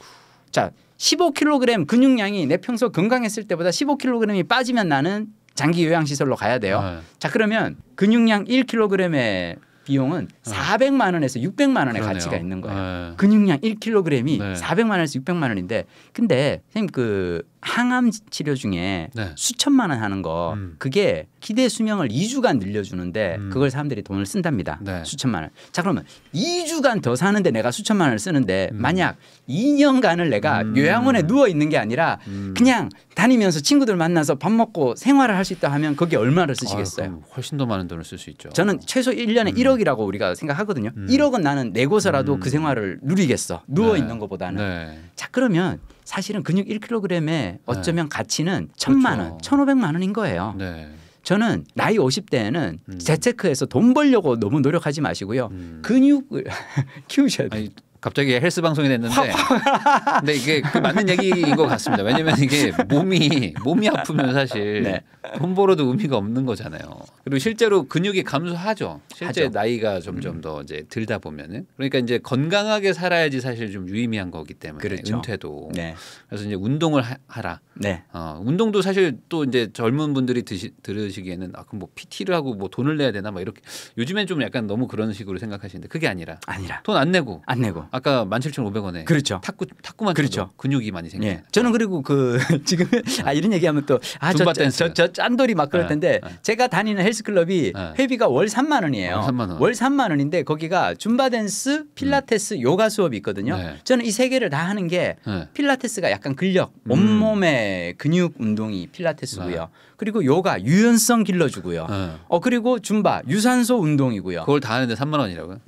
자, 15kg 근육량이 내 평소 건강했을 때보다 15kg이 빠지면 나는 장기 요양시설로 가야 돼요. 네. 자, 그러면 근육량 1kg의 비용은 네. 400만 원에서 600만 원의 그러네요. 가치가 있는 거예요. 네. 근육량 1kg이 네. 400만 원에서 600만 원인데 근데 선생님 그 항암 치료 중에 네. 수천만 원 하는 거 음. 그게 기대 수명을 2주간 늘려주는데 음. 그걸 사람들이 돈을 쓴답니다. 네. 수천만 원. 자 그러면 2주간 더 사는데 내가 수천만 원을 쓰는데 음. 만약 2년간을 내가 음. 요양원에 누워 있는 게 아니라 음. 그냥 다니면서 친구들 만나서 밥 먹고 생활을 할 수 있다 하면 그게 얼마를 쓰시겠어요? 아 훨씬 더 많은 돈을 쓸 수 있죠. 저는 최소 1년에 1억이라고 음. 우리가 생각하거든요. 1억은 나는 내고서라도 그 생활을 누리겠어. 누워 네. 있는 것보다는. 네. 자 그러면 사실은 근육 1kg에 어쩌면 가치는 천만 원, 그렇죠. 천오백만 그렇죠. 원인 거예요. 네. 저는 나이 50대에는 음. 재테크에서돈 벌려고 너무 노력하지 마시고요. 음. 근육을 (laughs) 키우셔야 돼요. 아니, 갑자기 헬스 방송이 됐는데 (laughs) 근데 이게 그 맞는 얘기인 것 같습니다. 왜냐면 이게 몸이 몸이 아프면 사실 네. 돈 벌어도 의미가 없는 거잖아요. 그리고 실제로 근육이 감소하죠. 실제 하죠. 나이가 점점 음. 더 이제 들다 보면은 그러니까 이제 건강하게 살아야지 사실 좀 유의미한 거기 때문에 그렇죠. 은퇴도 네. 그래서 이제 운동을 하, 라 네. 어, 운동도 사실 또 이제 젊은 분들이 드시, 들으시기에는 아 그럼 뭐 PT를 하고 뭐 돈을 내야 되나 막 이렇게 요즘엔 좀 약간 너무 그런 식으로 생각하시는데 그게 아니라 아니라 돈 안 내고 안 내고 아까 17,500원에 그렇죠. 탁구 탁구만 그렇죠. 근육이 많이 생겨. 예. 저는 어. 그리고 그 (laughs) 지금 아 이런 얘기하면 또아저저저 짠돌이 막 그럴 어. 텐데 예. 제가 다니는 헬스 클럽이 예. 회비가 월 3만 원이에요. 월 3만, 원. 월 3만 원인데 거기가 줌바 댄스, 필라테스, 음. 요가 수업이 있거든요. 네. 저는 이 세 개를 다 하는 게 네. 필라테스가 약간 근력, 음. 온몸의 근육 운동이 필라테스고요. 네. 그리고 요가 유연성 길러주고요. 네. 어 그리고 줌바 유산소 운동이고요. 그걸 다 하는데 3만 원이라고요?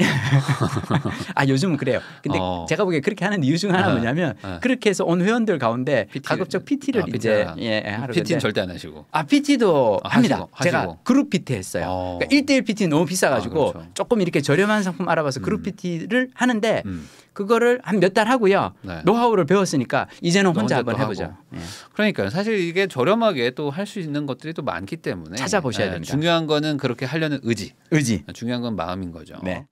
(laughs) 아 요즘은 그래요. 근데 어. 제가 보기에 그렇게 하는 이유 중 하나 네. 뭐냐면 네. 그렇게 해서 온 회원들 가운데 PT, 가급적 PT를 아, 이제 아, 예, 하러 PT는 절대 안 하시고. 아 PT도 아, 합니다. 하시고, 하시고. 제가 그룹 PT 했어요. 어. 그러니까 1대1 PT 너무 비싸 가지고 아, 그렇죠. 조금 이렇게 저렴한 상품 알아봐서 그룹 음. PT를 하는데 음. 그거를 한 몇 달 하고요. 네. 노하우를 배웠으니까 이제는 혼자, 혼자 한번 해보죠 예. 그러니까 사실 이게 저렴하게 또 할 수 있는 것들이 또 많기 때문에 찾아보셔야 예. 됩니다. 중요한 거는 그렇게 하려는 의지. 의지. 예, 중요한 건 마음인 거죠. 네.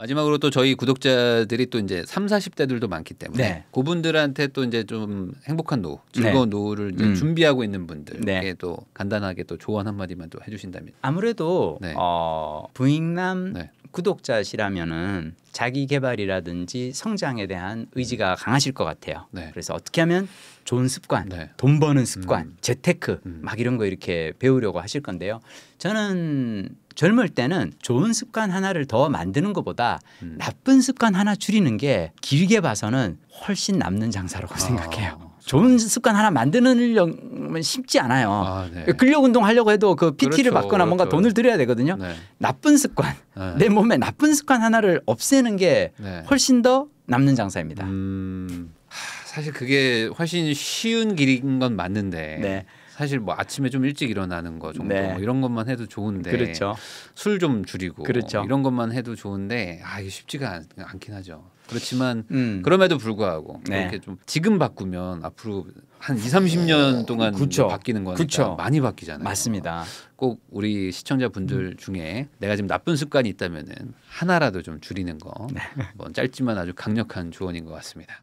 마지막으로 또 저희 구독자들이 또 이제 3, 0 40대들도 많기 때문에 네. 그분들한테 또 이제 좀 행복한 노후, 즐거운 네. 노후를 음. 준비하고 있는 분들에게 네. 또 간단하게 또 조언 한마디만 또 해주신다면 아무래도 네. 어, 부인남 네. 구독자시라면은 자기 개발이라든지 성장에 대한 의지가 음. 강하실 것 같아요. 네. 그래서 어떻게 하면 좋은 습관, 네. 돈 버는 음. 습관, 음. 재테크 음. 막 이런 거 이렇게 배우려고 하실 건데요. 저는 젊을 때는 좋은 습관 하나를 더 만드는 것보다 음. 나쁜 습관 하나 줄이는 게 길게 봐서는 훨씬 남는 장사라고 아. 생각해요. 좋은 습관 하나 만드는 일은 쉽지 않아요. 아, 네. 근력 운동 하려고 해도 그 PT를 그렇죠, 받거나 뭔가 그렇죠. 돈을 들여야 되거든요. 네. 나쁜 습관, 네. 내 몸에 나쁜 습관 하나를 없애는 게 네. 훨씬 더 남는 장사입니다. 음, 하, 사실 그게 훨씬 쉬운 길인 건 맞는데 네. 사실 뭐 아침에 좀 일찍 일어나는 거 정도 네. 뭐 이런 것만 해도 좋은데 그렇죠. 술 좀 줄이고 그렇죠. 이런 것만 해도 좋은데 아 이게 쉽지가 않, 긴 하죠. 그렇지만 음. 그럼에도 불구하고 네. 이렇게 좀 지금 바꾸면 앞으로 한 2, 30년 어, 동안 그쵸. 바뀌는 거니까 그쵸. 많이 바뀌잖아요. 맞습니다. 꼭 우리 시청자분들 음. 중에 내가 지금 나쁜 습관이 있다면은 하나라도 좀 줄이는 거 네. 짧지만 아주 강력한 조언인 것 같습니다.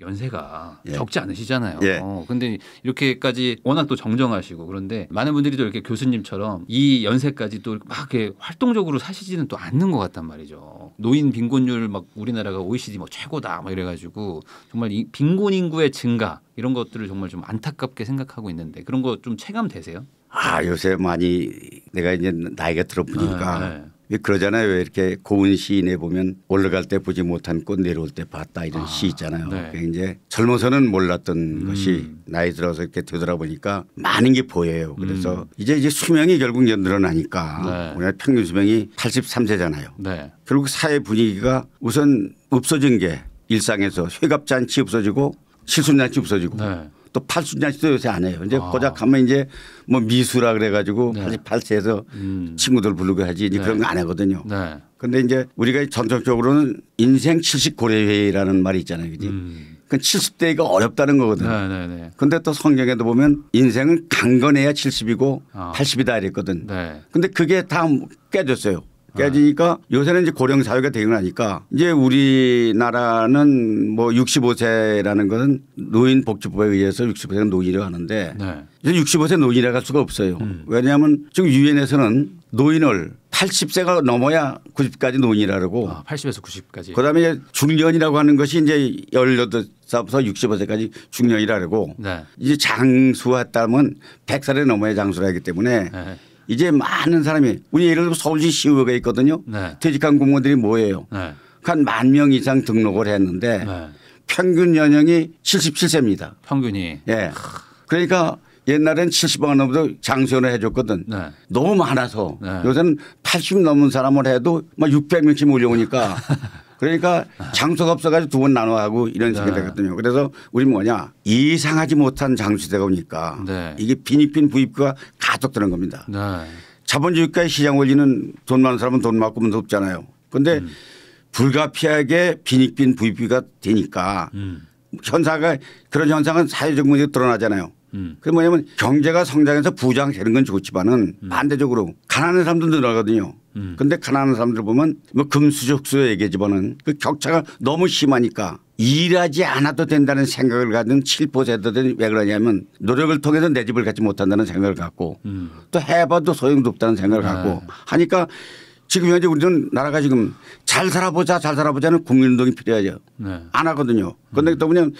연세가 예. 적지 않으시잖아요. 예. 어, 근데 이렇게까지 워낙 또 정정하시고 그런데 많은 분들이 또 이렇게 교수님처럼 이 연세까지 또 막 이렇게 활동적으로 사시지는 또 않는 것 같단 말이죠. 노인 빈곤율 막 우리나라가 OECD 뭐 최고다 막 뭐 이래가지고 정말 이 빈곤 인구의 증가 이런 것들을 정말 좀 안타깝게 생각하고 있는데 그런 거 좀 체감되세요? 아 요새 많이 내가 이제 나이가 들어 보니까 아, 네, 네. 그러잖아요. 왜 이렇게 고운 시인에 보면 올라갈 때 보지 못한 꽃 내려올 때 봤다 이런 아, 시 있잖아요. 네. 그러니까 이제 젊어서는 몰랐던 음. 것이 나이 들어서 이렇게 되돌아보니까 많은 게 보여요. 그래서 음. 이제 이제 수명이 결국 늘어나니까 네. 우리나라 평균 수명이 83세잖아요. 네. 결국 사회 분위기가 우선 없어진 게 일상에서 회갑잔치 없어지고 시순잔치 없어지고 네. 또 팔순장식도 요새 안 해요. 이제 아. 고작 가면 이제 뭐 미수라 그래가지고 네. 88세에서 음. 친구들 부르고 하지 이제 네. 그런 거 안 하거든요. 네. 그런데 이제 우리가 전통적으로는 인생 70 고려회의라는 말이 있잖아요. 그지? 음. 그 70대가 어렵다는 거거든. 그런데 네, 네, 네. 또 성경에도 보면 인생은 강건해야 70이고 아. 80이다 이랬거든. 네. 근데 그게 다 깨졌어요. 깨지니까 요새는 이제 고령 사회가 되고 나니까 이제 우리나라는 뭐 65세라는 것은 노인 복지법에 의해서 65세가 노인이라고 하는데 네. 이제 65세 노인이라 할 수가 없어요. 음. 왜냐하면 지금 유엔에서는 노인을 80세가 넘어야 90까지 노인이라고. 아, 80에서 90까지. 그다음에 중년이라고 하는 것이 이제 18살부터 65세까지 중년이라고. 네. 이제 장수했다면 100살에 넘어야 장수라기 때문에 네. 이제 많은 사람이 우리 예를 들어 서울시 시의회가 있거든요. 네. 퇴직한 공무원들이 뭐예요? 네. 그러니까 한만 명 이상 등록을 했는데 네. 평균 연령이 77세입니다. 평균이. 예. 그러니까 옛날엔 70만 넘어도 장수연을 해줬거든. 네. 너무 많아서 네. 요새는 80 넘은 사람을 해도 막 600명씩 몰려오니까 (laughs) 그러니까 아. 장소가 없어가지고 두 번 나눠 가고 이런 식이 네. 되거든요. 그래서 우리는 뭐냐 이상하지 못한 장수대가 오니까 네. 이게 빈입빈 부입가 가득 드는 겁니다. 네. 자본주의가의 시장 원리는 돈 많은 사람은 돈 많고 면 없잖아요. 그런데 음. 불가피하게 빈익빈 부입비가 되니까 음. 현상가 그런 현상은 사회적 문제로 드러나잖아요. 음. 그게 뭐냐면 경제가 성장해서 부장되는 건 좋지만은 음. 반대적으로 가난한 사람도 늘어나거든요. 음. 근데 가난한 사람들 보면 뭐 금수저수 얘기지만은 그 격차가 너무 심하니까 일하지 않아도 된다는 생각을 가진 7%들은 왜 그러냐면 노력을 통해서 내 집을 갖지 못한다는 생각을 갖고 음. 또 해봐도 소용도 없다는 생각을 아. 갖고 하니까 지금 현재 우리는 나라가 지금 잘 살아보자 잘 살아보자는 국민운동이 필요하죠. 네. 안 하거든요. 그런데 음. 또 보면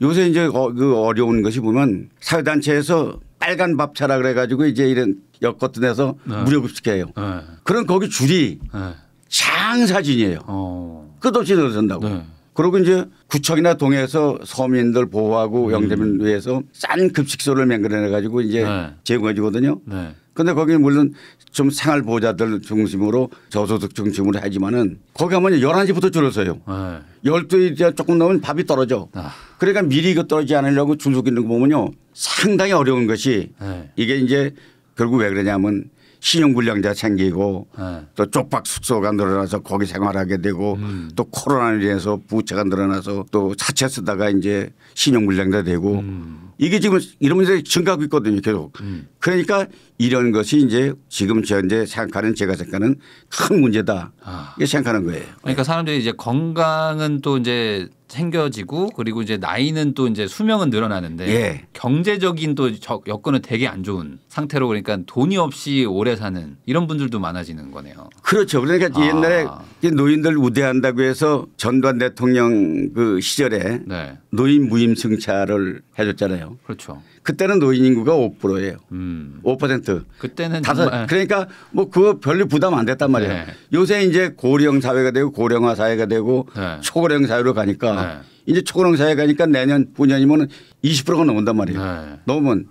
요새 이제 어, 그 어려운 것이 보면 사회단체에서 빨간 밥차라 그래가지고 이제 이런 엿거뜬 데서 네. 무료급식해요. 네. 그런 거기 줄이 네. 장사진이에요. 어. 끝없이 늘어선다고. 네. 그리고 이제 구청이나 동에서 서민들 보호하고 음. 영재민 위해서 싼 급식소를 맹글어내 가지고 이제 네. 제공해 주거든요. 그런데 네. 거기는 물론 좀 생활보호자들 중심으로 저소득 중심으로 하지만은 거기 가면 열한 시부터 줄어서요. 네. 열두 시제 조금 넘으면 밥이 떨어져. 아. 그러니까 미리 이거 떨어지지 않으려고 줄서 있는 거 보면요. 상당히 어려운 것이 네. 이게 이제 결국 왜 그러냐면 신용불량자 생기고 네. 또 쪽박 숙소가 늘어나서 거기 생활하게 되고 음. 또 코로나로 인해서 부채가 늘어나서 또 사채 쓰다가 이제 신용불량자 되고 음. 이게 지금 이러면서 증가하고 있거든요 계속. 음. 그러니까 이런 것이 이제 지금 현재 생각하는 제가 생각하는 큰 문제다. 아. 이게 생각하는 거예요. 그러니까 네. 사람들이 이제 건강은 또 이제 챙겨지고 그리고 이제 나이는 또 이제 수명은 늘어나는데 예. 경제적인 또 여건은 되게 안 좋은 상태로 그러니까 돈이 없이 오래 사는 이런 분들도 많아지는 거네요. 그렇죠. 그러니까 아. 옛날에 노인들 우대한다고 해서 전두환 대통령 그 시절에 네. 노인 무임승차를 해줬잖아요. 거잖아요. 그렇죠. 그때는 노인 인구가 5%예요. 음. 5%. 그때는 다섯 그러니까 뭐 그거 별로 부담 안 됐단 말이에요. 네. 요새 이제 고령 사회가 되고 고령화 사회가 되고 네. 초고령 사회로 가니까 네. 이제 초고령 사회 가니까 내년 후년이면 20%가 넘는단 말이에요. 네. 넘으면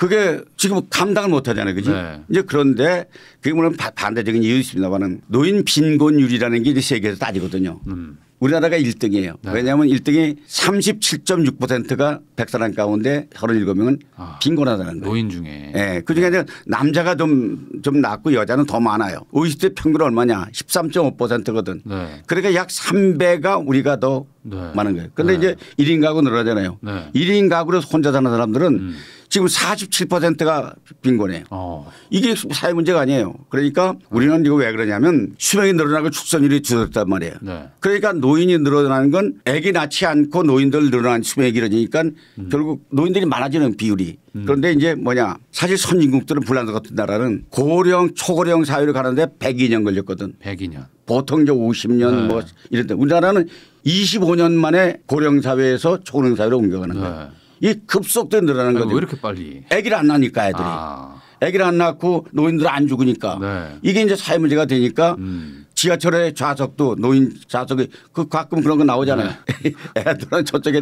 그게 지금 감당을 못 하잖아요. 그지? 네. 이제 그런데 그게 물론 반대적인 이유 있습니다만은 노인 빈곤율이라는 게 이제 세계에서 따지거든요. 음. 우리나라가 1등이에요. 네. 왜냐하면 1등이 37.6%가 100사람 가운데 37명은 아, 빈곤하다는 거예요. 노인 중에. 네. 예, 그중에 네. 남자가 좀, 좀 낫고 여자는 더 많아요. OECD 평균 얼마냐 13.5%거든. 네. 그러니까 약 3배가 우리가 더 네. 많은 거예요. 그런데 네. 이제 1인 가구 늘어나잖아요. 네. 1인 가구로 혼자 사는 사람들은 음. 지금 47%가 빈곤해요. 어. 이게 사회 문제가 아니에요. 그러니까 우리는 이거 왜 그러냐면 수명이 늘어나고 출산율이 줄었단 말이에요. 네. 그러니까 노인이 늘어나는 건 애기 낳지 않고 노인들 늘어난 수명이 길어지니까 음. 결국 노인들이 많아지는 비율이 음. 그런데 이제 뭐냐 사실 선진국들은 불란한 같은 나라는 고령 초고령 사회를 가는데 102년 걸렸거든. 102년. 보통 이 50년 네. 뭐 이런데 우리나라는 25년 만에 고령 사회에서 초고령 사회로 옮겨가는 거예요. 네. 이 급속도에 늘어나는 거죠. 왜 이렇게 빨리? 아기를 안 낳으니까 애들이. 아. 아기를 안 낳고 노인들 안 죽으니까 네. 이게 이제 사회 문제가 되니까 음. 지하철에 좌석도 노인 좌석이 그 가끔 그런 거 나오잖아요. 네. (laughs) 애들은 저쪽에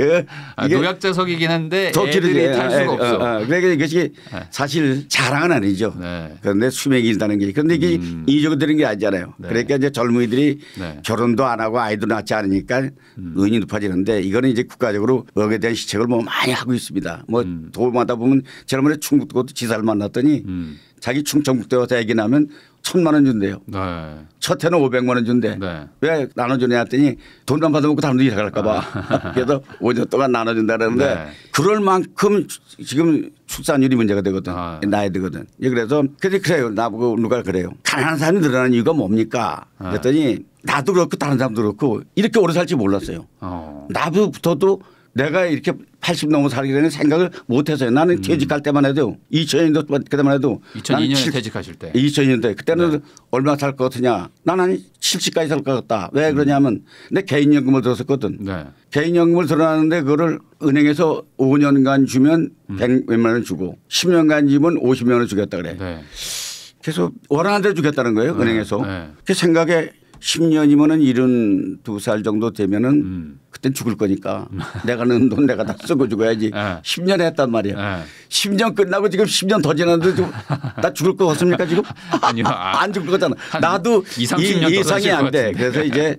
예. (laughs) 아, 노약자석이긴 한데 애들이 예, 탈 수가 예. 어, 없어. 어, 어. 그러니까 이것이 네. 사실 자랑은 아니죠. 네. 그런데 수명이 길다는 게 그런데 이게 음. 이적이 되는 게 아니잖아요. 네. 그러니까 이제 젊은이들이 네. 결혼도 안 하고 아이도 낳지 않으니까 음. 의인이 높아지는데 이거는 이제 국가적으로 여기에 대한 시책을 뭐 많이 하고 있습니다. 뭐 음. 도움하다 보면 지난번에 충북도 지사를 만났더니 음. 자기 충청북도 에서 얘기 나면 천만 원 준대요. 네. 첫 해는 5 0 0만원 준대. 네. 왜 나눠주냐 했더니 돈만 받아먹고 다른 데 일할까 봐. 그래서 오년 동안 나눠준다 그러는데 네. 그럴 만큼 지금 출산율이 문제가 되거든. 아. 나야 되거든. 예, 그래서 그래 그래요. 나보고 누가 그래요. 가난한 사람이 늘어나는 이유가 뭡니까? 아. 그랬더니 나도 그렇고 다른 사람도 그렇고 이렇게 오래 살지 몰랐어요. 어. 나부터도 내가 이렇게 80 넘어 살게 되는 생각을 못해서 나는 음. 퇴직할 때만 해도 2000년도 그때만 해도 2002년에 7, 퇴직하실 때 2002년대 그때는 네. 얼마 살 것 같으냐. 나는 한 70까지 살 것 같다. 왜 음. 그러냐면 내 개인연금을 들었었거든. 네. 개인연금을 들어놨는데 그거를 은행에서 5년간 주면 100 몇만 원 주고 10년간 주면 50만 원 주겠다 그래. 네. 계속 원하는 대로 주겠다는 거예요. 네. 은행에서. 네. 그 생각에 10년이면은 72살 정도 되면은 음. 그때 죽을 거니까 내가 는돈 내가 다 쓰고 죽어야지 네. 예. 10년 했단 말이야. 네. 예. 10년 끝나고 지금 10년 더 지났는데 나 죽을 것 같습니까 지금? (laughs) 아니요. 아, 안 죽을 거잖아. 나도 2, 30년 이, 이상이 안 돼. 그래서 이제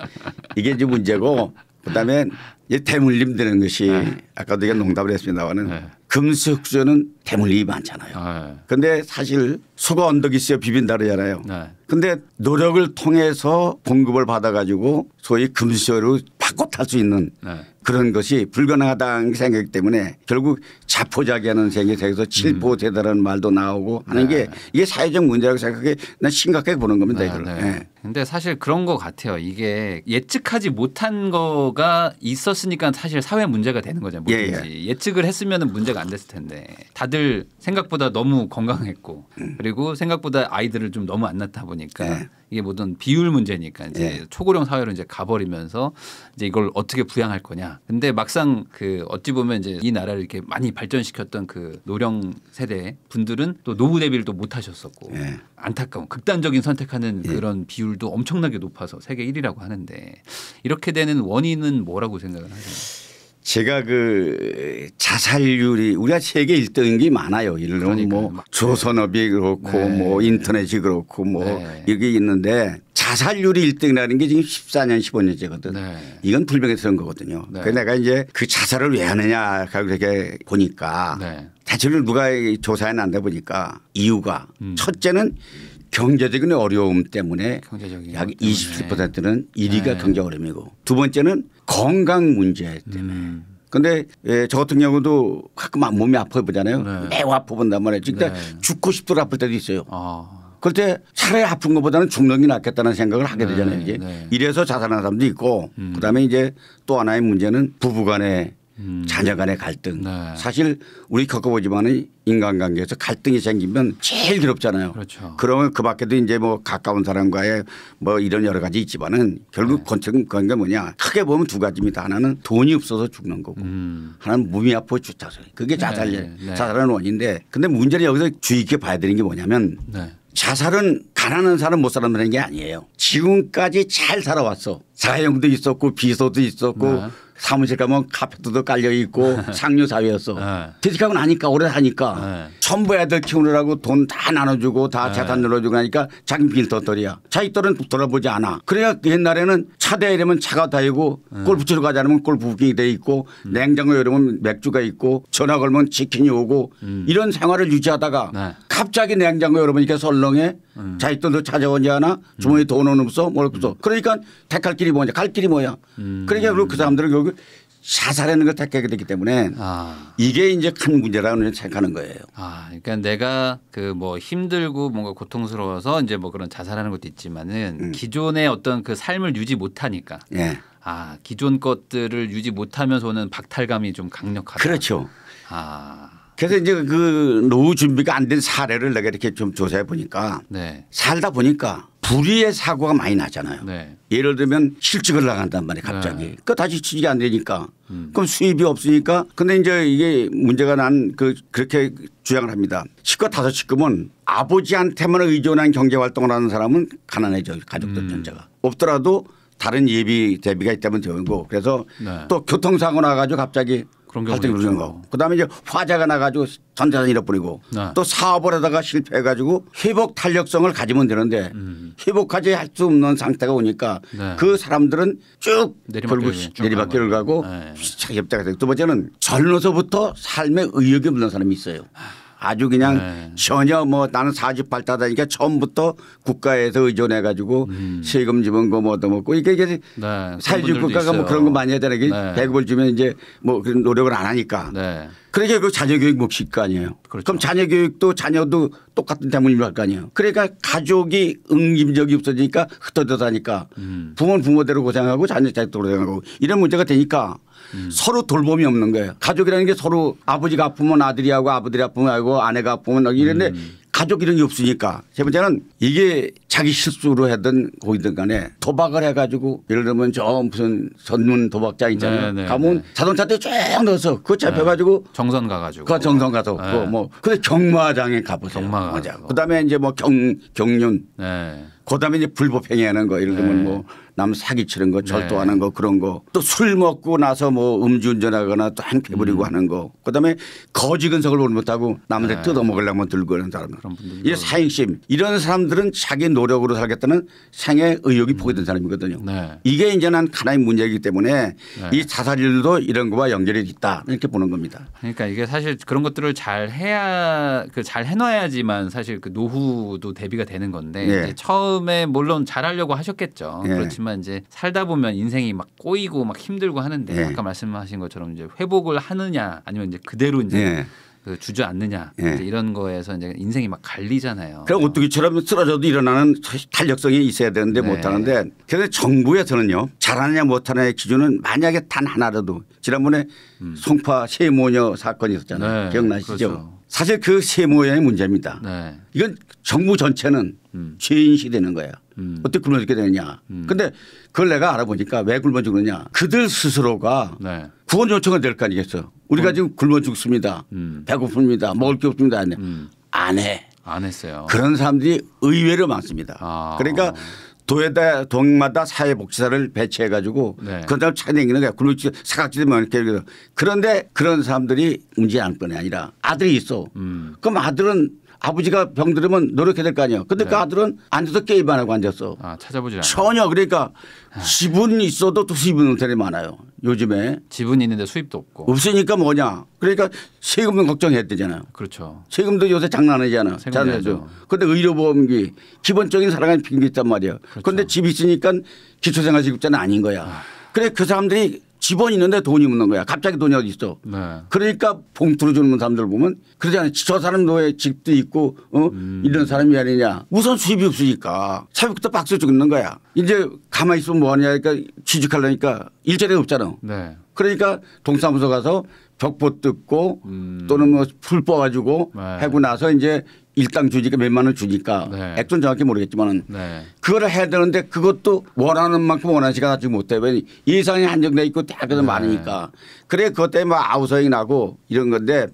이게 이제 문제고 그다음에 이 대물림 되는 것이 네. 아까 도 내가 농담을 했습니다마는 네. 금수 저는 대물림이 많잖아요. 네. 그런데 사실 수가 언덕이 있어 야 비빈다 그러잖아요. 그런데 네. 노력을 통해서 공급을 받아 가지고 소위 금수로 바꿔 탈 수 있는 네. 그런 것이 불가능하다는 생각이기 때문에 결국 자포자기하는 생각에서 칠보되다라는 음. 말도 나오고 하는 네. 게 이게 사회적 문제라고 생각해 난 심각하게 보는 겁니다. 네, 이걸. 네. 네. 근데 사실 그런 것 같아요. 이게 예측하지 못한 거가 있었으니까 사실 사회 문제가 되는 거잖아요. 예, 예. 측을 했으면 문제가 안 됐을 텐데 다들 생각보다 너무 건강했고 음. 그리고 생각보다 아이들을 좀 너무 안 낳다 보니까 예. 이게 뭐든 비율 문제니까 이제 예. 초고령 사회로 이제 가버리면서 이제 이걸 어떻게 부양할 거냐. 근데 막상 그 어찌 보면 이제 이 나라를 이렇게 많이 발전시켰던 그 노령 세대 분들은 또 노후 대비를 또 못 하셨었고 예. 안타까운 극단적인 선택하는 예. 그런 비율도 엄청나게 높아서 세계 1위라고 하는데 이렇게 되는 원인은 뭐라고 생각을 하세요? 제가 그 자살률이 우리가 세계 1등인 게 많아요. 예를 들면 뭐 조선업이 그렇고 네. 뭐 인터넷이 그렇고 뭐 네. 이게 있는데 자살률이 1등이라는 게 지금 14년 15년째거든. 네. 이건 불명예스러운 거거든요. 네. 그 내가 이제 그 자살을 왜 하느냐 그렇게 보니까 네. 대체로 누가 조사해 난다 보니까 이유가 음. 첫째는 음. 경제적인 어려움 때문에 약제적인약 27%는 1위가 네. 경제 어려움이고 두 번째는 건강 문제 때문에 음. 근데 예, 저 같은 경우도 가끔 몸이 아파 보잖아요. 네. 매우 아파 본단 말이에요. 그러니까 네. 죽고 싶도록 아플 때도 있어요. 아. 그럴 때 차라리 아픈 것보다는 죽는 게 낫겠다는 생각을 하게 되잖아요. 네. 이제 네. 이래서 자살하는 사람도 있고 음. 그다음에 이제 또 하나의 문제는 부부간의 음. 자녀 간의 갈등. 네. 사실 우리 겪어보지만은 인간관계에서 갈등이 생기면 제일 괴롭잖아요. 그렇죠. 그러면 그 밖에도 이제 뭐 가까운 사람과의 뭐 이런 여러 가지 있지만은 결국 건축은 네. 그런 게 뭐냐 크게 보면 두 가지입니다. 하나는 돈이 없어서 죽는 거고 음. 하나는 몸이 아파 죽자살. 그게 자살이에요. 네. 자살하는 네. 원인데 근데 문제는 여기서 주의 깊게 봐야 되는 게 뭐냐면 네. 자살은 가난한 사람 못살아이라는게 아니에요. 지금까지 잘 살아왔어. 사형도 있었고 비소도 있었고 네. 사무실 가면 카펫도 깔려 있고 (laughs) 상류 사회였어. 네. 퇴직하고 나니까 오래 사니까 네. 전부 애들 키우느라고 돈 다 나눠주고 다 네. 재산 늘어주고 하니까 자기 빈털털이야. 자기 털은 돌아보지 않아. 그래야 그 옛날에는 차대 이러면 차가 다 있고 네. 골프 치러 가자면 골프 기킹이돼 있고 음. 냉장고 이러면 맥주가 있고 전화 걸면 치킨이 오고 음. 이런 생활을 유지하다가 갑자기 냉장고 열어보니까 설렁해. 음. 자 있던 너 찾아오지 않아? 주머니에 음. 돈은 없어? 뭘 없어? 음. 그러니까 택할 길이 뭐냐? 갈 길이 뭐야? 음. 그러니까 그 사람들은 결국 자살하는 걸 택하게 되기 때문에 아. 이게 이제 큰 문제라는 생각하는 거예요. 아, 그러니까 내가 그 뭐 힘들고 뭔가 고통스러워서 이제 뭐 그런 자살하는 것도 있지만은 음. 기존의 어떤 그 삶을 유지 못하니까. 예. 아, 기존 것들을 유지 못하면서 오는 박탈감이 좀 강력하다. 그렇죠. 아. 그래서 이제 그 노후 준비가 안 된 사례를 내가 이렇게 좀 조사해 보니까 네. 살다 보니까 불의의 사고가 많이 나잖아요. 네. 예를 들면 실직을 나간단 말이에요 갑자기. 네. 그 다시 취직이 안 되니까 음. 그럼 수입이 없으니까 근데 이제 이게 문제가 난 그 그렇게 주장을 합니다. 치과 다섯 식금은 아버지한테만 의존한 경제 활동을 하는 사람은 가난해져요 가족들 음. 전체가 없더라도 다른 예비 대비가 있다면 되고 그래서 네. 또 교통사고 나가지고 갑자기 갈등이 생는거 그다음에 이제 화재가 나가지고 전자산 잃어버리고 네. 또 사업을 하다가 실패해가지고 회복 탄력성을 가지면 되는데 음. 회복하지 할 수 없는 상태가 오니까 네. 그 사람들은 쭉 결국 내리막길을 가고 시차가 협자가 되고 두 번째는 젊어서부터 삶에 의욕이 없는 사람이 있어요. 아, 아주 그냥 네. 전혀 뭐 나는 4주팔다다니까 처음부터 국가에서 의존해 가지고 음. 세금 주면 거 뭐도 먹고 이게 이게 네. 사회주의 국가가 뭐 있어요. 뭐 그런 거 많이 해야 되는 게 네. 1 0을 주면 이제 뭐 그런 노력을 안 하니까. 네. 그러니까 그 자녀교육 몫일 거 아니에요. 그렇죠. 그럼 자녀교육도 자녀도 똑같은 대문림을할거 아니에요. 그러니까 가족이 응임력이 없어지니까 흩어져다니까 음. 부모는 부모대로 고생하고 자녀 자식도 고생하고 이런 문제가 되니까 음. 서로 돌봄이 없는 거예요. 가족이라는 게 서로 아버지가 아프면 아들이 하고 아버들이 아프면 하고 아내가 아프면 이런데 음. 가족 이런 게 없으니까 세 번째는 이게 자기 실수로 하든 거기든 간에 도박을 해가지고 예를 들면 저 무슨 전문 도박장 있잖아요. 네네, 네, 네. 가면 자동차 떼쭉 넣어서 그거 네. 잡혀가지고 정선 가가지고 그 정선 가서 네. 뭐 근데 경마장에 가보세요. 경마장. 그다음에 이제 뭐 경 경륜. 네. 그다음에 이제 불법 행위하는 거 예를 들면 네. 뭐남 사기치는 거 절도하는 네. 거 그런 거 또 술 먹고 나서 뭐 음주운전하거나 또 한캐 부리고 음. 하는 거 그다음에 거지 근성을 못하고 남한테 네. 뜯어먹으려면 들고 하는 사람들 이 사행심 이런 사람들은 자기 노력으로 살겠다는 생애 의욕이 음. 포기된 사람이거든요. 네. 이게 이제 난가나의 문제이기 때문에 네. 이 자살률도 이런 거와 연결이 있다 이렇게 보는 겁니다. 그러니까 이게 사실 그런 것들을 잘 해야 그 잘 해놔야지만 사실 그 노후도 대비가 되는 건데 네. 처음에 물론 잘하려고 하셨겠죠. 네. 그렇지만 있지만 이제 살다 보면 인생이 막 꼬이고 막 힘들고 하는데 예. 아까 말씀하신 것처럼 이제 회복을 하느냐 아니면 이제 그대로 이제 예. 그 주저앉느냐 예. 이제 이런 거에서 이제 인생이 막 갈리잖아요. 그럼 오뚜기처럼 쓰러져도 일어나는 탄력성이 있어야 되는데 네. 못하는데 그런데 정부에서는요 잘하느냐 못하느냐의 기준은 만약에 단 하나라도 지난번에 음. 송파 세모녀 사건이 있었잖아요. 네. 기억나시죠? 그렇죠. 사실 그 세모의 문제입니다. 네. 이건 정부 전체는 음. 죄인시 되는 거예요. 음. 어떻게 굶어 죽게 되느냐. 음. 근데 그걸 내가 알아보니까 왜 굶어 죽느냐. 그들 스스로가 네. 구원 요청을 될 거 아니겠어요. 우리가 어. 지금 굶어 죽습니다. 음. 배고픕니다. 먹을 게 없습니다. 안 음. 해. 안 해. 안 했어요. 그런 사람들이 의외로 많습니다. 아. 그러니까 도에다 동마다 사회복지사를 배치해 가지고 네. 그런 사람 찾아내기는 거야. 굴지 사각지대 명확해. 뭐 그런데 그런 사람들이 문제 안건이 아니라 아들이 있어. 음. 그럼 아들은 아버지가 병들으면 노력해야 될 거 아니에요. 근데 그 네. 그 아들은 앉아서 게임만 하고 앉았어. 아, 찾아보질 않아. 전혀 그러니까 지분이 있어도 또 수입은 되게 많아요. 요즘에. 지분이 있는데 수입도 없고. 없으니까 뭐냐. 그러니까 세금은 걱정해야 되잖아요. 그렇죠. 세금도 요새 장난 아니잖아요. 세금도. 그런데 의료보험기 기본적인 사랑의 핑계 있단 말이에요. 그렇죠. 그런데 집 있으니까 기초생활지급자는 아닌 거야. 아. 그래 그 사람들이 집원 있는데 돈이 없는 거야. 갑자기 돈이 어디 있어. 네. 그러니까 봉투를 주는 사람들 보면 그러지 않아요. 저 사람도 왜 집도 있고 어? 음. 이런 사람이 아니냐. 우선 수입이 없으니까 새벽부터 박수 죽는 거야. 이제 가만히 있으면 뭐하냐. 그러니까 취직하려니까 일자리가 없잖아. 네. 그러니까 동사무소 가서 벽보 뜯고 음. 또는 뭐 풀 뽑아주고 네. 하고 나서 이제 일당 주니까 몇만 원 주니까 네. 액수는 정확히 모르겠지만은 네. 그거를 해야 되는데 그것도 원하는 만큼 원하지가 가지고 못해. 왜 예산이 한정돼 있고 대학에도 네. 많으니까. 그래 그것 때문에 막 아우성이 나고 이런 건데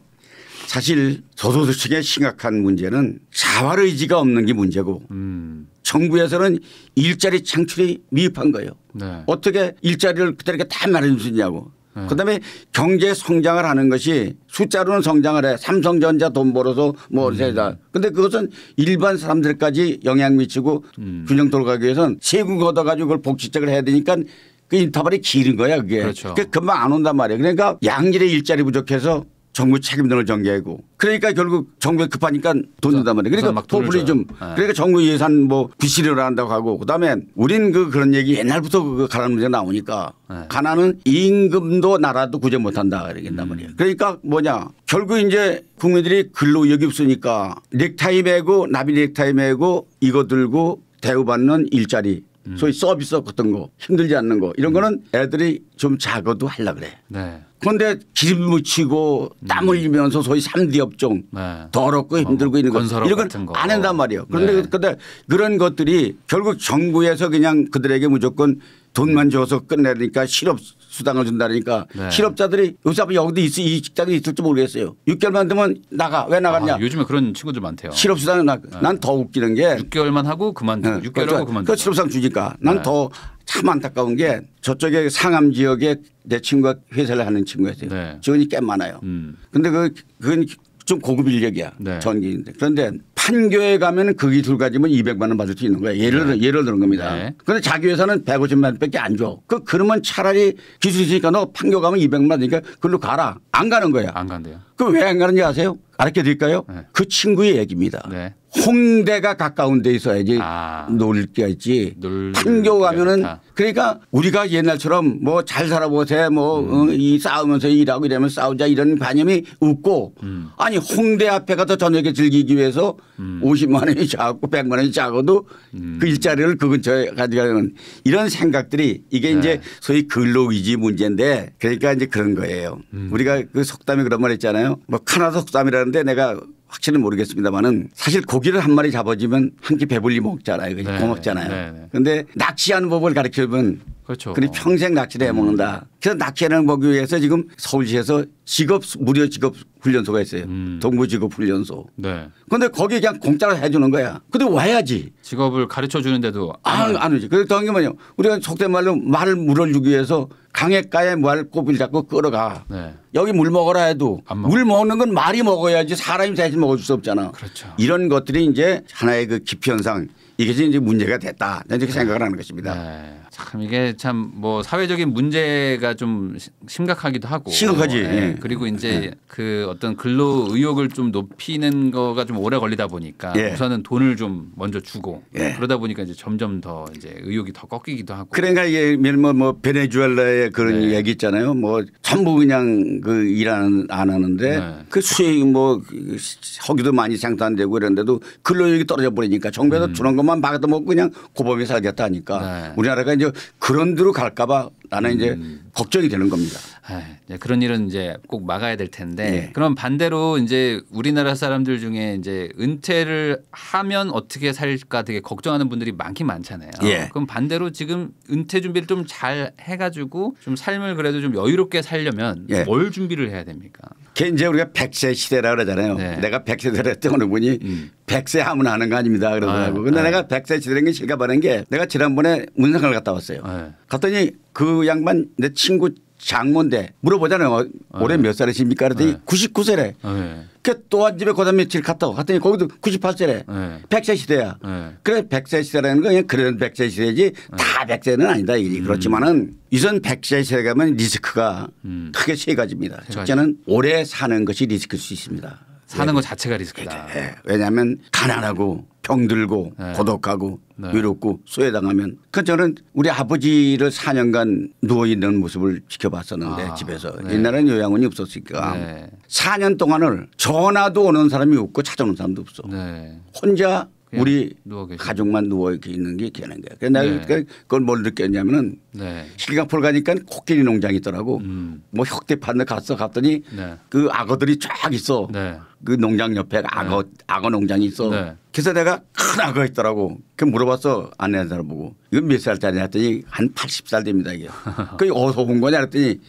사실 저소득층의 심각한 문제는 자활 의지가 없는 게 문제고 음. 정부에서는 일자리 창출이 미흡한 거예요. 네. 어떻게 일자리를 그대로 다 마련해 주냐고 네. 그다음에 경제 성장을 하는 것이 숫자로는 성장을 해 삼성전자 돈 벌어서 뭐 음. 세다. 음. 근데 그것은 일반 사람들까지 영향 미치고 음. 균형 돌가기 위해서는 세금 걷어가지고 그걸 복지적을 해야 되니까 그 인터벌이 길은 거야 그게. 그렇죠. 그게 그러니까 금방 안 온단 말이에요. 그러니까 양질의 일자리 부족해서 정부 책임론을 전개하고 그러니까 결국 정부에 급하니까 돈 준단 말이에요. 그러니까 포퓰리즘 네. 그러니까 정부 예산 뭐 비실효를 한다고 하고 그다음에 우린 그 그런 얘기 옛날부터 그 가난 문제 나오니까 네. 가난은 임금도 나라도 구제 못한다 그러겠단 음. 말이에요. 그러니까 뭐냐 결국 이제 국민들이 근로 여기 없으니까 넥타이 메고 나비 넥타이 메고 이거 들고 대우받는 일자리 음. 소위 서비스 같은 거 힘들지 않는 거 이런 음. 거는 애들이 좀 작아도 할라 그래. 네. 그런데 기름 묻히고 땀 음. 흘리면서 소위 삼디 업종 네. 더럽고 어, 힘들고 있는 거 이런 건 안 한단 말이에요. 그런데 네. 근데 그런 것들이 결국 정부에서 그냥 그들에게 무조건 돈만 줘서 끝내니까 실업 수당을 준다니까 네. 실업자들이 요새 아 여기도 있을 이 직장이 있을지 모르겠어요. 6개월만 되면 나가 왜 나갔냐? 아, 요즘에 그런 친구들 많대요. 실업수당을 네. 난더 웃기는 게 6개월만 하고 그만두고 6개월 그러니 하고 그러니까 그만두고. 그 실업수당 주니까 네. 난더 참 안타까운 게 저쪽에 상암 지역에 내 친구가 회사를 하는 친구였어요. 직원이 꽤 많아요. 음. 근데 그 그건 좀 고급 인력이야. 네. 전기인데. 그런데 판교에 가면 거기 둘 가지면 200만 원 받을 수 있는 거야. 예를 들어, 네. 예를 들은 겁니다. 네. 그런데 자기 회사는 150만 원밖에 안 줘. 그 그러면 차라리 기술 있으니까 너 판교 가면 200만 원이니까 그걸로 가라. 안 가는 거야. 안 간대요. 그왜안 가는지 아세요? 가르쳐 드릴까요? 네. 그 친구의 얘기입니다. 네. 홍대가 가까운 데 있어야지 아. 놀 게지. 판교 가면은 그러니까 우리가 옛날처럼 뭐 잘 살아보세 요 뭐이 음. 어, 싸우면서 일하고 이러면 싸우자 이런 관념이 없고 음. 아니 홍대 앞에 가서 저녁에 즐기기 위해서 음. 50만 원이 작고 100만 원이 작아도 음. 그 일자리를 그 근처에 가져가는 이런 생각들이 이게 네. 이제 소위 근로위지 문제인데 그러니까 이제 그런 거예요. 음. 우리가 그 속담이 그런 말 했잖아요. 뭐 카나 속담이라는데 내가 확실히 모르겠습니다만은 사실 고기를 한 마리 잡아주면 한 끼 배불리 먹잖아요. 그죠? 네. 고맙잖아요 그런데 네, 네. 낚시하는 법을 가르쳐주면 그렇죠. 그리 평생 낚시를 해 먹는다. 그래서 낚시하는 법을위해서 지금 서울시에서 직업 무료 직업 훈련소가 있어요. 음. 동부지급 훈련소. 네. 근데 거기 그냥 공짜로 해주는 거야. 근데 와야지. 직업을 가르쳐 주는데도 안, 아, 안 오지. 그래서 당연히 뭐냐. 우리가 속된 말로 말을 물어주기 위해서 강에가에 말꼬불 잡고 끌어가. 네. 여기 물 먹어라 해도 물 먹는 건 말이 먹어야지 사람이 대신 먹어줄 수 없잖아. 그렇죠. 이런 것들이 이제 하나의 그 기피 현상 이게 이제 문제가 됐다. 이렇게 네. 생각을 하는 것입니다. 네. 참 이게 참 뭐 사회적인 문제가 좀 심각하기도 하고 심각하지. 예. 그리고 이제 예. 그 어떤 근로 의욕을 좀 높이는 거가 좀 오래 걸리다 보니까 예. 우선은 돈을 좀 먼저 주고 예. 그러다 보니까 이제 점점 더 이제 의욕이 더 꺾이기도 하고 그러니까 이게 뭐, 뭐 베네수엘라의 그런 네. 얘기 있잖아요. 뭐 전부 그냥 그 일 안 하는데 네. 그 수익 뭐 허기도 많이 생산되고 이런데도 근로력이 떨어져 버리니까 정부에서 음. 주는 것만 받아먹고 뭐 그냥 고범이 살겠다니까 네. 우리나라가 이제 그래서 그런 데로 갈까봐 나는 이제 음. 걱정이 되는 겁니다. 네, 그런 일은 이제 꼭 막아야 될 텐데 네. 그럼 반대로 이제 우리나라 사람들 중에 이제 은퇴를 하면 어떻게 살까 되게 걱정하는 분들이 많긴 많잖아요. 예. 그럼 반대로 지금 은퇴 준비를 좀 잘 해가지고 좀 삶을 그래도 좀 여유롭게 살려면 예. 뭘 준비를 해야 됩니까? 그게 이제 우리가 백세 시대라 그러잖아요. 네. 내가 백세 시대랬고 하는 분이 음. 백세 하면 하는 거 아닙니다. 그러더라고. 아, 근데 아. 내가 백세 시대라는 게 실감하는 게 내가 지난번에 문상을 갔다 왔어요. 아. 갔더니 그 양반 내 친구 장모인데 물어보잖아요. 뭐, 올해 네. 몇 살이십니까? 그랬더니 99세래. 아, 그 또 한 집에 고단 며칠 갔다 고 갔더니 거기도 98세래. 네. 100세 시대야. 그래 100세 시대라는 건 그냥 그런 100세 시대지 다 100세는 아니다. 음. 그렇지만은 이전 100세 시대 가면 리스크가 음. 크게 세 가지입니다. 첫째는 오래 사는 것이 리스크일 수 있습니다. 사는 예. 것 자체가 리스크다. 네. 왜냐하면 가난하고 병들고 네. 고독하고 네. 외롭고 소외당하면 그 저는 우리 아버지를 4년간 누워 있는 모습을 지켜봤었는데 아, 집에서 네. 옛날에는 요양원이 없었으니까 4년 동안을 전화도 오는 사람이 없고 찾아오는 사람도 없어. 네. 혼자 우리 가족만 누워 있는 게 괜한 거야. 그래서 내가 그걸 뭘 느꼈냐면은 네. 시가폴 가니까 코끼리 농장이 있더라고. 음. 뭐 혁대 판에 갔어 갔더니 네. 그 악어들이 쫙 있어. 네. 그 농장 옆에 네. 악어 악어 농장이 있어. 네. 그래서 내가 큰 악어 있더라고. 그 물어봤어 아내한테 보고 이건 몇 살짜리 냐 했더니 한 80살 됩니다 이게. (laughs) 그 어디서 본 거냐 했더니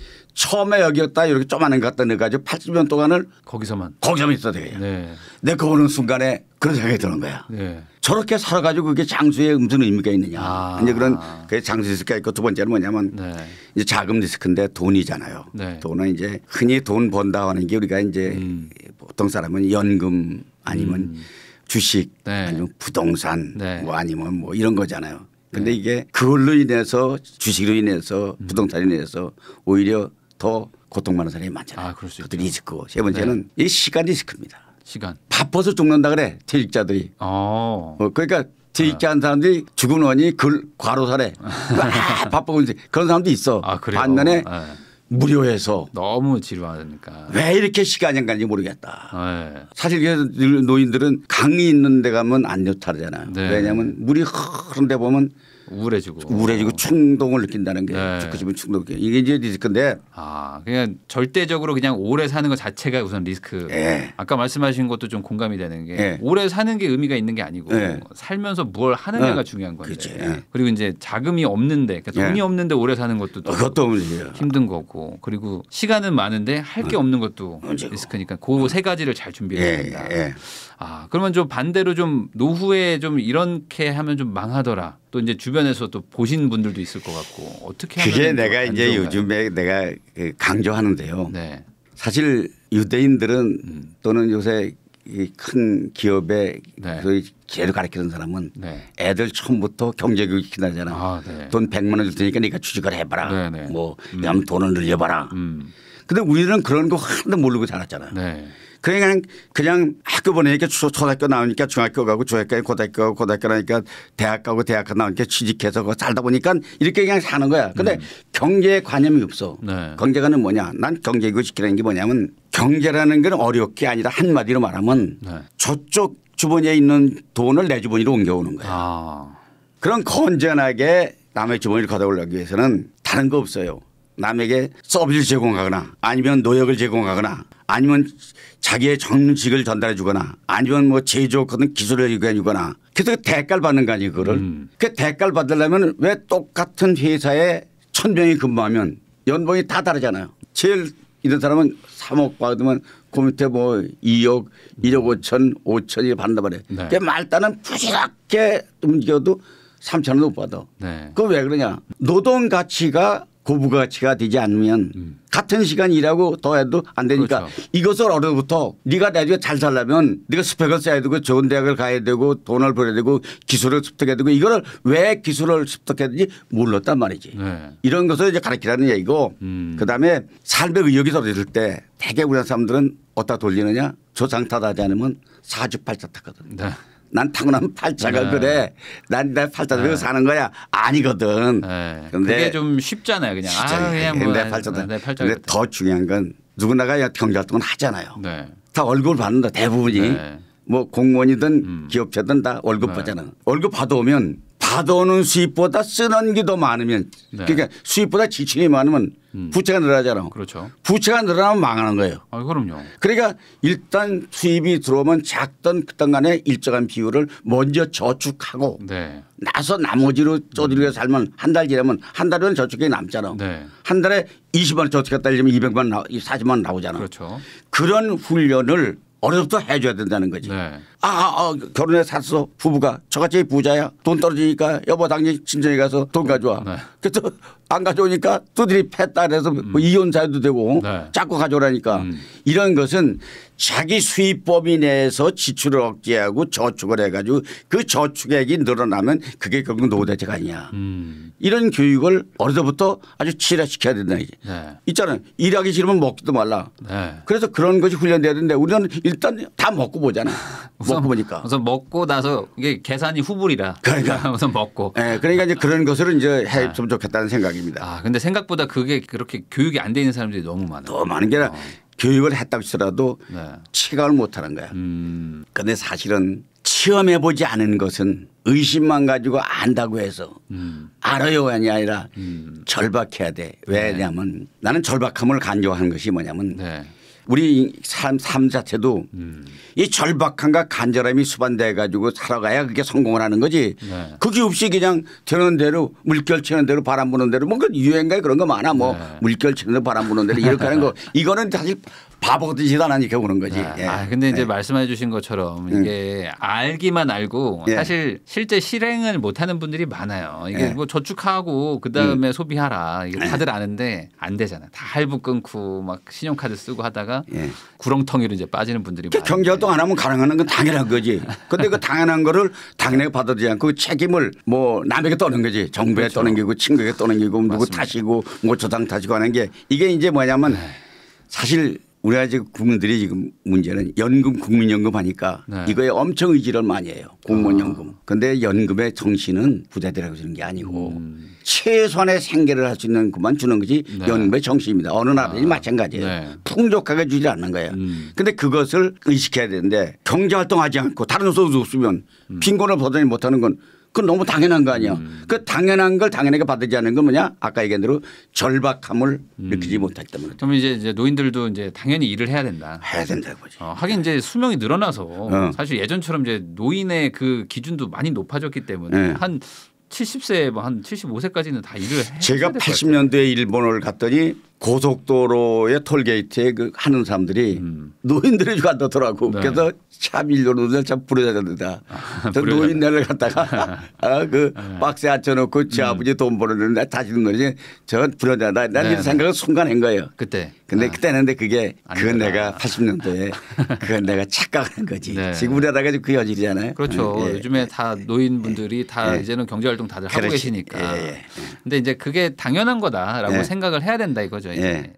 처음에 여기였다 이렇게 쪼만한 것 같다 내가지고 80년 동안을 거기서만 거기서만 있어야 돼요. 네. 내 그보는 순간에 그런 생각이 드는 거야. 네. 저렇게 살아가지고 그게 장수의 무슨 의미가 있느냐. 아. 이제 그런 그게 장수 디스크가 있고 두 번째는 뭐냐면 네. 이제 자금 디스크인데 돈이잖아요. 네. 돈은 이제 흔히 돈 번다 하는 게 우리가 이제 음. 보통 사람은 연금 아니면 음. 주식 네. 아니면 부동산 네. 뭐 아니면 뭐 이런 거잖아요. 근데 네. 이게 그걸로 인해서 주식으로 인해서 음. 부동산에 인해서 오히려 더 고통받는 사람이 많잖아요. 아, 그럴 수 그것들이 있고 세 번째는 네. 이 시간이 큽니다. 시간. 바빠서 죽는다 그래 퇴직자들이. 어, 어 그러니까 퇴직한 사람들이 죽은 원이 글 과로사래. 그러니까 (laughs) 아, 바쁘고 이제 그런 사람도 있어. 아, 반면에 어, 네. 무료해서 너무 지루하니까 왜 이렇게 시간이 안 가는지 모르겠다. 어, 네. 사실 노인들은 강이 있는 데 가면 안 좋다잖아요. 네. 왜냐하면 물이 흐르데 보면 우울해지고 우울해지고 충동을 느낀다는 게 네. 자꾸지면 충동 이게 이제 리스크인데 아 그냥 절대적으로 그냥 오래 사는 것 자체가 우선 리스크 네. 아까 말씀하신 것도 좀 공감이 되는 게 네. 오래 사는 게 의미가 있는 게 아니고 예. 살면서 뭘 하느냐가 중요한 건데 그리고 이제 자금이 없는데 그러니까 돈이 없는데 오래 사는 것도 그것도 힘든 거고 그리고 시간은 많은데 할게 음. 없는 것도 문제고. 리스크니까 그 세 가지를 잘 준비해야 된다. 아 그러면 좀 반대로 좀 노후에 좀 이렇게 하면 좀 망하더라. 또 이제 주변에서 또 보신 분들도 있을 것 같고 어떻게 하면 그게 내가 이제 요즘에 내가 그 강조하는데요. 네. 사실 유대인들은 음. 또는 요새 이 큰 기업에 네. 소위 제일 가르치는 사람은 네. 애들 처음부터 경제교육 시킨다잖아. 아, 네. 돈 100만 원줄 테니까 네가 주식을 해봐라. 네, 네. 뭐, 음. 야 돈을 늘려봐라. 음. 근데 우리는 그런 거 하나도 모르고 자랐잖아요. 네. 그러니까 그냥 그냥 학교 보내니까 초, 초등학교 나오니까 중학교 가고 중학교 고등학교 가고 고등학교 가니까 대학 가고 대학 가 나오니까 취직해서 그거 살다 보니까 이렇게 그냥 사는 거야. 근데 음. 경제에 관념이 없어. 네. 경제관은 뭐냐. 난 경제교육시키는 게 뭐냐면 경제라는 건 어렵게 아니라 한마디로 말하면 네. 저쪽 주머니에 있는 돈을 내 주머니로 옮겨오는 거야. 아. 그런 건전하게 남의 주머니를 가져올려기 위해서는 다른 거 없어요. 남에게 서비스를 제공하거나 아니면 노역을 제공하거나 아니면 자기의 정직을 전달해 주거나 아니면 뭐 제조거든 업 기술을 얘기해 주거나 계속 대가를 받는 거 아니에요 그거를. 음. 그 대가를 받으려면 왜 똑같은 회사에 천 명이 근무하면 연봉이 다 다르잖아요. 제일 이런 사람은 3억 받으면 그 밑에 뭐 2억, 1억 5천, 5천이 받는다 말이에요. 네. 그 말단은 부지하게 움직여도 3천원 못 받아. 네. 그왜 그러냐. 노동 가치가 고부가치가 되지 않으면 음. 같은 시간 일하고 더 해도 안 되니까 그렇죠. 이것을 어려부터 네가 나중에 잘 살려면 네가 스펙을 쌓아야 되고 좋은 대학을 가야 되고 돈을 벌어야 되고 기술을 습득해야 되고 이거를 왜 기술을 습득했는지 몰랐단 말이지. 네. 이런 것을 이제 가르치라는 얘기고 음. 그다음에 삶의 의욕이 떨어질 때 대개 우리나라 사람들은 어디다 돌리느냐 조상탓하지 않으면 사주팔자 탔거든 네. 난 타고난 팔자가 네. 그래. 난 내 팔자 대로 네. 사는 거야. 아니거든. 네. 근데 그게 좀 쉽잖아요. 그냥. 아 그냥 뭐내 팔자다. 내 팔자. 근데 뭐 네, 더 중요한 건 누구나가 경제활동을 하잖아요. 네. 다 월급을 받는다 대부분이. 네. 뭐 공무원이든 음. 기업체든 다 월급 네. 받잖아. 월급 받아오면 받아오는 수입보다 쓰는 게 더 많으면 네. 그러니까 수입보다 지출이 많으면 음. 부채가 늘어나잖아 그렇죠. 부채가 늘어나면 망하는 거예요. 아, 그럼요. 그러니까 일단 수입이 들어오면 작든 크든 간에 일정한 비율을 먼저 저축하고 네. 나서 나머지로 쪼들려 살면 한 달 지나면 한 달은 저축이 남잖아요. 네. 한 달에 20만 원 저축했다 이러면 200만 원 40만 원나오잖아 그렇죠. 그런 훈련을 어려서부터 해줘야 된다는 거지. 네. 아, 아, 어, 결혼해 샀어 부부가 저같이 부자야 돈 떨어지니까 여보 당신 친정에 가서 돈 가져와. 네. 그래서 안 가져오니까 두들이 패다 그래서 뭐 음. 뭐 이혼 사유도 되고 네. 자꾸 가져오라니까 음. 이런 것은 자기 수입 범위 내에서 지출을 얻게 하고 저축을 해가지고 그 저축액이 늘어나면 그게 결국 노후대책 아니냐. 음. 이런 교육을 어려서부터 아주 치라시켜야 된다. 이제. 네. 있잖아요. 일하기 싫으면 먹지도 말라. 네. 그래서 그런 것이 훈련돼야 되는데 우리는 일단 다 먹고 보잖아. 우선, (laughs) 먹고 보니까. 우선 먹고 나서 이게 계산이 후불이라. 그러니까. (laughs) 우선 먹고. 네. 그러니까 이제 그런 것을 이제 네. 해줬으면 좋겠다는 생각입니다. 아 근데 생각보다 그게 그렇게 교육이 안돼 있는 사람들이 너무 많아요. 더 많은 게 어. 교육을 했다고 치더라도 네. 체감을 못하는 거야. 음. 그런데 사실은 체험해 보지 않은 것은 의심만 가지고 안다고 해서 음. 알아요가 아니라 음. 절박해야 돼. 네. 왜냐하면 네. 나는 절박함을 간조하는 것이 뭐냐면 네. 우리 삶, 삶 자체도 음. 이 절박함과 간절함이 수반돼 가지고 살아가야 그게 성공을 하는 거지. 네. 그게 없이 그냥 되는 대로 물결 치는 대로 바람 부는 대로 뭔가 유행가에 그런 거 많아 뭐 네. 물결 치는 대로 바람 부는 대로 이렇게 하는 거 (laughs) 이거는 사실 바보 든 짓이 안 하니까 오는 거지. 아, 예. 아 근데 이제 예. 네. 말씀해 주신 것처럼 음. 이게 음. 알기만 알고 예. 사실 실제 실행을 못 하는 분들이 많아요. 이게 예. 뭐 저축하고 그다음에 음. 소비하라. 이게 예. 다들 아는데 안 되잖아요. 다 할부 끊고 막 신용카드 쓰고 하다가 예. 구렁텅이로 이제 빠지는 분들이 그러니까 많아요. 경제활동 안 하면 가능한 건 당연한 거지. 근데 그 당연한 거를 당연히 네. 받아들이지 않고 책임을 뭐 남에게 떠는 거지. 정부에 그렇죠. 떠넘기고 친구에게 떠넘기고 누구 탓시고뭐저당 탓이고 하는 게 이게 이제 뭐냐면 네. 사실 우리가 지금 국민들이 지금 문제는 연금 국민연금 하니까 네. 이거에 엄청 의지를 많이 해요. 공무원연금. 그런데 아. 연금의 정신은 부자들하고 주는 게 아니고 음. 최소한의 생계를 할 수 있는 것만 주는 것이 네. 연금의 정신입니다. 어느 나라든지 아. 마찬가지예요. 네. 풍족하게 주지 않는 거예요. 그런데 음. 그것을 의식해야 되는데 경제활동하지 않고 다른 소득 없으면 음. 빈곤을 벗어나지 못하는 건 그건 너무 당연한 거 아니에요. 음. 그 당연한 걸 당연하게 받지 않은 건 뭐냐? 아까 얘기한 대로 절박함을 음. 느끼지 못했기 때문에. 그러면 이제, 이제, 노인들도 이제 당연히 일을 해야 된다. 해야 된다고. 어, 하긴 이제 수명이 늘어나서 어. 사실 예전처럼 이제 노인의 그 기준도 많이 높아졌기 때문에 네. 한 70세 뭐한 75세까지는 다 일을 제가 80년대 일본을 갔더니 고속도로의 톨게이트에 그 하는 사람들이 음. 노인들이 간다더라고. 네. 그래서 참일본는들참 불효자들이다. 아, 노인네를 갖다가 (laughs) 아, 그 네. 박스에 앉혀놓고 지 음. 아버지 돈벌 버는데 다시는 거지. 전 불효자다. 난 네. 이런 생각을 순간 한 거예요. 그때. 근데 아. 그때는 근데 그게 그건 내가 80년대에 (laughs) 그건 내가 착각한 거지. 네. 지금 우리나가그 여질이잖아요. 그렇죠. 예. 요즘에 다 예. 노인분들이 예. 다 예. 이제는 경제활동 다들 그렇지. 하고 계시니까. 예, 예. 근데 이제 그게 당연한 거다라고 생각을 해야 된다 이거죠. 거죠. 그러니까 예.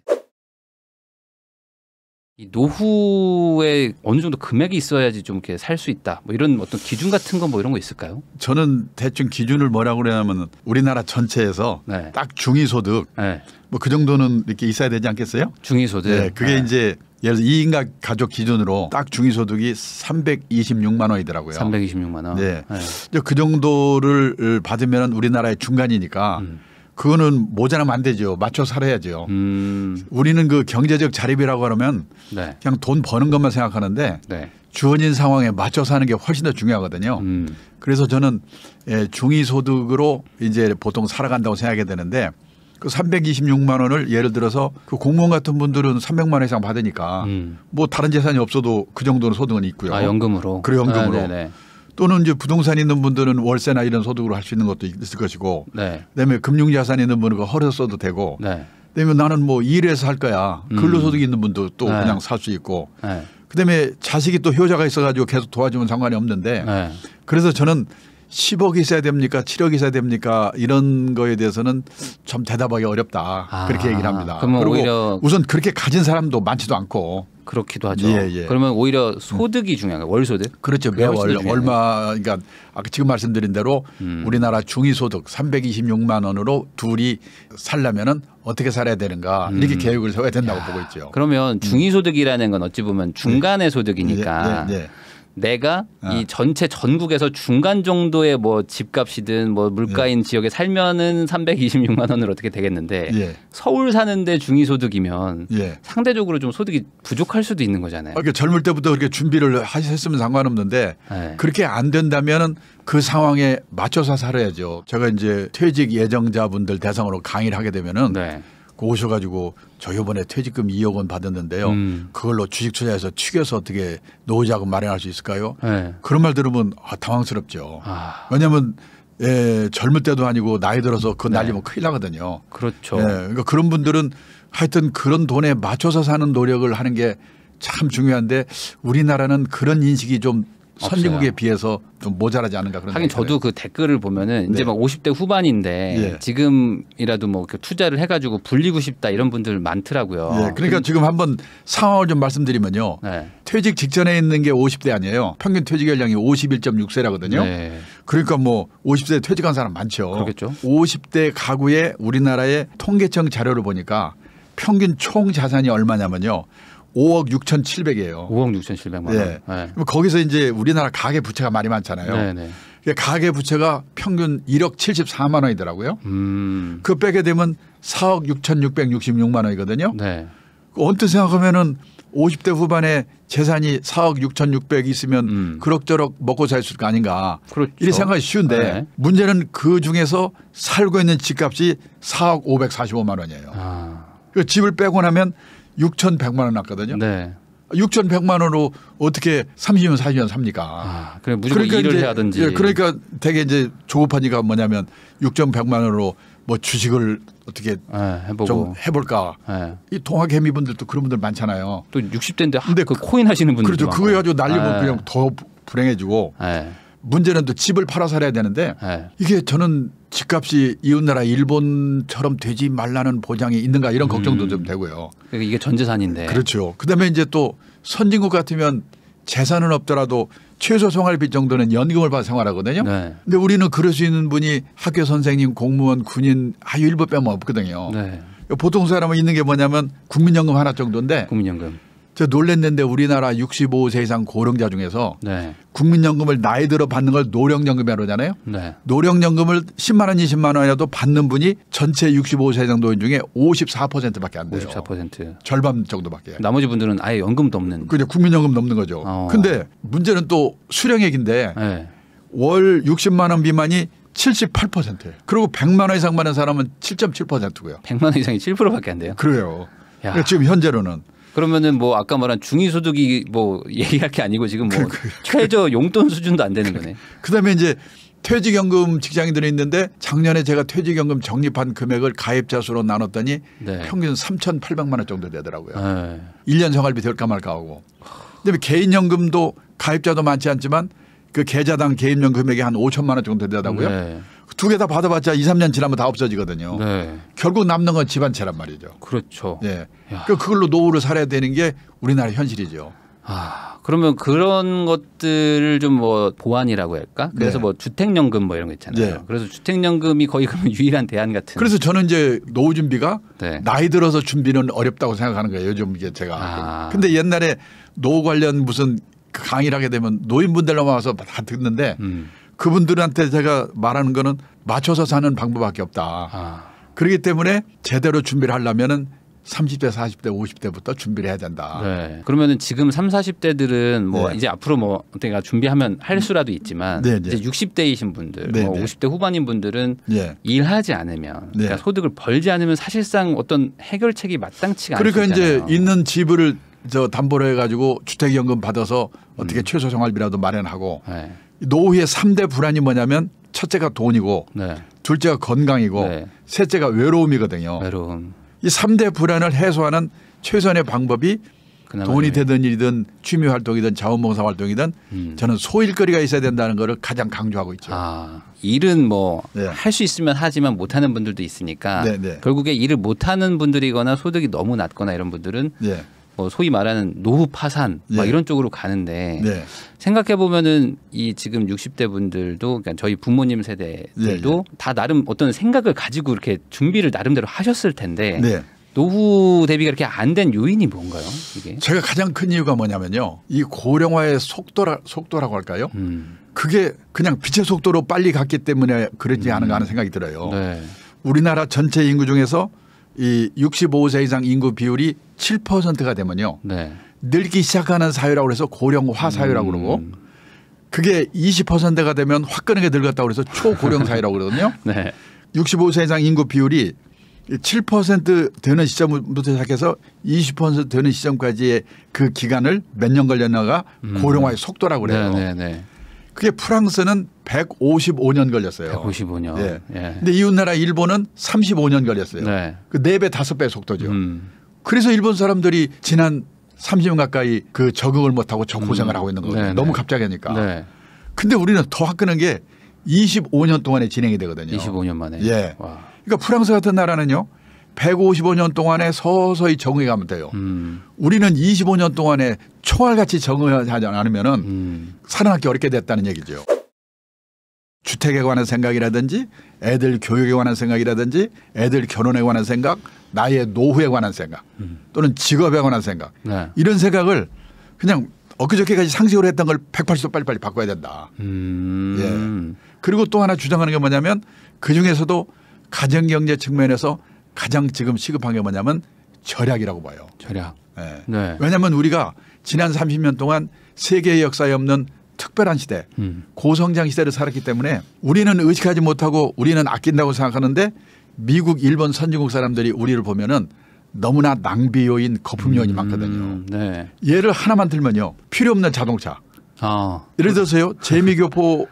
이 노후에 어느 정도 금액이 있어야지 좀 이렇게 살 수 있다. 뭐 이런 어떤 기준 같은 거 뭐 이런 거 있을까요? 저는 대충 기준을 뭐라고 그러냐면 우리나라 전체에서 네. 딱 중위소득 네. 뭐그 정도는 이렇게 있어야 되지 않겠어요? 중위소득. 네, 그게 네. 이제 예를 들어 2인가 가족 기준으로 딱 중위소득이 326만 원이더라고요. 326만 원. 네. 네. 그 정도를 받으면 우리나라의 중간이니까 음. 그거는 모자라면 안 되죠. 맞춰 살아야죠. 음. 우리는 그 경제적 자립이라고 그러면 네. 그냥 돈 버는 것만 생각하는데 네. 주어진 상황에 맞춰 사는 게 훨씬 더 중요하거든요. 음. 그래서 저는 예, 중위소득으로 이제 보통 살아간다고 생각이 되는데 그 326만 원을 예를 들어서 그 공무원 같은 분들은 300만 원 이상 받으니까 음. 뭐 다른 재산이 없어도 그 정도는 소득은 있고요. 아, 연금으로. 그래 연금으로. 아, 또는 이제 부동산 있는 분들은 월세나 이런 소득으로 할 수 있는 것도 있을 것이고 네. 그다음에 금융자산 있는 분은 허려 써도 되고 네. 그다음에 나는 뭐 일해서 할 거야 음. 근로소득 이 있는 분도 또 네. 그냥 살 수 있고 네. 그다음에 자식이 또 효자가 있어가지고 계속 도와주면 상관이 없는데 네. 그래서 저는 10억 있어야 됩니까? 7억 있어야 됩니까? 이런 거에 대해서는 좀 대답하기 어렵다. 아, 그렇게 얘기를 합니다. 그리고 우선 그렇게 가진 사람도 많지도 않고 그렇기도 하죠. 예, 예. 그러면 오히려 소득이 중요한가 월소득? 그렇죠. 매월 얼마 그러니까 아까 지금 말씀드린 대로 음. 우리나라 중위소득 326만 원으로 둘이 살려면은 어떻게 살아야 되는가 음. 이렇게 계획을 세워야 된다고 야, 보고 있죠. 그러면 중위소득이라는 건 어찌 보면 중간의 네. 소득이니까 예, 내가 아. 이 전체 전국에서 중간 정도의 뭐 집값이든 뭐 물가인 예. 지역에 살면은 326만 원을 어떻게 되겠는데 예. 서울 사는데 중위소득이면 예. 상대적으로 좀 소득이 부족할 수도 있는 거잖아요. 아, 그러니까 젊을 때부터 그렇게 준비를 하셨으면 상관없는데 예. 그렇게 안 된다면은 그 상황에 맞춰서 살아야죠. 제가 이제 퇴직 예정자분들 대상으로 강의를 하게 되면은 네. 그 오셔가지고 저 이번에 퇴직금 2억 원 받았는데요. 음. 그걸로 주식 투자해서 튀겨서 어떻게 노후자금 마련할 수 있을까요? 네. 그런 말 들으면 아, 당황스럽죠. 아. 왜냐하면 예, 젊을 때도 아니고 나이 들어서 그거 네. 날리면 큰일 나거든요. 그렇죠. 예, 그러니까 그런 분들은 하여튼 그런 돈에 맞춰서 사는 노력을 하는 게 참 중요한데 우리나라는 그런 인식이 좀 선진국에 비해서 좀 모자라지 않은가 그런 하긴 저도 그 댓글을 보면은 이제 네. 막 50대 후반인데 네. 지금이라도 뭐 투자를 해가지고 불리고 싶다 이런 분들 많더라고요. 네. 그러니까 그 지금 한번 상황을 좀 말씀드리면요. 네. 퇴직 직전에 있는 게 50대 아니에요. 평균 퇴직 연령이 51.6세라거든요. 그러니까 뭐 50세 퇴직한 사람 많죠. 그렇겠죠. 50대 가구의 우리나라의 통계청 자료를 보니까 평균 총 자산이 얼마냐면요. 5억 6,700이에요. 5억 6,700만 원. 네. 네. 거기서 이제 우리나라 가계 부채가 많이 많잖아요. 네, 네. 그러니까 가계 부채가 평균 1억 74만 원이더라고요. 음. 그 빼게 되면 4억 6,666만 원이거든요. 네. 언뜻 생각하면은 50대 후반에 재산이 4억 6,600 있으면 음. 그럭저럭 먹고 살 수 있을 거 아닌가. 그렇죠. 이생각하기 쉬운데 네. 문제는 그 중에서 살고 있는 집값이 4억 545만 원이에요. 아. 그 집을 빼고 나면 6,100만 원 났거든요. 네. 6,100만 원으로 어떻게 30년 40년 삽니까? 아, 그래 무조건 그러니까 일을 이제, 해야든지. 예, 그러니까 되게 이제 조급하니까 뭐냐면 6,100만 원으로 뭐 주식을 어떻게 네, 해보고. 좀 해볼까. 네. 이 동학개미분들도 그런 분들 많잖아요. 또 60대인데 근데 그, 그 코인 하시는 분들 그렇죠. 그거 해 가지고 날리면 네. 그냥 더 불행해지고 문제는 또 집을 팔아서 살아야 되는데 이게 저는 집값이 이웃나라 일본처럼 되지 말라는 보장이 있는가 이런 음. 걱정도 음. 좀 되고요. 그 이게 전재산인데. 그렇죠. 그다음에 이제 또 선진국 같으면 재산은 없더라도 최소 생활비 정도는 연금을 받아 생활하거든요. 네. 근데 우리는 그럴 수 있는 분이 학교 선생님, 공무원, 군인 아유 일부 빼면 없거든요. 네. 보통 사람은 있는 게 뭐냐면 국민연금 하나 정도인데 국민연금. 저 놀랬는데 우리나라 65세 이상 고령자 중에서 네. 국민연금을 나이 들어 받는 걸 노령연금이라고 하잖아요. 네. 노령연금을 10만 원, 20만 원이라도 받는 분이 전체 65세 이상 노인 중에 54%밖에 안 돼요. 54%. 절반 정도밖에. 나머지 분들은 아예 연금도 없는. 그죠. 국민연금 넘는 거죠. 어. 근데 문제는 또 수령액인데 네. 월 60만 원 미만이 78%예요. 그리고 100만 원 이상 받는 사람은 7.7%고요. 100만 원 이상이 7%밖에 안 돼요. 그래요. 그러니까 지금 현재로는 그러면은 뭐 아까 말한 중위소득이 뭐 얘기할 게 아니고 지금 뭐 최저 용돈 수준도 안 되는 거네. (laughs) 그다음에 이제 퇴직연금 직장인들이 있는데 작년에 제가 퇴직연금 적립한 금액을 가입자 수로 나눴더니 네. 평균 3,800만 원 정도 되더라고요. 네. 1년 생활비 될까 말까 하고. 그다음에 개인연금도 가입자도 많지 않지만 그 계좌당 개인연금액이 한 5천만 원 정도 되더라고요. 네. 두개다 받아봤자 2, 3년 지나면 다 없어지거든요. 네. 결국 남는 건 집안채란 말이죠. 그렇죠. 예. 그 그걸로 노후를 살아야 되는 게 우리나라 현실이죠. 아, 그러면 그런 것들을 좀 뭐 보완이라고 할까? 그래서 네. 뭐 주택연금 뭐 이런 거 있잖아요. 네. 그래서 주택연금이 거의 그러 (laughs) 유일한 대안 같은. 그래서 저는 이제 노후 준비가 네. 나이 들어서 준비는 어렵다고 생각하는 거예요. 요즘 이게 제가. 아. 근데 옛날에 노후 관련 무슨 강의를 하게 되면 노인분들로 와서 다 듣는데 음. 그분들한테 제가 말하는 거는 맞춰서 사는 방법밖에 없다. 아. 그렇기 때문에 제대로 준비를 하려면은 30대, 40대, 50대부터 준비를 해야 된다. 네. 그러면은 지금 3, 40대들은 뭐 네. 이제 앞으로 뭐 내가 준비하면 할 음. 수라도 있지만 네, 네. 이제 60대이신 분들, 네, 뭐 50대 후반인 분들은 예. 일하지 않으면 그러니까 소득을 벌지 않으면 사실상 어떤 해결책이 마땅치가 않아요. 그러니까 않잖아요. 이제 있는 집을 저 담보로 해가지고 주택연금 받아서 어떻게 음. 최소 생활비라도 마련하고 네. 노후의 3대 불안이 뭐냐면 첫째가 돈이고 네. 둘째가 건강이고 네. 셋째가 외로움이거든요. 외로움. 이 3대 불안을 해소하는 최선의 방법이 돈이 네. 되든 일이든 취미 활동이든 자원봉사 활동이든 음. 저는 소일거리가 있어야 된다는 거를 가장 강조하고 있죠. 아, 일은 뭐 할수 네. 있으면 하지만 못하는 분들도 있으니까 네, 네, 결국에 일을 못하는 분들이거나 소득이 너무 낮거나 이런 분들은 네. 뭐 소위 말하는 노후 파산 네. 막 이런 쪽으로 가는데 네. 생각해 보면은 이 지금 60대 분들도 그러니까 저희 부모님 세대들도 네, 네. 다 나름 어떤 생각을 가지고 이렇게 준비를 나름대로 하셨을 텐데 네. 노후 대비가 이렇게 안 된 요인이 뭔가요? 이게 제가 가장 큰 이유가 뭐냐면요 이 고령화의 속도라 속도라고 할까요? 음. 그게 그냥 빛의 속도로 빨리 갔기 때문에 그러지 음. 않은가 하는 생각이 들어요. 네. 우리나라 전체 인구 중에서 이 65세 이상 인구 비율이 7%가 되면요. 네. 늘기 시작하는 사회라고 그래서 고령화 사회라고 음. 그러고 그게 20%가 되면 화끈하게 늙었다고 그래서 초고령 사회라고 그러거든요. (laughs) 네. 65세 이상 인구 비율이 7% 되는 시점부터 시작해서 20% 되는 시점까지의 그 기간을 몇 년 걸렸나가 음. 고령화의 속도라고 그래요. 네네네. 네, 네. 그게 프랑스는 155년 걸렸어요. 155년. 예. 예. 근데 이웃나라 일본은 35년 걸렸어요. 네. 그 4배, 5배 속도죠. 음. 그래서 일본 사람들이 지난 30년 가까이 그 적응을 못하고 저고생을 음. 하고 있는 네, 거거든요. 네 너무 갑자기 하니까. 네. 근데 우리는 더 화끈한 게 25년 동안에 진행이 되거든요. 25년 만에. 예. 와. 그러니까 프랑스 같은 나라는요. 155년 동안에 서서히 정해가면 돼요. 음. 우리는 25년 동안에 총알같이 정의하지 않으면은 음. 살아남기 어렵게 됐다는 얘기죠. 주택에 관한 생각이라든지 애들 교육에 관한 생각이라든지 애들 결혼에 관한 생각 나의 노후에 관한 생각 음. 또는 직업에 관한 생각 네. 이런 생각을 그냥 엊그저께까지 상식으로 했던 걸 180도 빨리빨리 바꿔야 된다. 음. 예. 그리고 또 하나 주장하는 게 뭐냐면 그 중에서도 가정경제 측면에서 가장 지금 시급한 게 뭐냐면 절약이라고 봐요. 절약. 예. 네. 네. 왜냐하면 우리가 지난 30년 동안 세계의 역사에 없는 특별한 시대, 음. 고성장 시대를 살았기 때문에 우리는 의식하지 못하고 우리는 아낀다고 생각하는데 미국, 일본 선진국 사람들이 우리를 보면은 너무나 낭비 요인, 거품 요인이 음. 많거든요. 네. 예를 하나만 들면요. 필요 없는 자동차. 아. 예를 들어서요. 재미교포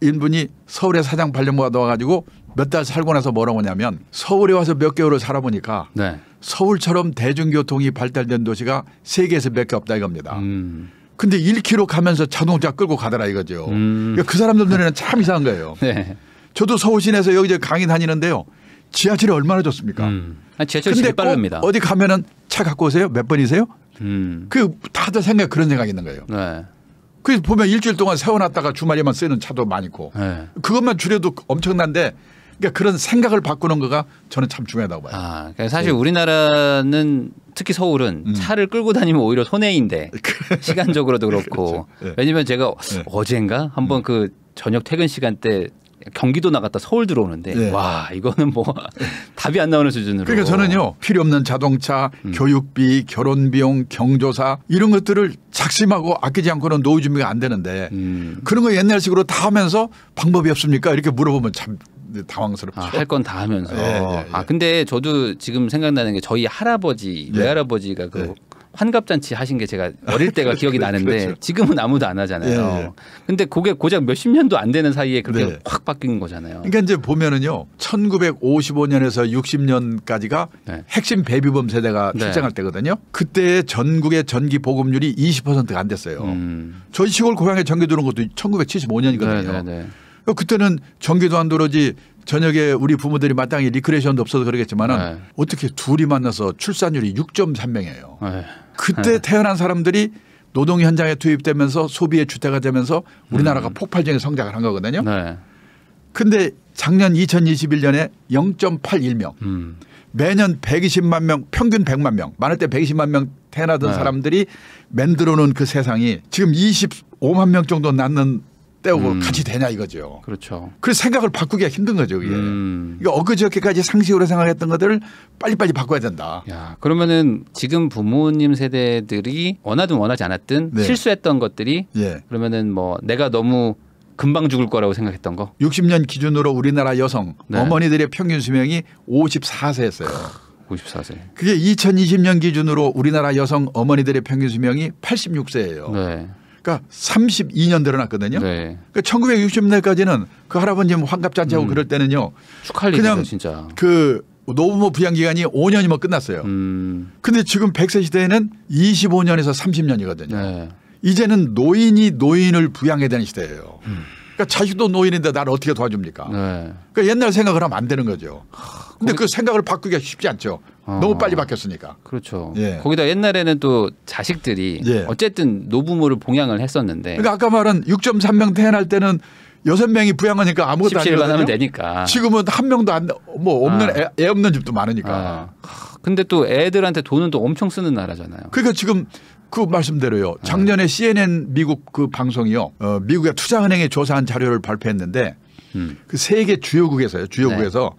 인분이 서울의 사장 발령받아 와가지고 몇달 살고 나서 뭐라고 하냐면 서울에 와서 몇 개월을 살아보니까 네. 서울처럼 대중교통이 발달된 도시가 세계에서 몇 개 없다 이겁니다. 음. 근데 1km 가면서 자동차 끌고 가더라 이거죠. 음. 그러니까 그 사람들 눈에는 참 이상한 거예요. 네. 저도 서울 시내에서 여기저기 강의 다니는데요. 지하철이 얼마나 좋습니까? 음. 아, 지하철이 제일 빠릅니다. 어디 가면은 차 갖고 오세요? 몇 번이세요? 음. 그 다들 생각 그런 생각이 있는 거예요. 네. 그래서 보면 일주일 동안 세워놨다가 주말에만 쓰는 차도 많고 네. 그것만 줄여도 엄청난데 그러니까 그런 생각을 바꾸는 거가 저는 참 중요하다고 봐요. 아, 그러니까 사실 네. 우리나라는 특히 서울은 음. 차를 끌고 다니면 오히려 손해인데 (laughs) 그렇죠. 시간적으로도 그렇고 그렇죠. 예. 왜냐면 제가 예. 어젠가 한번 음. 그 저녁 퇴근 시간 때 경기도 나갔다 서울 들어오는데 네. 와 이거는 뭐 (laughs) 답이 안 나오는 수준으로. 그러니까 저는요 필요 없는 자동차, 음. 교육비, 결혼 비용, 경조사 이런 것들을 작심하고 아끼지 않고는 노후 준비가 안 되는데 음. 그런 거 옛날식으로 다 하면서 방법이 없습니까? 이렇게 물어보면 참 당황스럽죠. 아, 할건 다 하면서. 예, 예, 예, 아 근데 저도 지금 생각나는 게 저희 할아버지 네. 외할아버지가 그 네. 환갑잔치 하신 게 제가 어릴 때가 (laughs) 기억이 나는데 그렇죠. 지금은 아무도 안 하잖아요. 예, 예. 근데 그게 고작 몇십 년도 안 되는 사이에 그렇게 네. 확 바뀐 거잖아요. 그러니까 이제 보면은요. 1955년에서 60년까지가 네. 핵심 베비붐 세대가 네. 출장할 때거든요. 그때 전국의 전기 보급률이 20%가 안 됐어요. 음. 저희 시골 고향에 전기 들어온 것도 1975년이거든요. 어, 그때는 전기도 안 들어오지 저녁에 우리 부모들이 마땅히 리크레이션도 없어서 그러겠지만은 네. 어떻게 둘이 만나서 출산율이 6.3명이에요. 네. 그때 네. 태어난 사람들이 노동 현장에 투입되면서 소비의 주태가 되면서 우리나라가 음. 폭발적인 성장을 한 거거든요. 네. 근데 작년 2021년에 0.81명. 음. 매년 120만 명, 평균 100만 명, 많을 때 120만 명 태어나던 네. 사람들이 만들어놓은그 세상이 지금 25만 명 정도 낳는 때우고 음. 같이 되냐 이거죠. 그렇죠. 그래서 생각을 바꾸기가 힘든 거죠. 음. 이게. 음. 그러니까 엊그저께까지 상식으로 생각했던 것들을 빨리빨리 바꿔야 된다. 야, 그러면은 지금 부모님 세대들이 원하든 원하지 않았든 네. 실수했던 것들이 예. 그러면은 뭐 내가 너무 금방 죽을 거라고 생각했던 거. 60년 기준으로 우리나라 여성 네. 어머니들의 평균 수명이 54세였어요. 54세. 그게 2020년 기준으로 우리나라 여성 어머니들의 평균 수명이 86세예요. 네. 그러니까 32년 늘어났거든요. 네. 그러니까 1960년까지는 그 할아버지 뭐 환갑잔치하고 음. 그럴 때는요. 축할 그냥 일이죠, 진짜. 그 노부모 뭐 부양 기간이 5년이면 뭐 끝났어요. 음. 근데 지금 100세 시대에는 25년에서 30년이거든요. 네. 이제는 노인이 노인을 부양해야 되는 시대예요. 음. 그러니까 자식도 노인인데 나를 어떻게 도와줍니까? 네. 그러니까 옛날 생각을 하면 안 되는 거죠. 근데 거기... 그 생각을 바꾸기가 쉽지 않죠. 아... 너무 빨리 바뀌었으니까. 그렇죠. 예. 거기다 옛날에는 또 자식들이 예. 어쨌든 노부모를 봉양을 했었는데. 그러니까 아까 말한 6.3명 태어날 때는 여섯 명이 부양하니까 아무것도 안니거든요 하면 되니까. 지금은 한 명도 안 뭐 없는 아. 애, 애, 없는 집도 많으니까. 아. 근데 또 애들한테 돈은 또 엄청 쓰는 나라잖아요. 그러니까 지금 그 말씀대로요. 작년에 CNN 미국 그 방송이요. 어, 미국의 투자은행에 조사한 자료를 발표했는데 음. 그 세계 주요국에서요. 주요국에서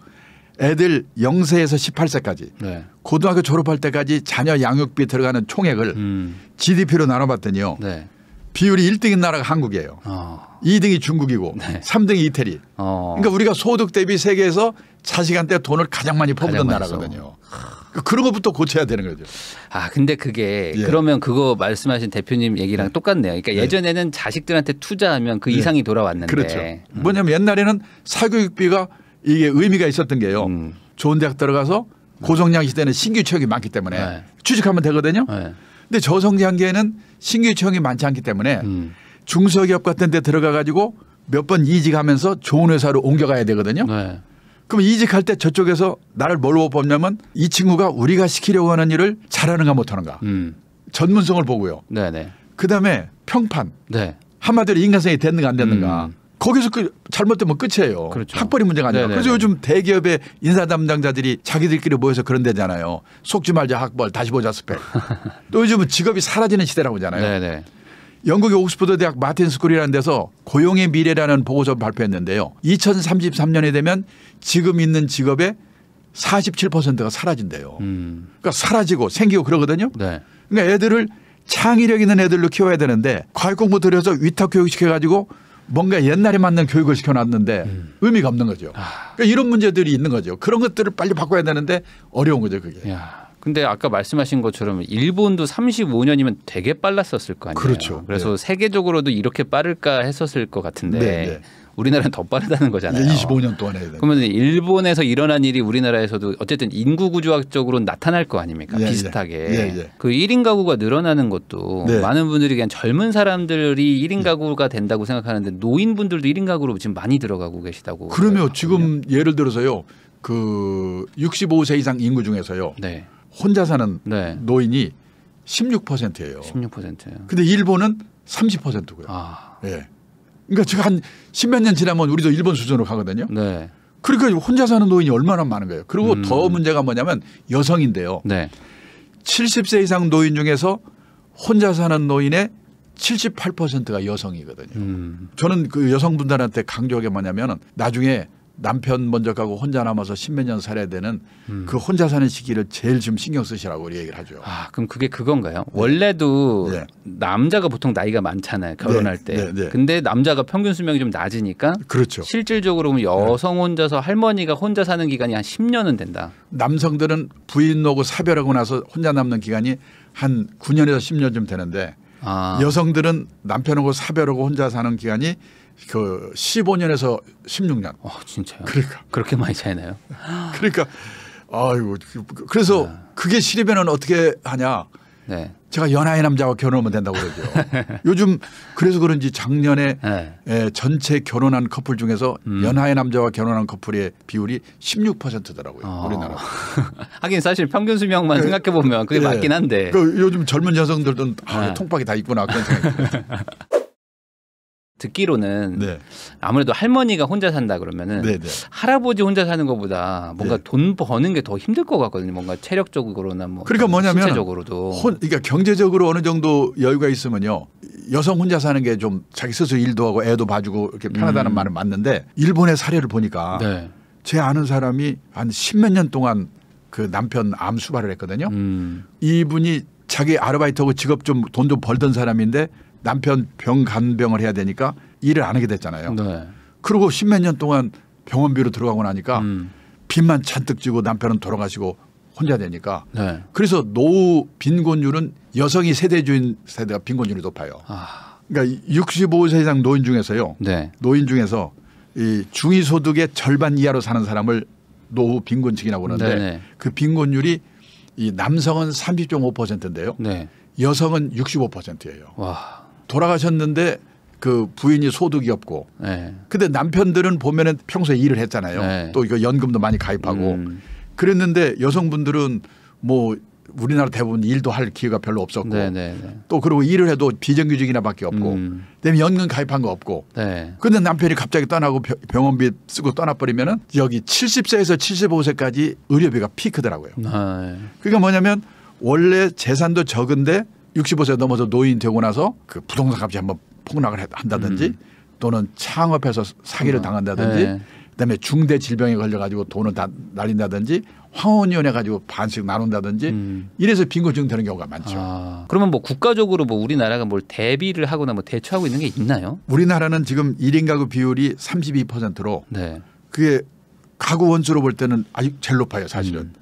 네. 애들 0세에서 18세까지 네. 고등학교 졸업할 때까지 자녀 양육비 들어가는 총액을 음. GDP로 나눠봤더니요. 네. 비율이 1등인 나라가 한국이에요. 어. 2등이 중국이고 네. 3등이 이태리. 어. 그러니까 우리가 소득 대비 세계에서 4시간대 돈을 가장 많이 퍼붓던 나라거든요. 하... 그, 그런 것부터 고쳐야 되는 거죠. 아, 근데 그게 예. 그러면 그거 말씀하신 대표님 얘기랑 네. 똑같네요. 그러니까 예. 예전에는 자식들한테 투자하면 그 네. 이상이 돌아왔는데. 그렇죠. 음. 뭐냐면 옛날에는 사교육비가 이게 의미가 있었던 게요. 음. 좋은 대학 들어가서 고성장 시대는 신규 취업이 많기 때문에 네. 취직하면 되거든요. 네. 근데 저성장기에는 신규 취업이 많지 않기 때문에 음. 중소기업 같은 데 들어가 가지고 몇 번 이직하면서 좋은 회사로 옮겨가야 되거든요. 네. 그럼 이직할 때 저쪽에서 나를 뭘로 뽑냐면 이 친구가 우리가 시키려고 하는 일을 잘하는가 못하는가. 음. 전문성을 보고요. 네네. 네. 그다음에 평판. 네. 한마디로 인간성이 됐는가 안 됐는가. 음. 거기서 그 잘못되면 끝이에요. 그렇죠. 학벌이 문제가 아니라. 네, 네, 그래서 요즘 대기업의 인사 담당자들이 자기들끼리 모여서 그런 데잖아요. 속지 말자 학벌 다시 보자 스펙. (laughs) 또 요즘은 직업이 사라지는 시대라고 하잖아요. 네네. 영국의 옥스퍼드 대학 마틴 스쿨이라는 데서 고용의 미래라는 보고서 발표했는데요. 2 0 3 3년이 되면 지금 있는 직업의 47%가 사라진대요. 음. 그러니까 사라지고 생기고 그러거든요. 네. 그러니까 애들을 창의력 있는 애들로 키워야 되는데 과외 공부 들여서 위탁 교육 시켜가지고 뭔가 옛날에 맞는 교육을 시켜놨는데 음. 의미가 없는 거죠. 아. 그러니까 이런 문제들이 있는 거죠. 그런 것들을 빨리 바꿔야 되는데 어려운 거죠 그게. 야. 근데 아까 말씀하신 것처럼 일본도 35년이면 되게 빨랐었을 거 아니에요. 그렇죠. 그래서 네. 세계적으로도 이렇게 빠를까 했었을 것 같은데 네, 네. 우리나라는 더 빠르다는 거잖아요. 25년 동안 해야 그러면 일본에서 일어난 일이 우리나라에서도 어쨌든 인구 구조학적으로 나타날 거 아닙니까? 예, 예. 비슷하게. 예, 예. 그 1인 가구가 늘어나는 것도 네. 많은 분들이 그냥 젊은 사람들이 1인 가구가 된다고 생각하는데 노인분들도 1인 가구로 지금 많이 들어가고 계시다고. 그러면 지금 예를 들어서요. 그 65세 이상 인구 중에서요. 네. 혼자 사는 네. 노인이 16%예요. 16%예요. 근데 일본은 30%고요. 아. 예. 그러니까 제가 한1 0몇년 지나면 우리도 일본 수준으로 가거든요. 네. 그러니까 혼자 사는 노인이 얼마나 많은 거예요. 그리고 음. 더 문제가 뭐냐면 여성인데요. 네. 70세 이상 노인 중에서 혼자 사는 노인의 78%가 여성이거든요. 음. 저는 그 여성분들한테 강조하게 뭐냐면 나중에 남편 먼저 가고 혼자 남아서 십몇 년 살아야 되는 음. 그 혼자 사는 시기를 제일 좀 신경 쓰시라고 얘기를 하죠. 아, 그럼 그게 그건가요? 네. 원래도 네. 남자가 보통 나이가 많잖아요. 결혼할 네. 때. 네, 네. 근데 남자가 평균 수명이 좀 낮으니까 그렇죠. 실질적으로 보면 여성 혼자서 할머니가 혼자 사는 기간이 한 십년은 된다. 남성들은 부인하고 사별하고 나서 혼자 남는 기간이 한 구년에서십년쯤 되는데 아. 여성들은 남편하고 사별하고 혼자 사는 기간이 그 15년에서 16년. 어, 진짜요? 그러니까 그렇게 많이 차이나요? 그러니까 아이고 그래서 아. 그게 싫으면은 어떻게 하냐? 네. 제가 연하의 남자와 결혼하면 된다고 그러죠. (laughs) 요즘 그래서 그런지 작년에 네. 에, 예, 전체 결혼한 커플 중에서 음. 연하의 남자와 결혼한 커플의 비율이 16%더라고요. 어. 우리나라. (laughs) 하긴 사실 평균 수명만 네. 예. 생각해 보면 그게 네. 맞긴 한데. 그 요즘 젊은 여성들도 아, 네. 통박이 다 있구나 그런 생각이 (laughs) 듣기로는 네. 아무래도 할머니가 혼자 산다 그러면은 네네. 네. 할아버지 혼자 사는 것보다 뭔가 네. 돈 버는 게 더 힘들 것 같거든요. 뭔가 체력적으로나 뭐 그러니까 뭐냐면 신체적으로도 혼, 그러니까 경제적으로 어느 정도 여유가 있으면요 여성 혼자 사는 게 좀 자기 스스로 일도 하고 애도 봐주고 이렇게 편하다는 음. 말은 맞는데 일본의 사례를 보니까 네. 제 아는 사람이 한 십몇 년 동안 그 남편 암 수발을 했거든요. 음. 이분이 자기 아르바이트하고 직업 좀 돈좀 좀 벌던 사람인데 남편 병 간병을 해야 되니까 일을 안 하게 됐잖아요. 네. 그리고 십몇 년 동안 병원비로 들어가고 나니까 음. 빚만 잔뜩 지고 남편은 돌아가시고 혼자 되니까 네. 그래서 노후 빈곤율은 여성이 세대주인 세대가 빈곤율이 높아요. 아. 그러니까 65세 이상 노인 중에서요. 네. 노인 중에서 이 중위소득의 절반 이하로 사는 사람을 노후 빈곤층이라고 하는데 네네. 그 빈곤율이 이 남성은 30.5%인데요. 네. 여성은 65%예요. 와. 돌아가셨는데 그 부인이 소득이 없고 네. 근데 남편들은 보면은 평소에 일을 했잖아요. 네. 또 이거 연금도 많이 가입하고 음. 그랬는데 여성분들은 뭐 우리나라 대부분 일도 할 기회가 별로 없었고 네네네. 네, 네. 또 그리고 일을 해도 비정규직이나밖에 없고 음. 그다음에 연금 가입한 거 없고 네. 근데 남편이 갑자기 떠나고 병원비 쓰고 떠나버리면은 여기 70세에서 75세까지 의료비가 피크더라고요. 네. 그러니까 뭐냐면 원래 재산도 적은데 65세 넘어서 노인 되고 나서 그 부동산 값이 한번 폭락을 한다든지 음. 또는 창업해서 사기를 음. 당한다든지 네. 그다음에 중대 질병에 걸려 가지고 돈을 다 날린다든지 황혼위원회 가지고 반씩 나눈다든지 음. 이래서 빈곤증 되는 경우가 많죠. 아, 그러면 뭐 국가적으로 뭐 우리나라가 뭘 대비를 하거나 뭐 대처하고 있는 게 있나요? 우리나라는 지금 1인 가구 비율이 32%로 네. 그게 가구 원수로 볼 때는 아직 제일 높아요, 사실은. 음.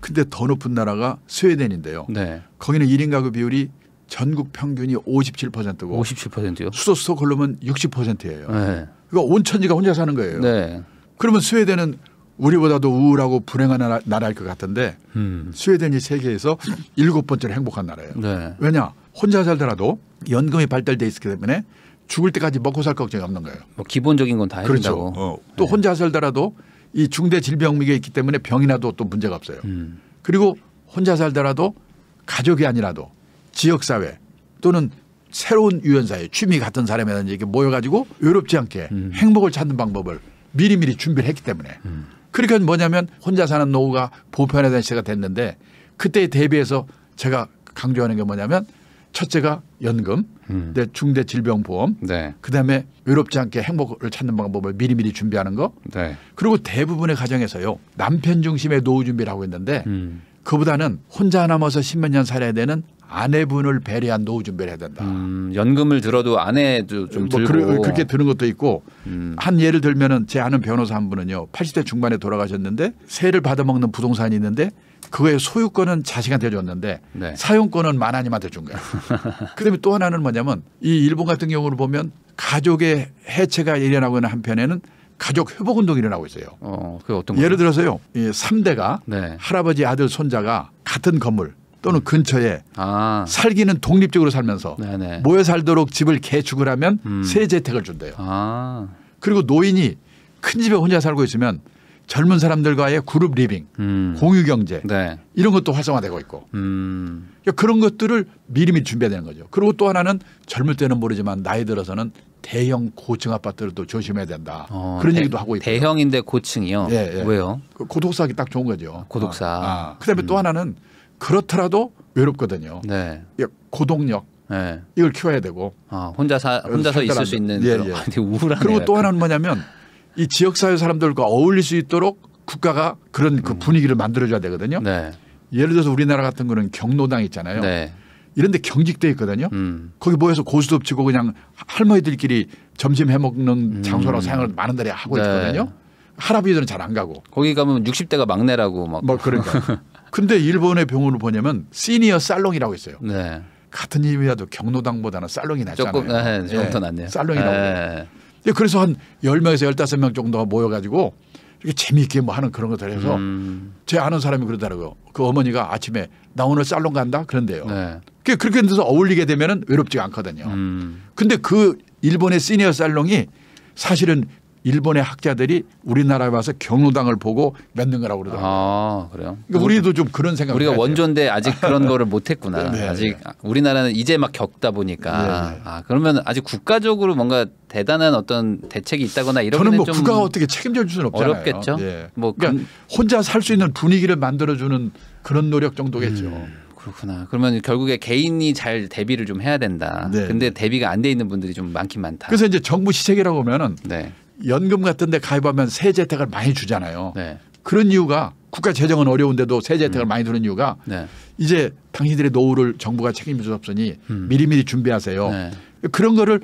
근데 더 높은 나라가 스웨덴인데요. 네. 거기는 1인 가구 비율이 전국 평균이 57%고 57%요. 수도 스톡홀름은 60%예요. 네. 그러니까 온천지가 혼자 사는 거예요. 네. 그러면 스웨덴은 우리보다도 우울하고 불행한 나라, 나라일 것 같은데 음. 스웨덴이 세계에서 일곱 번째로 행복한 나라예요. 네. 왜냐 혼자 살더라도 연금이 발달돼 있기 때문에 죽을 때까지 먹고 살 걱정이 없는 거예요. 뭐 기본적인 건다 그렇죠. 해준다고. 그렇죠. 어. 또 네. 혼자 살더라도 이 중대 질병미가 있기 때문에 병이 나도 또 문제가 없어요. 음. 그리고 혼자 살더라도 가족이 아니라도 지역사회 또는 새로운 유연사회 취미 같은 사람이라든지 이렇게 모여가지고 외롭지 않게 음. 행복을 찾는 방법을 미리미리 준비를 했기 때문에 음. 그러니까 뭐냐면 혼자 사는 노후가 보편화된 시대가 됐는데 그때에 대비해서 제가 강조하는 게 뭐냐면 첫째가 연금, 음. 네, 중대질병보험, 네. 그다음에 외롭지 않게 행복을 찾는 방법을 미리미리 준비하는 거. 네. 그리고 대부분의 가정에서요 남편 중심의 노후 준비를 하고 있는데 음. 그보다는 혼자 남아서 십몇 년 살아야 되는 아내분을 배려한 노후 준비를 해야 된다. 음, 연금을 들어도 아내도 좀뭐 들고 그렇게 드는 것도 있고 음. 한 예를 들면은 제 아는 변호사 한 분은요 80대 중반에 돌아가셨는데 세를 받아먹는 부동산이 있는데 그거의 소유권은 자식한테 줬는데 네. 사용권은 만하님한테 준 거예요. (laughs) 그다음에 또 하나는 뭐냐면 이 일본 같은 경우를 보면 가족의 해체가 일어나고 있는 한편에는 가족 회복 운동이 일어나고 있어요. 어, 그 어떤 예를 들어서요. 이 3대가 네. 할아버지 아들 손자가 같은 건물 또는 근처에 아. 살기는 독립적으로 살면서 네네. 네. 모여 살도록 집을 개축을 하면 음. 세제 택을 준대요. 아. 그리고 노인이 큰 집에 혼자 살고 있으면 젊은 사람들과의 그룹 리빙, 음. 공유 경제 네. 이런 것도 활성화되고 있고 음. 그러니까 그런 것들을 미리미리 준비해야 되는 거죠. 그리고 또 하나는 젊을 때는 모르지만 나이 들어서는 대형 고층 아파트를 또 조심해야 된다. 어, 그런 대, 얘기도 하고 있고 대형인데 고층이요. 예, 예. 왜요? 그 고독사기 딱 좋은 거죠. 고독사. 아, 아. 그다음에 음. 또 하나는 그렇더라도 외롭거든요. 네. 예, 고동력. 네. 예. 이걸 키워야 되고. 아, 혼자 사 혼자서 어, 있을 수 있는 예, 그런. 예. (laughs) 아니, 우울하 그리고 또 하나는 뭐냐면 이 지역사회 사람들과 어울릴 수 있도록 국가가 그런 그 음. 분위기를 만들어줘야 되거든요. 네. 예를 들어서 우리나라 같은 거는 경로당 있잖아요. 네. 이런데 경직돼 있거든요. 음. 거기 모여서 고수도 치고 그냥 할머니들끼리 점심 해먹는 음. 장소라고 생각을 많은 데이 하고 네. 있거든요. 할아버지들은 잘 안 가고. 거기 가면 60대가 막내라고 막. 뭐 그러니까. 근데 일본의 병원을 보냐면 시니어 살롱이라고 있어요. 네. 같은 이유이라도 경로당보다는 살롱이 낫잖아요. 조금, 네, 좀더 예, 낫네요. 살롱이라고. 네. 그래서 한 열명에서 열다섯 명 정도가 모여가지고 이렇게 재미있게 뭐 하는 그런 것들 해서 음. 제 아는 사람이 그러더라고요. 그 어머니가 아침에 나 오늘 살롱 간다 그런데요. 네. 그렇게 돼서 어울리게 되면 외롭지 않거든요. 음. 근데 그 일본의 시니어 살롱이 사실은 일본의 학자들이 우리나라에 와서 경로당을 보고 맺는 거라고 그러더라고요. 아, 그래요? 그러니까 뭐 우리도 좀 그런 생각 우리가 원조인데 아직 그런 거를 못 했구나. (laughs) 네, 아직 네. 우리나라는 이제 막 겪다 보니까 네, 아, 그러면 아직 국가적으로 뭔가 대단한 어떤 대책이 있다거나 이런 저는 뭐 국가가 어떻게 책임져 줄 수는 없잖아요. 어렵겠죠. 예. 뭐 그러니까 혼자 살 수 있는 분위기를 만들어 주는 그런 노력 정도겠죠. 음. 그렇구나. 그러면 결국에 개인이 잘 대비를 좀 해야 된다. 네. 근데 대비가 안 돼 있는 분들이 좀 많긴 많다. 그래서 이제 정부 시책이라고 하면은 네. 연금 같은 데 가입하면 세제 혜택을 많이 주잖아요. 네. 그런 이유가 국가 재정은 어려운데도 세제 혜택을 음. 많이 주는 이유가 네. 이제 당신들의 노후를 정부가 책임져수 없으니 음. 미리미리 준비하세요. 네. 그런 거를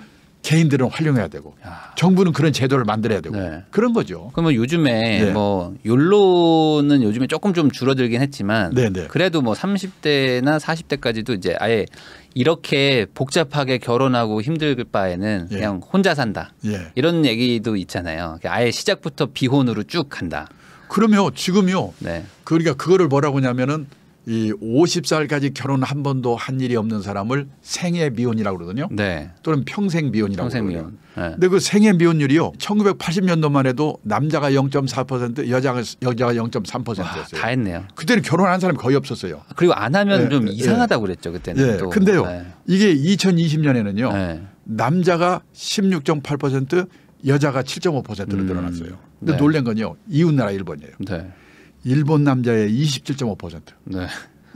개인들은 활용해야 되고 야. 정부는 그런 제도를 만들어야 되고 네. 그런 거죠. 그러면 요즘에 네. 뭐 욜로는 요즘에 조금 좀 줄어들긴 했지만 네네. 네. 그래도 뭐 30대나 40대까지도 이제 아예 이렇게 복잡하게 결혼하고 힘들 바에는 예. 그냥 혼자 산다 예. 이런 얘기도 있잖아요. 그러니까 아예 시작부터 비혼으로 쭉 간다. 그러면 지금요. 네. 그러니까 그거를 뭐라고 하냐면은 이 50살까지 결혼 한 번도 한 일이 없는 사람을 생애 미혼이라고 그러거든요. 네. 또는 평생 미혼이라고 평생 그러거든요. 네. 근데 그 생애 미혼율이요. 1980년도만 해도 남자가 0.4% 여자가 여자가 0.3%였어요. 다 했네요. 그때는 결혼한 사람이 거의 없었어요. 그리고 안 하면 네. 좀 네, 이상하다고 네. 그랬죠 그때는. 네. 또. 근데요. 네. 이게 2020년에는요. 남자가 16.8% 여자가 7.5%로 음. 늘어났어요. 근데 놀란 건요. 이웃 나라 일본이에요. 일본 남자의 27.5%. 네.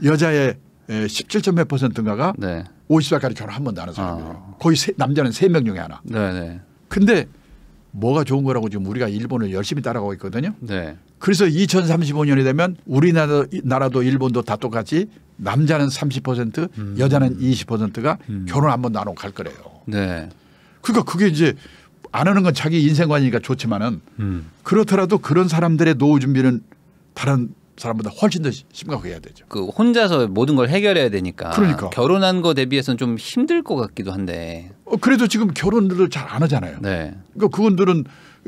여자의 17.몇 퍼센트인가가 네. 50살까지 결혼 한 번도 안한 사람이에요. 아. 거의 세, 남자는 3명 중에 하나. 네네. 네. 근데 뭐가 좋은 거라고 지금 우리가 일본을 열심히 따라가고 있거든요. 네. 그래서 2035년이 되면 우리나라도 나라도 일본도 다 똑같이 남자는 30% 음. 여자는 20%가 음. 결혼 한 번도 안 하고 갈 거래요. 네. 그러니까 그게 이제 안 하는 건 자기 인생관이니까 좋지만은 음. 그렇더라도 그런 사람들의 노후 준비는 다른 사람보다 훨씬 더 심각해야 되죠. 그 혼자서 모든 걸 해결해야 되니까. 그러니까. 결혼한 거 대비해서는 좀 힘들 것 같기도 한데. 어, 그래도 지금 결혼들을 잘 안 하잖아요. 네. 그러니까 그분들은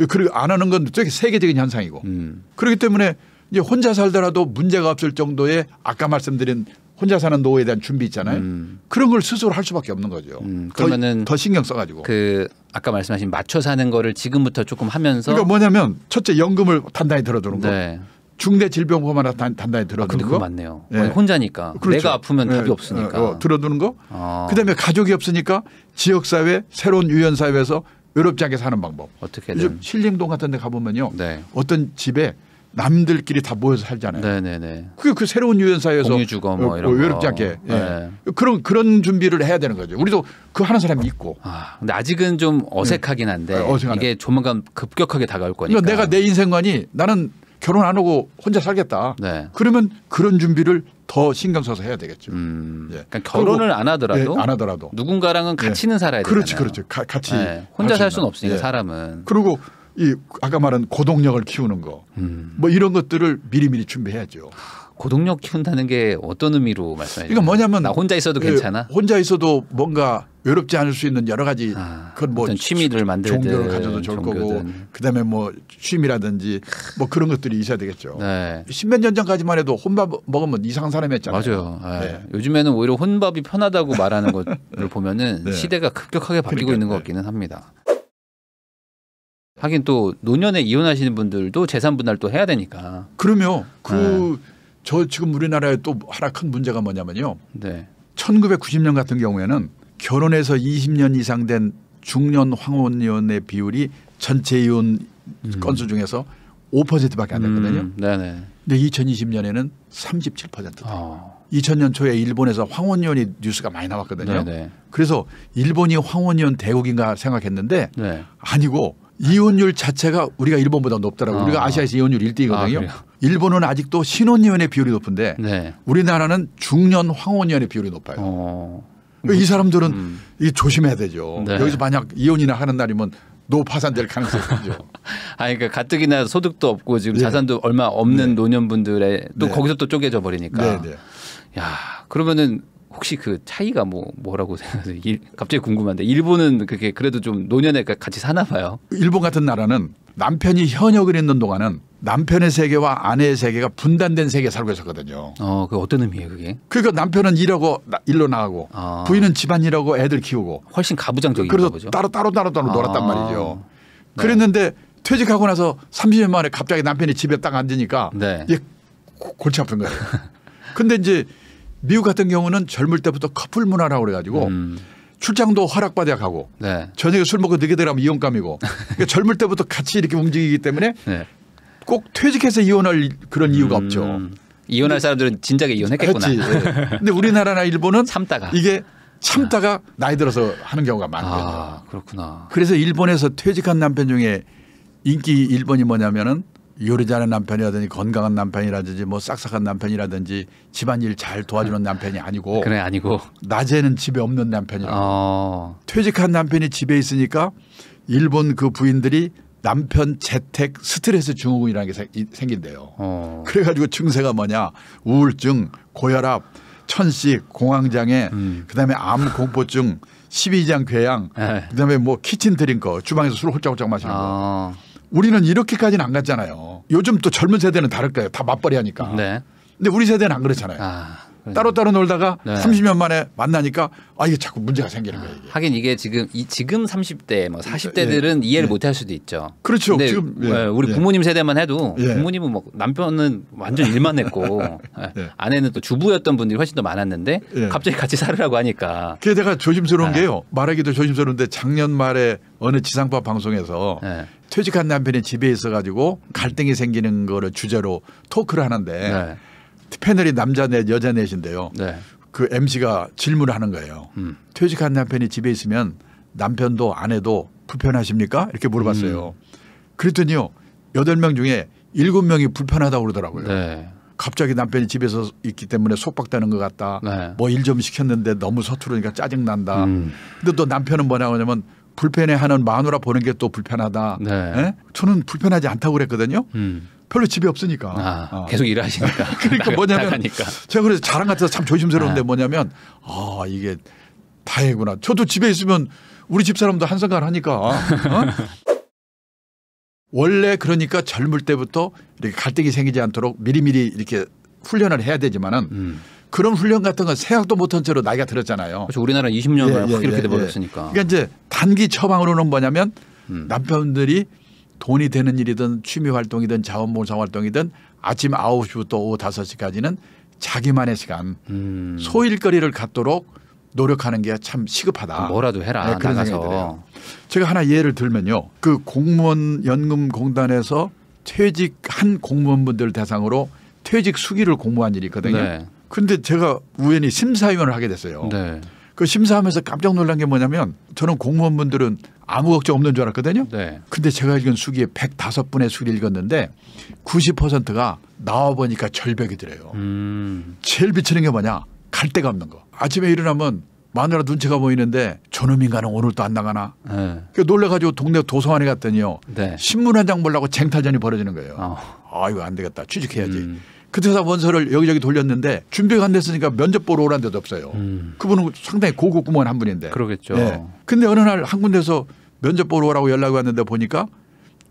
그안 하는 건 되게 세계적인 현상이고. 음. 그렇기 때문에 이제 혼자 살더라도 문제가 없을 정도의 아까 말씀드린 혼자 사는 노후에 대한 준비 있잖아요. 음. 그런 걸 스스로 할 수밖에 없는 거죠. 음. 그러면은 더, 더 신경 써가지고 그 아까 말씀하신 맞춰 사는 거를 지금부터 조금 하면서 그러니까 뭐냐면 첫째 연금을 단단히 들어두는 거. 네. 중대 질병보험 하나 단, 단히 들어두는 아, 그거 맞네요. 네. 혼자니까 그렇죠. 내가 아프면 답이 예, 없으니까 어, 어, 들어두는 거. 어. 그다음에 가족이 없으니까 지역 사회 새로운 유연 사회에서 외롭지 않게 사는 방법. 어떻게든 신림동 같은 데 가보면요. 네. 어떤 집에 남들끼리 다 모여서 살잖아요. 네네네. 네, 네. 그게 그 새로운 유연 사회에서 공유주거 뭐 어, 이런 외롭지 어, 않게 예. 네. 그런 그런 준비를 해야 되는 거죠. 우리도 그 하는 사람이 있고. 아, 근데 아직은 좀 예. 어색하긴 한데 네. 이게 조만간 급격하게 다가올 거니까. 니까 그러니까 내가 내 인생관이 나는 결혼 안 하고 혼자 살겠다. 네. 그러면 그런 준비를 더 신경 써서 해야 되겠죠. 음, 예. 그러니까 결혼을 안 하더라도, 예, 안 하더라도 누군가랑 은 예. 같이는 예. 살아야 되잖아요. 그렇지, 가, 같이 네. 예. 혼자 살 수는 없으니까 사람은. 그리고 이 아까 말한 고동력을 키우는 거, 음. 뭐 이런 것들을 미리미리 준비해야죠. 고동력 키운다는 게 어떤 의미로 말씀하시죠? 그러 뭐냐면 나 혼자 있어도 예, 괜찮아. 혼자 있어도 뭔가 외롭지 않을 수 있는 여러 가지 아, 그뭐 취미를 만들든 종교를 가져도 좋을 종교든. 거고 그다음에 뭐 취미라든지 뭐 그런 것들이 있어야 되겠죠. 네. 십몇 년 전까지만 해도 혼밥 먹으면 이상한 사람이었잖아요. 맞아요. 네. 네. 요즘에는 오히려 혼밥이 편하다고 말하는 (laughs) 것을 보면은 네. 시대가 급격하게 바뀌고 그러니까, 있는 것 네. 같기는 합니다. 하긴 또 노년에 이혼하시는 분들도 재산 분할도 해야 되니까. 그러면 그 네. 저 지금 우리나라에 또 하나 큰 문제가 뭐냐면요. 네. 1990년 같은 경우에는 결혼해서 20년 이상 된 중년 황혼연의 비율이 전체 이혼 음. 건수 중에서 5%밖에 안 음. 됐거든요. 음. 네네. 근데 2020년에는 37%다. 어. 2000년 초에 일본에서 황혼연이 뉴스가 많이 나왔거든요. 네네. 그래서 일본이 황혼연 대국인가 생각했는데 네. 아니고 이혼율 자체가 우리가 일본보다 높더라고요. 어. 우리가 아. 아시아에서 이혼율 1등이거든요. 아, 일본은 아직도 신혼위원회 비율이 높은데 네. 우리나라는 중년 황혼위원회 비율이 높아요. 어. 그러니까 이 사람들은 음. 이 조심해야 되죠. 네. 여기서 만약 이혼이나 하는 날이면 노 파산될 가능성이 있죠. 아, 니 그러니까 가뜩이나 소득도 없고 지금 네. 자산도 얼마 없는 네. 노년분들의 또 네. 거기서 또 쪼개져 버리니까. 네, 네. 야, 그러면은 혹시 그 차이가 뭐 뭐라고 생각하세요? 갑자기 궁금한데 일본은 그게 그래도 좀 노년에 같이 사나 봐요. 일본 같은 나라는 남편이 현역을 했는 동안은 남편의 세계와 아내의 세계가 분단된 세계에 살고 있었거든요. 어, 그 어떤 의미예요, 그게? 그러니까 남편은 일하고 일로 나가고 아. 부인은 집안 일하고 애들 키우고 훨씬 가부장적인 그래서 따로 따로 따로 따로 아. 놀았단 말이죠. 네. 그랬는데 퇴직하고 나서 30년 만에 갑자기 남편이 집에 딱 앉으니까 네. 이 골치 아픈 거예요. (laughs) 근데 이제 미국 같은 경우는 젊을 때부터 커플 문화라고 그래가지고 음. 출장도 허락받아 가고 네. 저녁에 술 먹고 늦게 들어가면 이혼감이고 그러니까 젊을 때부터 같이 이렇게 움직이기 때문에 (laughs) 네. 꼭 퇴직해서 이혼할 그런 이유가 음. 없죠. 이혼할 사람들은 진작에 이혼했겠구나. 네. 근데 우리나라나 일본은 참다가 이게 아. 참다가 나이 들어서 하는 경우가 많아요. 아, 그렇구나. 그래서 일본에서 퇴직한 남편 중에 인기 일본이 뭐냐면은 요리 잘하는 남편이라든지 건강한 남편이라든지 뭐 싹싹한 남편이라든지 집안일 잘 도와주는 음. 남편이 아니고 그래 아니고 낮에는 집에 없는 남편이라고 어. 퇴직한 남편이 집에 있으니까 일본 그 부인들이 남편 재택 스트레스 증후군이라는 게 생긴대요. 어. 그래가지고 증세가 뭐냐 우울증, 고혈압, 천식, 공황장애, 음. 그다음에 암 공포증, 십이장 궤양, 예. 그다음에 뭐 키친 드링커 주방에서 술 홀짝홀짝 마시는 거. 어. 우리는 이렇게까지는 안 갔잖아요. 요즘 또 젊은 세대는 다를까요? 다 맞벌이 하니까. 네. 근데 우리 세대는 안 그렇잖아요. 아, 따로따로 놀다가 네. 30년 만에 만나니까 아 이게 자꾸 문제가 생기는 거예요. 이게. 하긴 이게 지금 이 지금 30대 뭐 40대들은 예. 이해를 예. 못할 수도 있죠. 그렇죠. 지금 예. 예 우리 예. 부모님 세대만 해도 예. 부모님은 뭐 남편은 완전 일만 했고 (laughs) 아내는 또 주부였던 분들이 훨씬 더 많았는데 갑자기 같이 살으라고 하니까. 그게 내가 조심스러운 아. 게요. 말하기도 조심스러운데 작년 말에 어느 지상파 방송에서 퇴직한 남편이 집에 있어가지고 갈등이 생기는 거를 주제로 토크를 하는데 네. 패널이 남자 넷 여자 넷인데요. 네. 그 MC가 질문을 하는 거예요. 음. 퇴직한 남편이 집에 있으면 남편도 아내도 불편하십니까? 이렇게 물어봤어요. 음. 그랬더니요. 8명 중에 7 명이 불편하다고 그러더라고요. 네. 갑자기 남편이 집에서 있기 때문에 속박되는 것 같다. 네. 뭐일 좀 시켰는데 너무 서투르니까 짜증난다. 음. 근데 또 남편은 뭐냐 하냐면 불편해하는 마누라 보는 게 또 불편하다. 네. 예? 저는 불편하지 않다고 그랬거든요. 음. 별로 집이 없으니까. 아, 어. 계속 일하시니까. (laughs) 그러니까 나가, 뭐냐면 나가니까. 제가 그래서 자랑 같아서 참 조심스러운데 아. 뭐냐면 아 이게 다행이구나. 저도 집에 있으면 우리 집 사람도 한 생각을 하니까. 어? (laughs) 원래 그러니까 젊을 때부터 이렇게 갈등이 생기지 않도록 미리미리 이렇게 훈련을 해야 되지만은. 음. 그런 훈련 같은 건 생각도 못한 채로 나이가 들었잖아요. 그렇죠. 우리나라는 20년을 예, 예, 확 예, 이렇게 예. 돼버렸으니까. 그러니까 이제 단기 처방으로는 뭐냐면 음. 남편들이 돈이 되는 일이든 취미 활동이든 자원봉사 활동이든 아침 9시부터 오후 5시까지는 자기만의 시간 음. 소일거리를 갖도록 노력하는 게 참 시급하다. 뭐라도 해라. 네, 그런 생각이 제가 하나 예를 들면요. 그 공무원 연금 공단에서 퇴직한 공무원분들 대상으로 퇴직 수기를 공모한 일이 있거든요. 네. 근데 제가 우연히 심사위원을 하게 됐어요. 네. 그 심사하면서 깜짝 놀란 게 뭐냐면 저는 공무원분들은 아무 걱정 없는 줄 알았거든요. 네. 근데 제가 읽은 수기에 105분의 수기를 읽었는데 90%가 나와 보니까 절벽이들어요 음. 제일 비치는 게 뭐냐? 갈 데가 없는 거. 아침에 일어나면 마누라 눈치가 보이는데 저놈 인간은 오늘도 안 나가나. 네. 그 놀래가지고 동네 도서관에 갔더니요. 네. 신문 한 장 보려고 쟁탈전이 벌어지는 거예요. 어. 아 이거 안 되겠다. 취직해야지. 음. 그 퇴사 원서를 여기저기 돌렸는데 준비가 안 됐으니까 면접 보러 오란 데도 없어요. 음. 그분은 상당히 고급 구무한 분인데. 그러겠죠. 네. 근데 어느 날 한 군데서 면접 보러 오라고 연락이 왔는데 보니까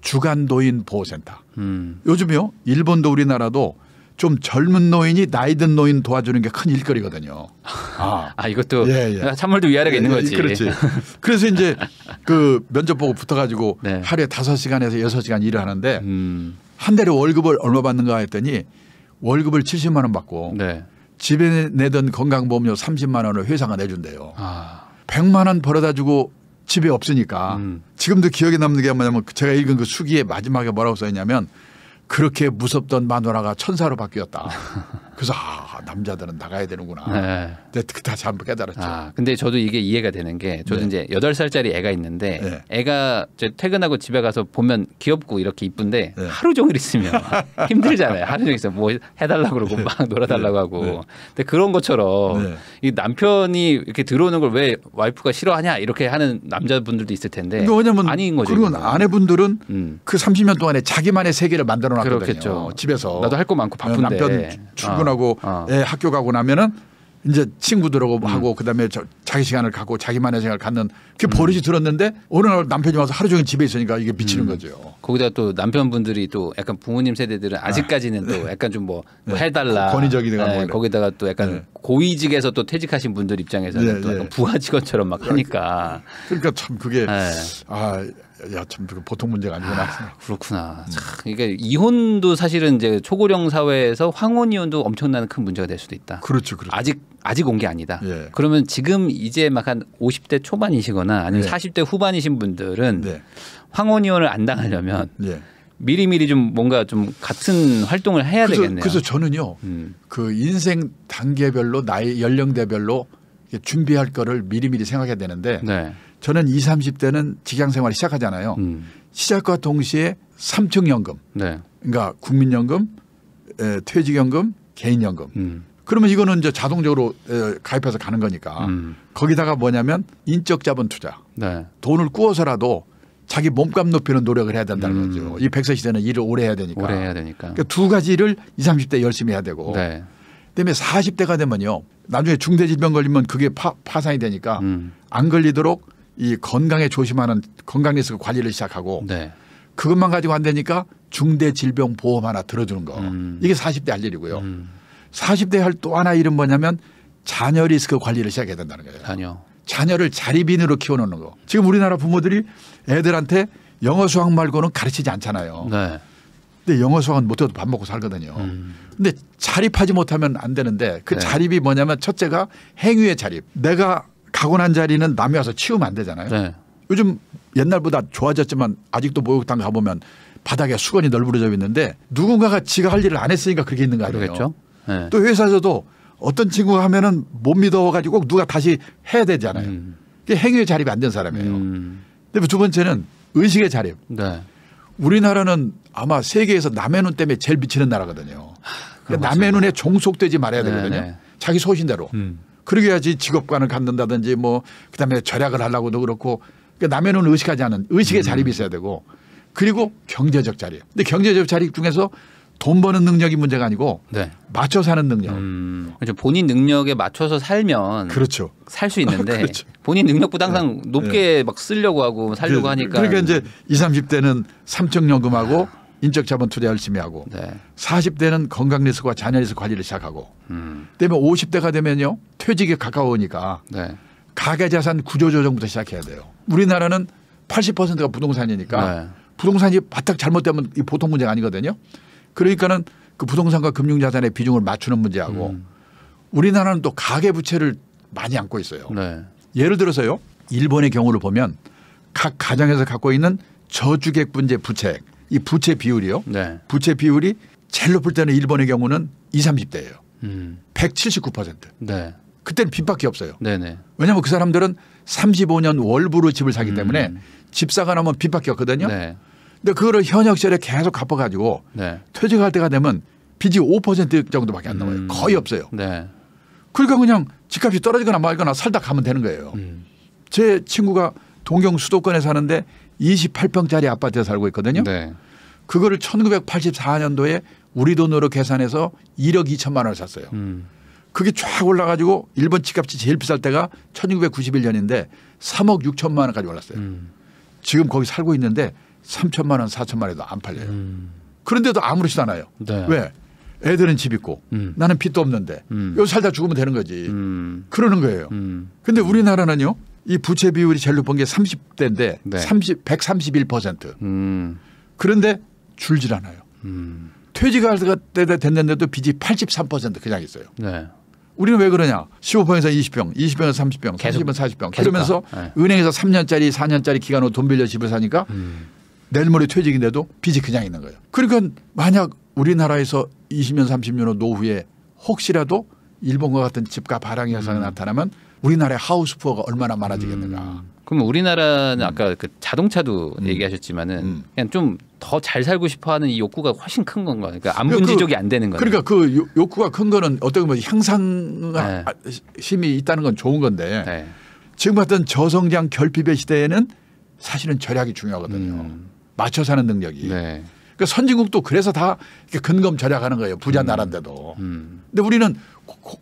주간 노인 보호센터. 음. 요즘요 일본도 우리나라도 좀 젊은 노인이 나이 든 노인 도와주는 게 큰 일거리거든요. 아, 아 이것도 예, 예. 참말도 위아래가 예, 있는 예, 거지. 그렇지. 그래서 이제 그 면접 보고 붙어가지고 네. 하루에 다섯 시간에서 여섯 시간 일을 하는데 음. 한 달에 월급을 얼마 받는가 했더니 월급을 70만 원 받고 네. 집에 내던 건강보험료 30만 원을 회사가 내준대요. 아. 100만 원 벌어다 주고 집에 없으니까 음. 지금도 기억에 남는 게 뭐냐면 제가 읽은 그수기에 마지막에 뭐라고 써 있냐면 그렇게 무섭던 마누라가 천사로 바뀌었다. (laughs) 그래서 아 남자들은 나가야 되는구나. 네. 근데 그 다시 한번 깨달았죠. 아 근데 저도 이게 이해가 되는 게 저도 네. 이제 여덟 살짜리 애가 있는데 네. 애가 이제 퇴근하고 집에 가서 보면 귀엽고 이렇게 이쁜데 네. 하루 종일 있으면 (laughs) 힘들잖아요. 하루 종일 있으면 뭐 해달라고 그러고 네. 막 놀아달라고 네. 하고. 네. 근데 그런 것처럼 이 남편이 이렇게 들어오는 걸 왜 와이프가 싫어하냐 이렇게 하는 남자분들도 있을 텐데. 그러니까 왜냐면 아닌 거죠. 그리고 아내분들은 음. 그 30년 동안에 자기만의 세계를 만들어놨거든요. 그렇겠죠. 집에서 나도 할 거 많고 어, 바쁜데 남편 출근하고 퇴근하고 어. 애 학교 가고 나면은 이제 친구들하고 음. 하고 그다음에 저 자기 시간을 갖고 자기만의 시간을 갖는 그 버릇이 음. 들었는데 어느 날 남편이 와서 하루 종일 집에 있으니까 이게 미치는 음. 거죠. 거기다 또 남편분들이 또 약간 부모님 세대들은 아. 아직까지는 아. 또 네. 약간 좀뭐 네. 해달라 권위적인 네. 거기다가 또 약간 네. 고위직에서 또 퇴직하신 분들 입장에서는 네, 또 부하 직원처럼 막 하니까 그러니까 참 그게 아 야참 보통 문제가 아니구나. 아, 그렇구나. 음. 참, 이게 이혼도 사실은 이제 초고령 사회에서 황혼 이혼도 엄청난 큰 문제가 될 수도 있다. 그렇죠, 그렇죠. 아직 아직 온 게 아니다. 예. 그러면 지금 이제 막 한 50대 초반이시거나 아니면 예. 40대 후반이신 분들은 예. 황혼 이혼을 안 당하려면 예. 미리 미리 좀 뭔가 좀 같은 활동을 해야 그래서, 되겠네요. 그래서 저는요, 음. 그 인생 단계별로 나이 연령대별로 준비할 거를 미리 미리 생각해야 되는데. 네. 저는 20, 30대는 직장 생활을 시작하잖아요. 음. 시작과 동시에 3층연금 네. 그러니까 국민연금, 에, 퇴직연금, 개인연금. 음. 그러면 이거는 이제 자동적으로 에, 가입해서 가는 거니까 음. 거기다가 뭐냐면 인적 자본 투자. 네. 돈을 구워서라도 자기 몸값 높이는 노력을 해야 된다는 음. 거죠. 이1 0 0세 시대는 일을 오래 해야 되니까. 오래 해야 되니까. 그러니까 두 가지를 20, 3 0대 열심히 해야 되고. 네. 그다음에 4 0 대가 되면요. 나중에 중대질병 걸리면 그게 파, 파산이 되니까 음. 안 걸리도록 이 건강에 조심하는 건강 리스크 관리를 시작하고 네. 그것만 가지고 안 되니까 중대 질병 보험 하나 들어주는 거 음. 이게 40대 할 일이고요. 음. 40대 할 또 하나 일은 뭐냐면 자녀 리스크 관리를 시작해야 된다는 거예요. 자녀. 자녀를 자립인으로 키워놓는 거. 지금 우리나라 부모들이 애들한테 영어 수학 말고는 가르치지 않잖아요. 네. 근데 영어 수학은 못해도 밥 먹고 살거든요. 음. 근데 자립하지 못하면 안 되는데 그 네. 자립이 뭐냐면 첫째가 행위의 자립. 내가 가고난 자리는 남이 와서 치우면 안 되잖아요. 네. 요즘 옛날보다 좋아졌지만 아직도 목욕탕 가보면 바닥에 수건이 널브러져 있는데 누군가가 지가 할 일을 안 했으니까 그렇게 있는 거 아니에요. 그렇죠 네. 또 회사에서도 어떤 친구가 하면은 못 믿어가지고 누가 다시 해야 되잖아요. 음. 그게 행위의 자립이 안 된 사람이에요. 음. 근데 두 번째는 의식의 자립. 네. 우리나라는 아마 세계에서 남의 눈 때문에 제일 미치는 나라거든요. 하, 아, 그러니까 남의 눈에 종속되지 말아야 되거든요. 네네. 네. 자기 소신대로. 음. 그러게 해야지 직업관을 갖는다든지 뭐 그다음에 절약을 하려고도 그렇고 그러니까 남의 눈 의식하지 않은 의식의 음. 자립이 있어야 되고 그리고 경제적 자립. 근데 경제적 자립 중에서 돈 버는 능력이 문제가 아니고 네. 맞춰 사는 능력. 음, 그렇죠. 본인 능력에 맞춰서 살면 그렇죠. 살 수 있는데 (laughs) 그렇죠. 본인 능력보다 항상 네. 높게 네. 막 쓰려고 하고 살려고 그 하니까. 그러니까 이제 20, 30대는 삼청연금하고 인적 자본 투자 열심히 하고 네. 40대는 건강 리스크와 자녀 리스크 관리를 시작하고 음. 때문에 50대가 되면요 퇴직에 가까우니까 네. 가계 자산 구조 조정부터 시작해야 돼요. 우리나라는 80%가 부동산이니까 네. 부동산이 바짝 잘못되면 보통 문제가 아니거든요. 그러니까는 그 부동산과 금융 자산의 비중을 맞추는 문제하고 음. 우리나라는 또 가계 부채를 많이 안고 있어요. 네. 예를 들어서요 일본의 경우를 보면 각 가정에서 갖고 있는 저주객 분제 부채액 이 부채 비율이요. 네. 부채 비율이 제일 높을 때는 일본의 경우는 20, 30대예요. 음. 179%. 네. 그때는 빚밖에 없어요. 네네. 왜냐하면 그 사람들은 35년 월부로 집을 사기 때문에 음. 집사가 나면 빚밖에 없거든요. 네. 근데 그거를 현역 시절에 계속 갚아가지고 네. 퇴직할 때가 되면 빚이 5% 정도밖에 안 나와요. 음. 거의 없어요. 네. 그러니까 그냥 집값이 떨어지거나 말거나 살다 가면 되는 거예요. 음. 제 친구가 동경 수도권에 사는데 28평짜리 아파트에 살고 있거든요. 네. 그거를 1984년도에 우리 돈으로 계산해서 1억 2천만 원을 샀어요. 음. 그게 쫙 올라가지고 일본 집값이 제일 비쌀 때가 1991년인데 3억 6천만 원까지 올랐어요. 음. 지금 거기 살고 있는데 3천만 원, 4천만 원에도 안 팔려요. 음. 그런데도 아무렇지도 않아요. 네. 왜? 애들은 집 있고 음. 나는 빚도 없는데 음. 여기 살다 죽으면 되는 거지. 음. 그러는 거예요. 음. 근데 우리나라는요. 이 부채 비율이 제일 높은 게 30대인데 네. 30 131%. 음. 그런데 줄질 않아요. 음. 퇴직할 때 됐는데도 빚이 83% 그냥 있어요. 네. 우리는 왜 그러냐? 15평에서 20평, 20평에서 30평, 30평, 40평. 그러면서 네. 은행에서 3년짜리, 4년짜리 기간으로 돈 빌려 집을 사니까 음. 내일 모레 퇴직인데도 빚이 그냥 있는 거예요. 그러니까 만약 우리나라에서 20년, 30년 후 노후에 혹시라도 일본과 같은 집값 하락 현상이 음. 나타나면 우리나라의 하우스 푸어가 얼마나 많아지겠는가. 음. 그럼 우리나라는 음. 아까 그 자동차도 음. 얘기하셨지만은 음. 그냥 좀 더 잘 살고 싶어하는 이 욕구가 훨씬 큰 건가? 그러니까 안 문지적이 그, 안 되는 거예요. 그러니까 그 욕구가 큰 거는 어떻게 보면 향상심이 네. 아, 있다는 건 좋은 건데 네. 지금 같은 저성장 결핍의 시대에는 사실은 절약이 중요하거든요. 음. 맞춰 사는 능력이. 네. 그러니까 선진국도 그래서 다 근검 절약하는 거예요. 부자 음. 나라인데도. 음. 근데 우리는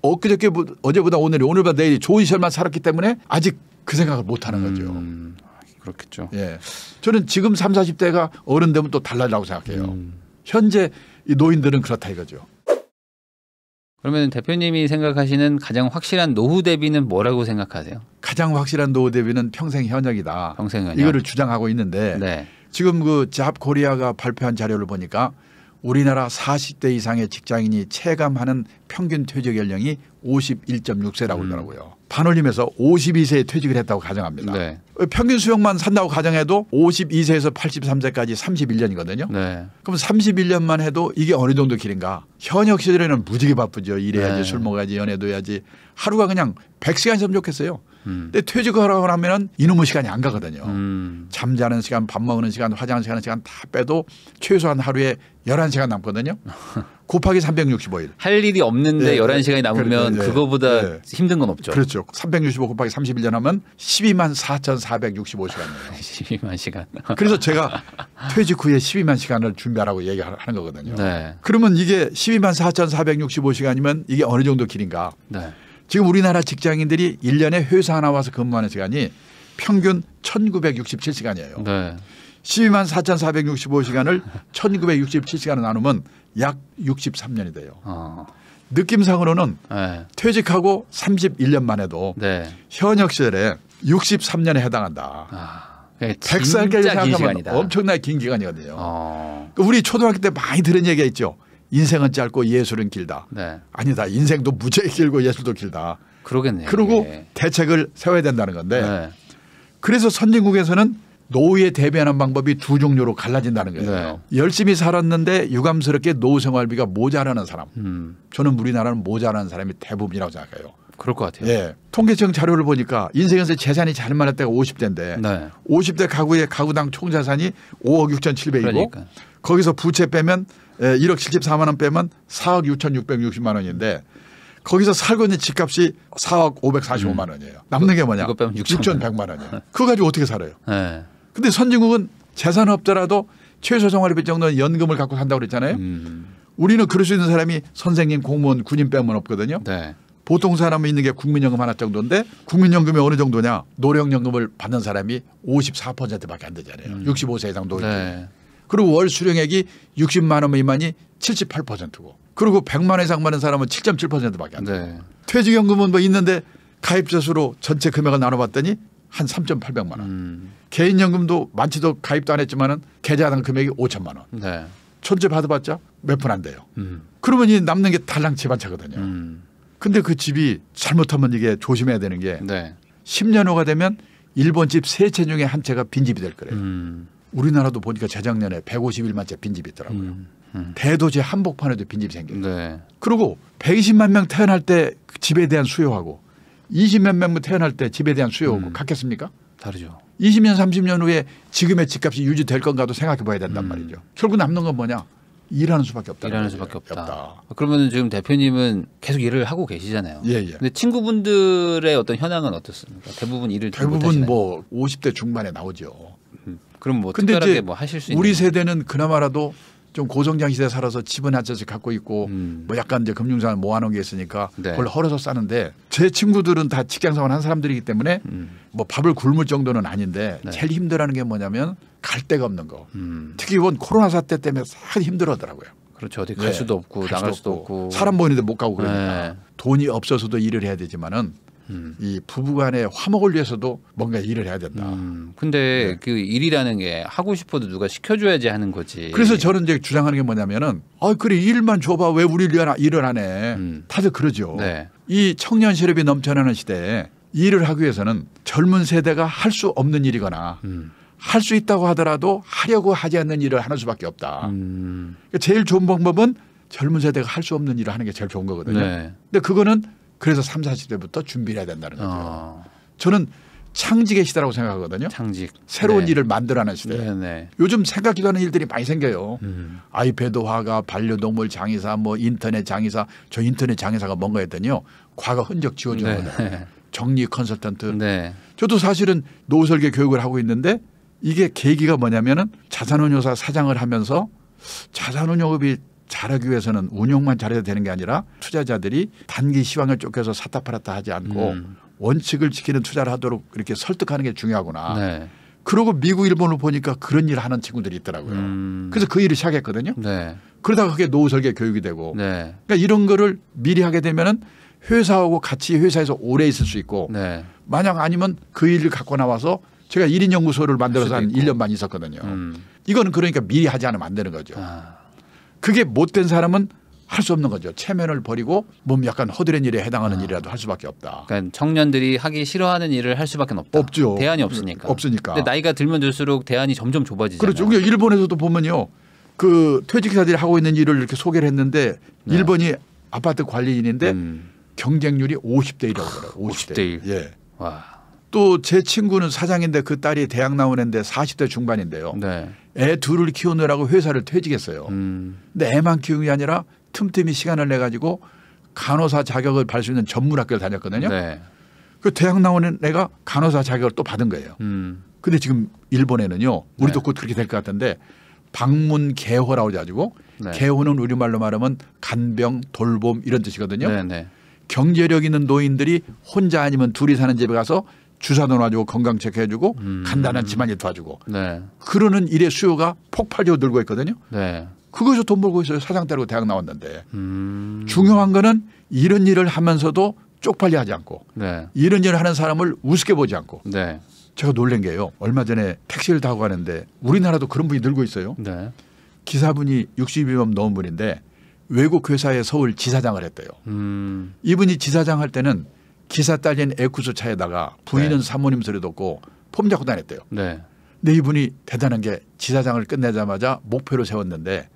엊그저께 어제보다 오늘이 오늘보다 내일이 좋은 시절만 살았기 때문에 아직 그 생각을 못 하는 거죠. 음. 아, 그렇겠죠. 예. 저는 지금 3, 40대가 어른 되면 또달라진라고 생각해요. 음. 현재 이 노인들은 그렇다 이거죠. 그러면 대표님이 생각하시는 가장 확실한 노후 대비는 뭐라고 생각하세요? 가장 확실한 노후 대비는 평생 현역이다. 평생 현역. 이거를 주장하고 있는데 네. 지금 그 잡코리아가 발표한 자료를 보니까 우리나라 40대 이상의 직장인이 체감하는 평균 퇴직 연령이 51.6세라고 음. 그러더라고요. 반올림해서 52세에 퇴직을 했다고 가정합니다. 네. 평균 수명만 산다고 가정해도 52세에서 83세까지 31년이거든요. 네. 그럼 31년만 해도 이게 어느 정도 길인가? 현역 시절에는 무지개 바쁘죠. 일해야지 네. 술 먹어야지 연애도 해야지 하루가 그냥 100시간 이으면 좋겠어요. 음. 근데 퇴직하라고 하면 이놈의 시간이 안 가거든요. 음. 잠자는 시간, 밥 먹는 시간, 화장실 하는 시간 다 빼도 최소한 하루에 11시간 남거든요. (laughs) 곱하기 365일. 할 일이 없는데 네. 11시간이 남으면 그렇죠. 네. 그거보다 네. 힘든 건 없죠. 그렇죠. 365 곱하기 31년 하면 12만 4천 465시간이에요. 12만 (laughs) 시간. (laughs) 그래서 제가 퇴직 후에 12만 시간을 준비하라고 얘기하는 거거든요. 네. 그러면 이게 12만 4,465시간이면 이게 어느 정도 길인가? 네. 지금 우리나라 직장인들이 1년에 회사 하나 와서 근무하는 시간이 평균 1967시간이에요. 네. 12만 4,465시간을 1 9 6 7시간을 나누면 약 63년이 돼요. 어. 느낌상으로는 네. 퇴직하고 31년 만에도 네. 현역 시절에 63년에 해당한다. 아, 0살까지 생각하면 기간이다. 엄청나게 긴 기간이거든요. 어. 그러니까 우리 초등학교 때 많이 들은 얘기가 있죠. 인생은 짧고 예술은 길다. 네. 아니다. 인생도 무지하게 길고 예술도 길다. 그러겠네요. 그리고 예. 대책을 세워야 된다는 건데 네. 그래서 선진국에서는 노후에 대비하는 방법이 두 종류로 갈라진다는 거예요. 네. 열심히 살았는데 유감스럽게 노후 생활비가 모자라는 사람. 음. 저는 우리나라는 모자라는 사람이 대부분이라고 생각해요. 그럴 것 같아요. 예. 통계청 자료를 보니까 인생에서 재산이 잘 많을 때가 50대인데 네. 50대 가구의 가구당 총 자산이 5억 6,700이고 그러니까. 거기서 부채 빼면 1억 예, 74만 원 빼면 4억 6,660만 원인데 거기서 살고 있는 집값이 4억 545만 음. 원이에요. 남는 게 뭐냐? 6,100만 원이에요. 그거 가지고 어떻게 살아요? 네. 근데 선진국은 재산 없더라도 최소 생활비 정도는 연금을 갖고 산다고 그랬잖아요. 음. 우리는 그럴 수 있는 사람이 선생님, 공무원, 군인 빼면 없거든요. 네. 보통 사람이 있는 게 국민연금 하나 정도인데 국민연금이 어느 정도냐 노령연금을 받는 사람이 54%밖에 안 되잖아요. 음. 65세 이상 노령. 네. 그리고 월 수령액이 60만 원 미만이 78%고 그리고 100만 원 이상 받는 사람은 7.7%밖에 안돼 네. 퇴직연금은 뭐 있는데 가입자 수로 전체 금액을 나눠봤더니 한 3,800만 원. 음. 개인연금도 많지도 가입도 안 했지만은 계좌당 금액이 5천만 원. 네. 천재 받아봤자 몇 푼 안 돼요. 음. 그러면 이 남는 게 달랑 집안차거든요. 음. 근데 그 집이 잘못하면 이게 조심해야 되는 게 네. 10년 후가 되면 일본 집세 채 중에 한 채가 빈집이 될 거래요. 음. 우리나라도 보니까 재작년에 151만 채 빈집이 있더라고요. 음. 음. 대도시 한복판에도 빈집이 생겨요. 네. 그리고 120만 명 그 태어날 때 집에 대한 수요하고 2 0만명 태어날 때 집에 대한 수요하고 같겠습니까? 다르죠. 20년 30년 후에 지금의 집값이 유지될 건가도 생각해 봐야 된단 음. 말이죠. 결국 남는 건 뭐냐? 일하는 수밖에 없다. 일하는 수밖에 예, 없다. 없다. 그러면 지금 대표님은 계속 일을 하고 계시잖아요. 예, 예. 근데 친구분들의 어떤 현황은 어떻습니까? 대부분 일을 대부분 뭐 50대 중반에 나오죠. 음. 그럼 뭐 근데 특별하게 뭐 하실 수 우리 있는 세대는 그나마라도 좀 고성장 시대에 살아서 집은 한 채씩 갖고 있고 음. 뭐 약간 이제 금융상을 모아놓은 게 있으니까 네. 그걸 헐어서 싸는데 제 친구들은 다 직장생활 한 사람들이기 때문에 음. 뭐 밥을 굶을 정도는 아닌데 네. 제일 힘들어하는 게 뭐냐면 갈 데가 없는 거 음. 특히 이번 코로나 사태 때문에 싹 힘들어하더라고요. 그렇죠. 어디 네. 갈 네. 수도 없고 갈 나갈 수도 수도 없고. 사람 모이는데못 가고 그러니까 네. 돈이 없어서도 일을 해야 되지만은 이 부부간의 화목을 위해서도 뭔가 일을 해야 된다. 음. 근데 네. 그 일이라는 게 하고 싶어도 누가 시켜줘야지 하는 거지. 그래서 저는 이제 주장하는 게 뭐냐면은 아 그래 일만 줘봐 왜 우리 일을 안 해? 음. 다들 그러죠. 네. 이 청년 실업이 넘쳐나는 시대에 일을 하기 위해서는 젊은 세대가 할 수 없는 일이거나. 음. 할수 있다고 하더라도 하려고 하지 않는 일을 하는 수밖에 없다. 그 제일 좋은 방법은 젊은 세대가 할 수 없는 일을 하는 게 제일 좋은 거거든요. 네. 근데 그거는 그래서 3, 40대부터 준비를 해야 된다는 거죠. 어. 저는 창직의 시대라고 생각하거든요. 창직. 새로운 네. 일을 만들어내는 시대. 네, 네. 요즘 생각지도 않은 일들이 많이 생겨요. 음. 아이패드 화가, 반려동물 장의사, 뭐 인터넷 장의사. 저 인터넷 장의사가 뭔가 했더니요. 과거 흔적 지워주는 네. 거요 정리 컨설턴트. 네. 저도 사실은 노후설계 교육을 하고 있는데 이게 계기가 뭐냐면은 자산운용사 사장을 하면서 자산운용업이 잘하기 위해서는 운용만 잘해도 되는 게 아니라 투자자들이 단기 시황을 쫓겨서 샀다 팔았다 하지 않고 음. 원칙을 지키는 투자를 하도록 이렇게 설득하는 게 중요하구나. 네. 그러고 미국 일본을 보니까 그런 일을 하는 친구들이 있더라고요. 음. 그래서 그 일을 시작했거든요. 네. 그러다가 그게 노후 설계 교육이 되고 네. 그러니까 이런 거를 미리 하게 되면은 회사하고 같이 회사에서 오래 있을 수 있고 네. 만약 아니면 그 일을 갖고 나와서 제가 일인 연구소를 만들어서 한있 1년 반 있었거든요. 음. 이거는 그러니까 미리 하지 않으면 안 되는 거죠. 아. 그게 못된 사람은 할 수 없는 거죠. 체면을 버리고 몸 약간 허드렛 일에 해당하는 아. 일이라도 할 수밖에 없다. 그러니까 청년들이 하기 싫어하는 일을 할 수밖에 없다. 없죠. 대안이 없으니까. 없으니까. 근데 나이가 들면 들수록 대안이 점점 좁아지죠. 그렇죠. 그러니까 일본에서도 보면요. 그 퇴직사들이 하고 있는 일을 이렇게 소개를 했는데 네. 일본이 아파트 관리인인데 음. 경쟁률이 50대 1이라고 아, 그러요 50대, 50대 1. 예. 와. 또 제 친구는 사장인데 그 딸이 대학 나오는데 40대 중반인데요. 네. 애 둘을 키우느라고 회사를 퇴직했어요. 음. 근데 애만 키우는 게 아니라 틈틈이 시간을 내 가지고 간호사 자격을 받을 수 있는 전문학교를 다녔거든요. 네. 그 대학 나오는 내가 간호사 자격을 또 받은 거예요. 음. 근데 지금 일본에는요. 우리도 네. 곧 그렇게 될 것 같은데 방문 개호라고 해가지고 네. 개호는 우리말로 말하면 간병, 돌봄 이런 뜻이거든요. 네, 네. 경제력 있는 노인들이 혼자 아니면 둘이 사는 집에 가서 주사도 놔주고 건강 체크해주고 음. 간단한 집안일 도와주고 네. 그러는 일의 수요가 폭발적으로 늘고 있거든요. 네. 그거에서 돈 벌고 있어요. 사장 따르고 대학 나왔는데 음. 중요한 거는 이런 일을 하면서도 쪽팔려하지 않고 네. 이런 일을 하는 사람을 우습게 보지 않고 네. 제가 놀란 게요. 얼마 전에 택시를 타고 가는데 우리나라도 그런 분이 늘고 있어요. 네. 기사분이 62명 넘은 분인데 외국 회사의 서울 지사장을 했대요. 음. 이분이 지사장 할 때는 기사 딸린 에쿠스 차에다가 부인은 네. 사모님 소리 듣고 폼 잡고 다녔대요. 네. 근데 이분이 대단한 게 지사장을 끝내자마자 목표로 세웠는데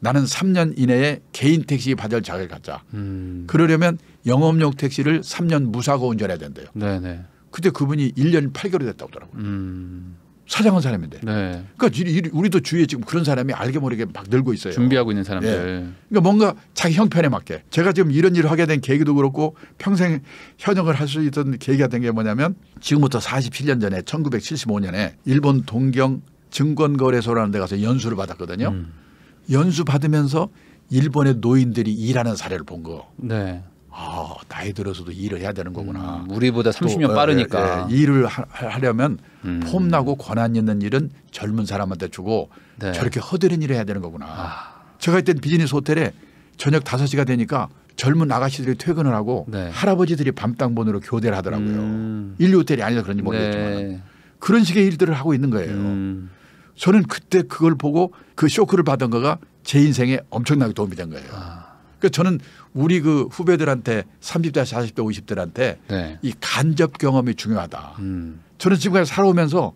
나는 3년 이내에 개인 택시 받을 자격을 갖자. 음. 그러려면 영업용 택시를 3년 무사고 운전해야 된대요. 네네. 네. 그때 그분이 1년 8개월이 됐다고 하더라고요. 음. 사장한 사람인데. 네. 그러니까 우리도 주위에 지금 그런 사람이 알게 모르게 막 늘고 있어요. 준비하고 있는 사람들. 예. 그러니까 뭔가 자기 형편에 맞게. 제가 지금 이런 일을 하게 된 계기도 그렇고 평생 현역을 할 수 있던 계기가 된 게 뭐냐면 지금부터 47년 전에 1975년에 일본 동경 증권거래소라는 데 가서 연수를 받았거든요. 음. 연수 받으면서 일본의 노인들이 일하는 사례를 본 거. 네. 아 나이 들어서도 일을 해야 되는 거구나. 음, 우리보다 30년 예, 빠르니까 예, 예, 일을 하, 려면 음. 폼나고 권한 있는 일은 젊은 사람한테 주고 네. 저렇게 허드렛 일을 해야 되는 거구나. 아. 제가 있던 비즈니스 호텔에 저녁 5시가 되니까 젊은 아가씨들이 퇴근을 하고 네. 할아버지들이 밤땅번으로 교대를 하더라고요. 음. 인류 호텔이 아니라 그런지 모르겠지만 네. 그런 식의 일들을 하고 있는 거예요. 음. 저는 그때 그걸 보고 그 쇼크를 받은 거가 제 인생에 엄청나게 도움이 된 거예요. 아. 그러니까 저는 우리 그 후배들한테 30대, 40대, 50대한테 네. 이 간접 경험이 중요하다. 음. 저는 지금까지 살아오면서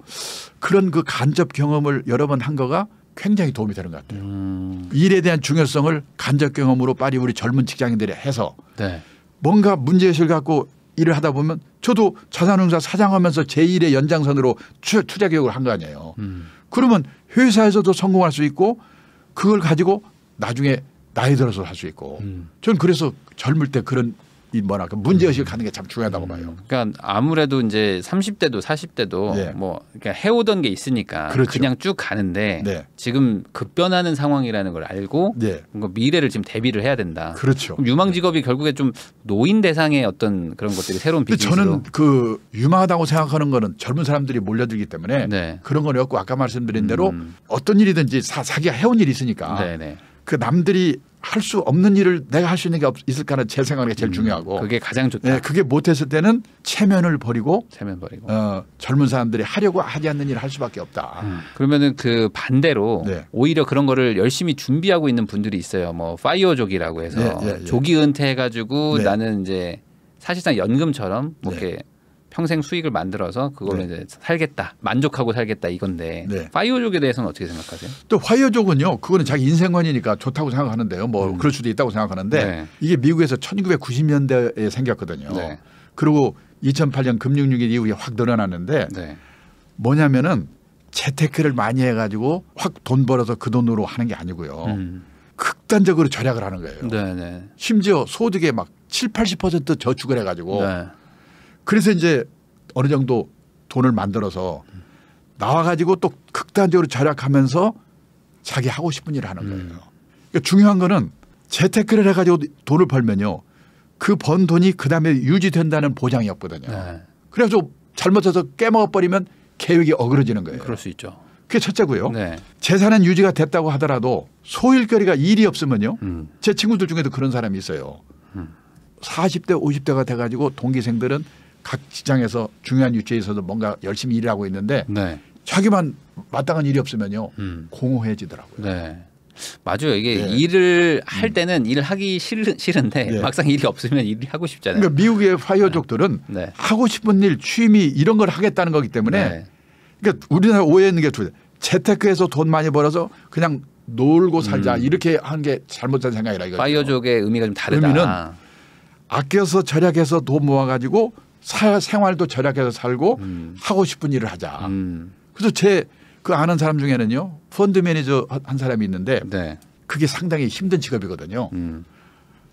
그런 그 간접 경험을 여러 번 한 거가 굉장히 도움이 되는 것 같아요. 음. 일에 대한 중요성을 간접 경험으로 빨리 우리 젊은 직장인들이 해서 네. 뭔가 문제의식을 갖고 일을 하다 보면 저도 자산운용사 사장하면서 제일의 연장선으로 투자, 투자 교육을 한 거 아니에요. 음. 그러면 회사에서도 성공할 수 있고 그걸 가지고 나중에 나이 들어서 할 수 있고 음. 저 그래서 젊을 때 그런 이뭐랄까 문제 의식을 갖는 게 참 중요하다고 봐요. 음. 그러니까 아무래도 이제 30대도 40대도 네. 뭐 그러니까 해오던 게 있으니까 그렇죠. 그냥쭉 가는데 네. 지금 급변하는 상황이라는 걸 알고 네. 미래를 지금 대비를 해야 된다. 그렇죠. 유망 직업이 결국에 좀 노인 대상의 어떤 그런 것들이 새로운 비즈니스 저는 그 유망하다고 생각하는 거는 젊은 사람들이 몰려들기 때문에 네. 그런 건 없고 아까 말씀드린 대로 음. 어떤 일이든지 사, 자기가 해온 일이 있으니까 네, 네. 그 남들이 할 수 없는 일을 내가 할 수 있는 게 있을까는 제 생각이 제일 음, 중요하고 그게 가장 좋다. 네, 그게 못했을 때는 체면을 버리고 체면 버리고 어, 젊은 사람들이 하려고 하지 않는 일을 할 수밖에 없다. 음, 그러면은 그 반대로 네. 오히려 그런 거를 열심히 준비하고 있는 분들이 있어요. 뭐 파이어족이라고 해서 네, 조기 은퇴해가지고 네. 나는 이제 사실상 연금처럼 네. 뭐 이렇게 평생 수익을 만들어서 그걸 네. 이제 살겠다 만족하고 살겠다 이건데 네. 파이어족에 대해서는 어떻게 생각하세요? 또 파이어족은요 그거는 자기 인생관이니까 좋다고 생각하는데요 뭐 음. 그럴 수도 있다고 생각하는데 네. 이게 미국에서 1990년대에 생겼거든요. 네. 그리고 2008년 금융위기 이후에 확 늘어났는데 네. 뭐냐면은 재테크를 많이 해가지고 확 돈 벌어서 그 돈으로 하는 게 아니고요. 음. 극단적으로 절약을 하는 거예요. 네, 심지어 소득의 막 7, 80% 저축을 해가지고 그래서 이제 어느 정도 돈을 만들어서 나와 가지고 또 극단적으로 절약하면서 자기 하고 싶은 일을 하는 거예요. 음. 그러니까 중요한 거는 재테크를 해 가지고 돈을 벌면요. 그 번 돈이 그다음에 유지된다는 보장이 없거든요. 네. 그래서 잘못해서 깨먹어 버리면 계획이 어그러지는 거예요. 그럴 수 있죠. 그게 첫째고요. 네. 재산은 유지가 됐다고 하더라도 소일거리가 일이 없으면요. 음. 제 친구들 중에도 그런 사람이 있어요. 음. 40대 50대가 돼가지고 동기생들은 각 직장에서 중요한 유치에서도 뭔가 열심히 일 하고 있는데 네. 자기만 마땅한 일이 없으면요 음. 공허해지더라고요. 네. 맞아요. 이게 네. 일을 음. 할 때는 음. 일을 하기 싫은, 싫은데 네. 막상 일이 없으면 일을 하고 싶잖아요. 그러니까 미국의 화이어족들은 네. 네. 하고 싶은 일, 취미 이런 걸 하겠다는 거기 때문에 네. 그러니까 우리나라 오해하는 게두 개. 재테크에서돈 많이 벌어서 그냥 놀고 살자 음. 이렇게 하는 게 잘못된 생각이라 이거죠. 파이어족의 의미가 좀 다르다. 의미는 아껴서 절약해서 돈 모아가지고 사, 생활도 절약해서 살고 음. 하고 싶은 일을 하자. 음. 그래서 제 그 아는 사람 중에는요 펀드 매니저 한 사람이 있는데 네. 그게 상당히 힘든 직업이거든요. 음.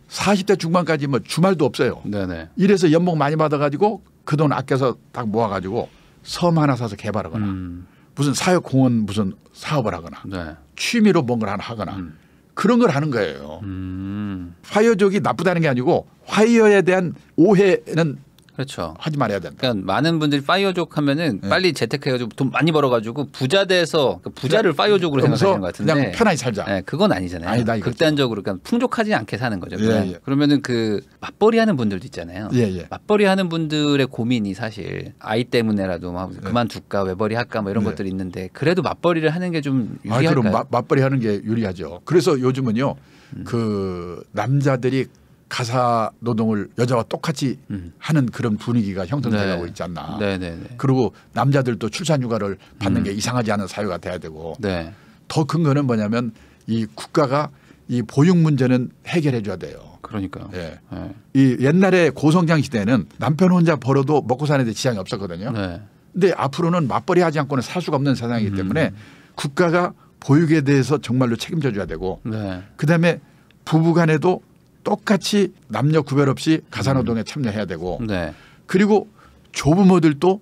40대 중반까지 뭐 주말도 없어요. 네네. 네. 이래서 연봉 많이 받아가지고 그 돈 아껴서 딱 모아가지고 섬 하나 사서 개발하거나 음. 무슨 사회공원 무슨 사업을 하거나 네. 취미로 뭔가 하나 하거나 음. 그런 걸 하는 거예요. 음. 화이어족이 나쁘다는 게 아니고 화이어에 대한 오해는 그렇죠. 하지 말아야 된다. 그러니까 많은 분들이 파이어족 하면은 네. 빨리 재테크해가지고 돈 많이 벌어가지고 부자 돼서 그 부자를 파이어족으로 생각하는 것 같은데 그냥 편하게 살자. 네, 그건 아니잖아요. 아니다, 극단적으로 그러니까 풍족하지 않게 사는 거죠. 예, 예. 그러면은 그 맞벌이 하는 분들도 있잖아요. 예, 예. 맞벌이 하는 분들의 고민이 사실 아이 때문에라도 막 뭐 예. 그만둘까 외벌이 할까 뭐 이런 예. 것들이 있는데 그래도 맞벌이를 하는 게 좀 유리할까요? 아, 그럼 맞벌이 하는 게 유리하죠. 그래서 요즘은요 음. 그 남자들이 가사 노동을 여자와 똑같이 음. 하는 그런 분위기가 형성돼가고 네. 있지 않나. 네네네. 그리고 남자들도 출산 휴가를 받는 음. 게 이상하지 않은 사회가 돼야 되고 네. 더 큰 거는 뭐냐면 이 국가가 이 보육 문제는 해결해 줘야 돼요. 그러니까요. 예. 네. 이 옛날에 고성장 시대에는 남편 혼자 벌어도 먹고 사는데 지장이 없었거든요. 네. 근데 앞으로는 맞벌이 하지 않고는 살 수가 없는 세상이기 음. 때문에 음. 국가가 보육에 대해서 정말로 책임져 줘야 되고 네. 그다음에 부부간에도 똑같이 남녀 구별 없이 가사노동에 음. 참여해야 되고 네. 그리고 조부모들도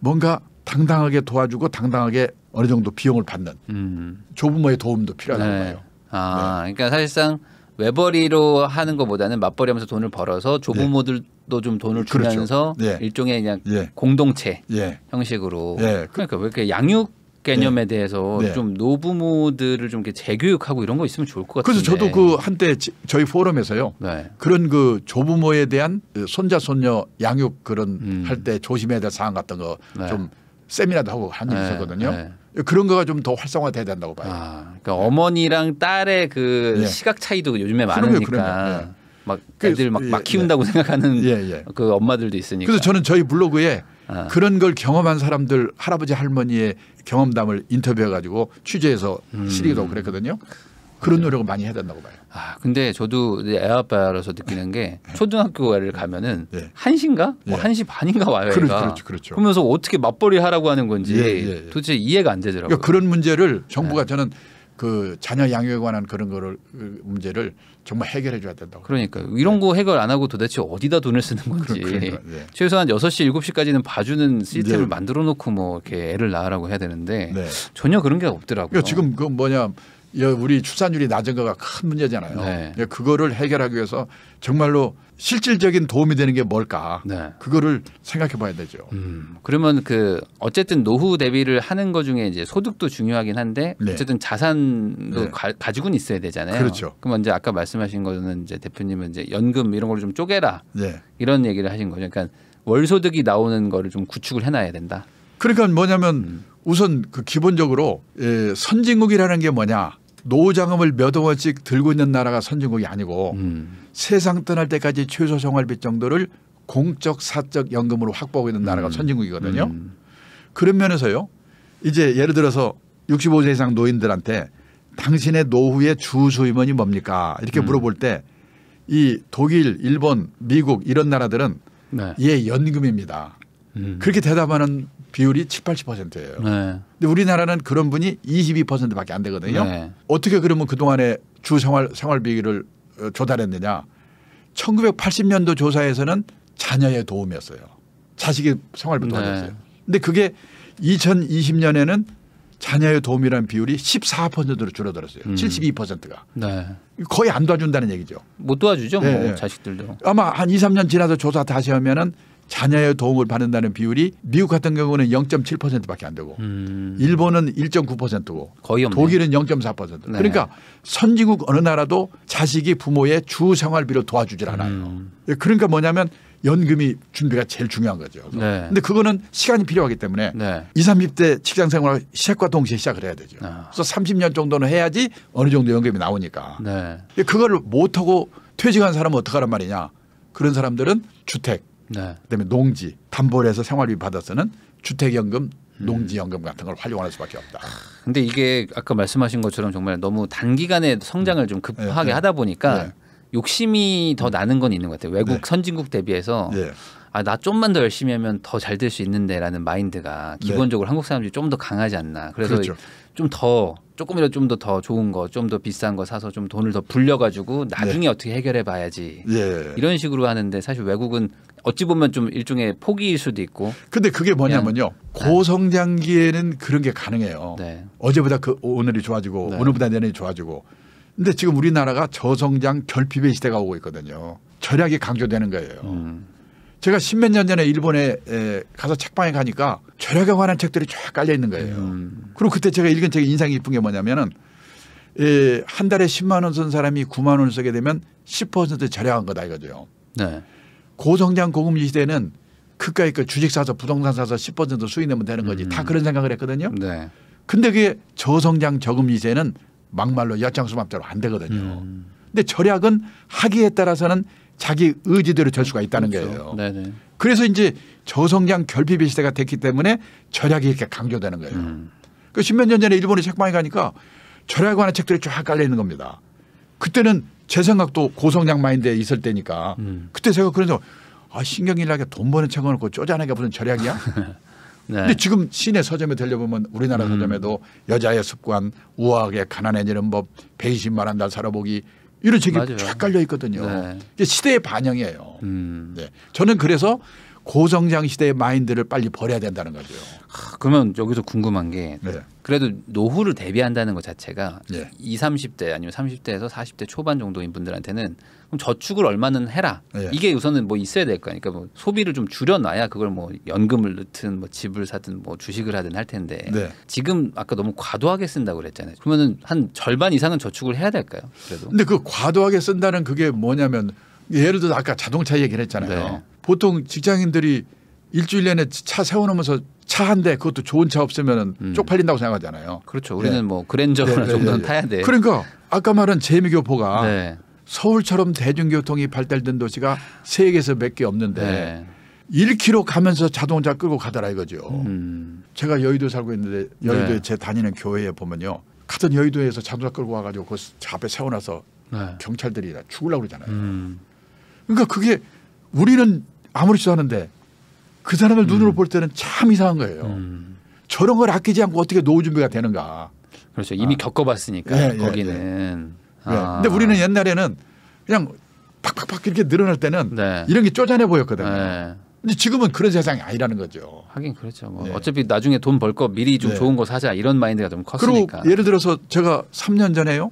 뭔가 당당하게 도와주고 당당하게 어느 정도 비용을 받는 음. 조부모의 도움도 필요하다고 네. 봐요. 아, 네. 그러니까 사실상 외벌이로 하는 것보다는 맞벌이하면서 돈을 벌어서 조부모들도 네. 좀 돈을 그렇죠. 주면서 그렇죠. 네. 일종의 그냥 예. 공동체 예. 형식으로 예. 그러니까 왜 이렇게 양육 개념에 네. 대해서 네. 좀 노부모들을 좀 이렇게 재교육하고 이런 거 있으면 좋을 것 같아요. 그래서 저도 그 한때 저희 포럼에서요. 네. 그런 그 조부모에 대한 그 손자 손녀 양육 그런 음. 할때 조심해야 될 사항 같은 거좀 네. 세미나도 하고 한적이 네. 있었거든요. 네. 그런 거가 좀 더 활성화돼야 된다고 봐요. 아, 그러니까 어머니랑 딸의 그 시각 차이도 요즘에 많으니까. 그러면, 막 애들 막, 막 예, 키운다고 예. 생각하는 예, 그 엄마들도 있으니까. 그래서 저는 저희 블로그에 아. 그런 걸 경험한 사람들 할아버지 할머니의 경험담을 인터뷰해 가지고 취재해서 실 음. 시리도 그랬거든요. 그런 노력을 많이 해야 된다고 봐요. 아 근데 저도 애아빠로서 느끼는 게 네. 초등학교를 가면은 네. 한신가 뭐 네. 뭐 한시 반인가 와요. 그렇 그렇죠, 그렇죠. 그러면서 어떻게 맞벌이 하라고 하는 건지 예, 예, 예. 도대체 이해가 안 되더라고요. 그러니까 그런 문제를 정부가 네. 저는 그 자녀 양육에 관한 그런 거를 그 문제를 정말 해결해 줘야 된다고. 그러니까 이런 네. 거 해결 안 하고 도대체 어디다 돈을 쓰는 (laughs) 건지 그러, 네. 최소한 여섯 시 일곱 시까지는 봐주는 시스템을 네. 만들어 놓고 뭐 이렇게 애를 낳으라고 해야 되는데 네. 전혀 그런 게 없더라고요. 그러니까 지금 그 뭐냐 예, 우리 출산율이 낮은 거가 큰 문제잖아요. 네. 예, 그거를 해결하기 위해서 정말로 실질적인 도움이 되는 게 뭘까? 네. 그거를 생각해 봐야 되죠. 음, 그러면 그 어쨌든 노후 대비를 하는 것 중에 이제 소득도 중요하긴 한데 네. 어쨌든 자산도 네. 가, 지고는 있어야 되잖아요. 그렇죠. 그럼 이제 아까 말씀하신 거는 이제 대표님은 이제 연금 이런 걸 좀 쪼개라. 네. 이런 얘기를 하신 거죠. 그러니까 월소득이 나오는 거를 좀 구축을 해 놔야 된다. 그러니까 뭐냐면 음. 우선 그 기본적으로 예, 선진국이라는 게 뭐냐? 노후 자금을 몇 억원씩 들고 있는 나라가 선진국이 아니고 음. 세상 떠날 때까지 최소 생활비 정도를 공적 사적 연금으로 확보하고 있는 나라가 음. 선진국이거든요. 음. 그런 면에서요. 이제 예를 들어서 65세 이상 노인들한테 당신의 노후의 주 수입원이 뭡니까? 이렇게 음. 물어볼 때 이 독일, 일본, 미국 이런 나라들은 네. 예, 연금입니다. 음. 그렇게 대답하는 비율이 7, 80%예요. 네. 근데 우리나라는 그런 분이 22%밖에 안 되거든요. 네. 어떻게 그러면 그동안에 주 생활 생활비를 어, 조달했느냐? 1980년도 조사에서는 자녀의 도움이었어요. 자식이 생활비 도와줬어요. 네. 근데 그게 2020년에는 자녀의 도움이라는 비율이 14%로 줄어들었어요. 음. 72%가. 네. 거의 안 도와준다는 얘기죠. 못 도와주죠. 뭐, 네. 뭐 자식들도. 아마 한 2, 3년 지나서 조사 다시 하면은 자녀의 도움을 받는다는 비율이 미국 같은 경우는 0.7%밖에 안 되고 음. 일본은 1.9%고 거의 없네. 독일은 0.4% 네. 그러니까 선진국 어느 나라도 자식이 부모의 주생활비로 도와주질 않아요. 음. 예, 그러니까 뭐냐면 연금이 준비가 제일 중요한 거죠. 네. 근데 그거는 시간이 필요하기 때문에 네. 20, 30대 직장 생활 시작과 동시에 시작을 해야 되죠. 아. 그래서 30년 정도는 해야지 어느 정도 연금이 나오니까. 네. 그걸 못하고 퇴직한 사람은 어떡하란 말이냐. 그런 사람들은 주택 네. 그다음에 농지 담보를 해서 생활비 받아서는 주택연금 농지연금 같은 걸 활용할 수밖에 없다. 아, 근데 이게 아까 말씀하신 것처럼 정말 너무 단기간에 성장을 음. 좀 네, 급하게 네, 네. 하다 보니까 네. 욕심이 더 음. 나는 건 있는 것 같아요. 외국 네. 선진국 대비해서 예. 아, 나 좀만 더 열심히 하면 더 잘 될 수 있는데라는 마인드가 네. 기본적으로 한국 사람들이 좀 더 강하지 않나. 그래서 그렇죠. 좀더 조금이라도 좀더더 좋은 거, 좀 더 비싼 거 사서 좀 돈을 더 불려가지고 네. 나중에 네. 어떻게 해결해 봐야지. 네. 이런 식으로 하는데 사실 외국은 어찌 보면 좀 일종의 포기일 수도 있고. 근데 그게 뭐냐면요. 네. 고성장기에는 그런 게 가능해요. 네. 어제보다 그 오늘이 좋아지고 네. 오늘보다 내년이 좋아지고. 근데 지금 우리나라가 저성장 결핍의 시대가 오고 있거든요. 절약이 강조되는 거예요. 음. 제가 십몇 년 전에 일본에 에, 가서 책방에 가니까 절약에 관한 책들이 쫙 깔려 있는 거예요. 음. 그리고 그때 제가 읽은 책이 인상 깊은 게 뭐냐면은 에, 한 달에 1 0만원 쓴 사람이 9만 원을 쓰게 되면 십 퍼센트 절약한 거다 이거죠. 네. 고성장 고금리 시대는 그까이 그 주식 사서 부동산 사서 십 퍼센트 수익 내면 되는 거지 음. 다 그런 생각을 했거든요. 네. 근데 그게 저성장 저금리 시대는 막말로 여장수맘대로안 되거든요. 음. 근데 절약은 하기에 따라서는 자기 의지대로 될 수가 있다는 그렇죠. 거예요. 네네. 그래서 이제 저성장 결핍의 시대가 됐기 때문에 절약이 이렇게 강조되는 거예요. 음. 그 십몇 년 전에 일본에 책방에 가니까 절약에 관한 책들이 쫙 깔려 있는 겁니다. 그때는 제 생각도 고성장 마인드에 있을 때니까 음. 그때 생각 그래서 아신경질나게돈 버는 책을 놓고 쪼잔하게 무슨 절약이야? (laughs) 네. 근데 지금 시내 서점에 들려보면 우리나라 음. 서점에도 여자의 습관, 우아하게 가난해지는 법, 배이십 말한 날 살아보기, 이런 책이 맞쫙 깔려 있거든요. 네. 이게 시대의 반영이에요. 음. 네. 저는 그래서 고성장 시대의 마인드를 빨리 버려야 된다는 거죠. 하, 아, 그러면 여기서 궁금한 게 네. 그래도 노후를 대비한다는 것 자체가 네. 20, 30대 아니면 30대에서 40대 초반 정도인 분들한테는 그럼 저축을 얼마는 해라. 네. 이게 우선은 뭐 있어야 될 거니까 뭐 소비를 좀 줄여놔야 그걸 뭐 연금을 넣든 뭐 집을 사든 뭐 주식을 하든 할 텐데 네. 지금 아까 너무 과도하게 쓴다고 그랬잖아요. 그러면은 한 절반 이상은 저축을 해야 될까요? 그래도. 근데 그 과도하게 쓴다는 그게 뭐냐면 예를 들어 아까 자동차 얘기를 했잖아요. 네. 보통 직장인들이 일주일 내내 차 세워놓으면서 차 한 대 그것도 좋은 차 없으면 음. 쪽팔린다고 생각하잖아요. 그렇죠. 우리는 네. 뭐 그랜저나 네, 네 정도는 네, 네. 타야 돼. 그러니까 아까 말한 재미교포가 네. 서울처럼 대중교통이 발달된 도시가 세계에서 몇 개 없는데 1km 가면서 자동차 끌고 가더라 이거죠. 음. 제가 여의도 살고 있는데 여의도에 제 다니는 교회에 보면요. 같은 여의도에서 자동차 끌고 와가지고 그 앞에 세워놔서 경찰들이 죽을라 그러잖아요. 음. 그러니까 그게 우리는 아무리좋아하는데그 사람을 눈으로 음. 볼 때는 참 이상한 거예요. 음. 저런 걸 아끼지 않고 어떻게 노후 준비가 되는가. 그렇죠. 이미 아. 겪어봤으니까 예, 예 거기는. 예, 예. 아. 근데 우리는 옛날에는 그냥 팍팍팍 이렇게 늘어날 때는 네. 이런 게 쪼잔해 보였거든요. 네. 근데 지금은 그런 세상이 아니라는 거죠. 하긴 그렇죠. 뭐 네. 어차피 나중에 돈 벌 거 미리 좀 네. 좋은 거 사자 이런 마인드가 좀 컸으니까. 그리고 예를 들어서 제가 3년 전에요.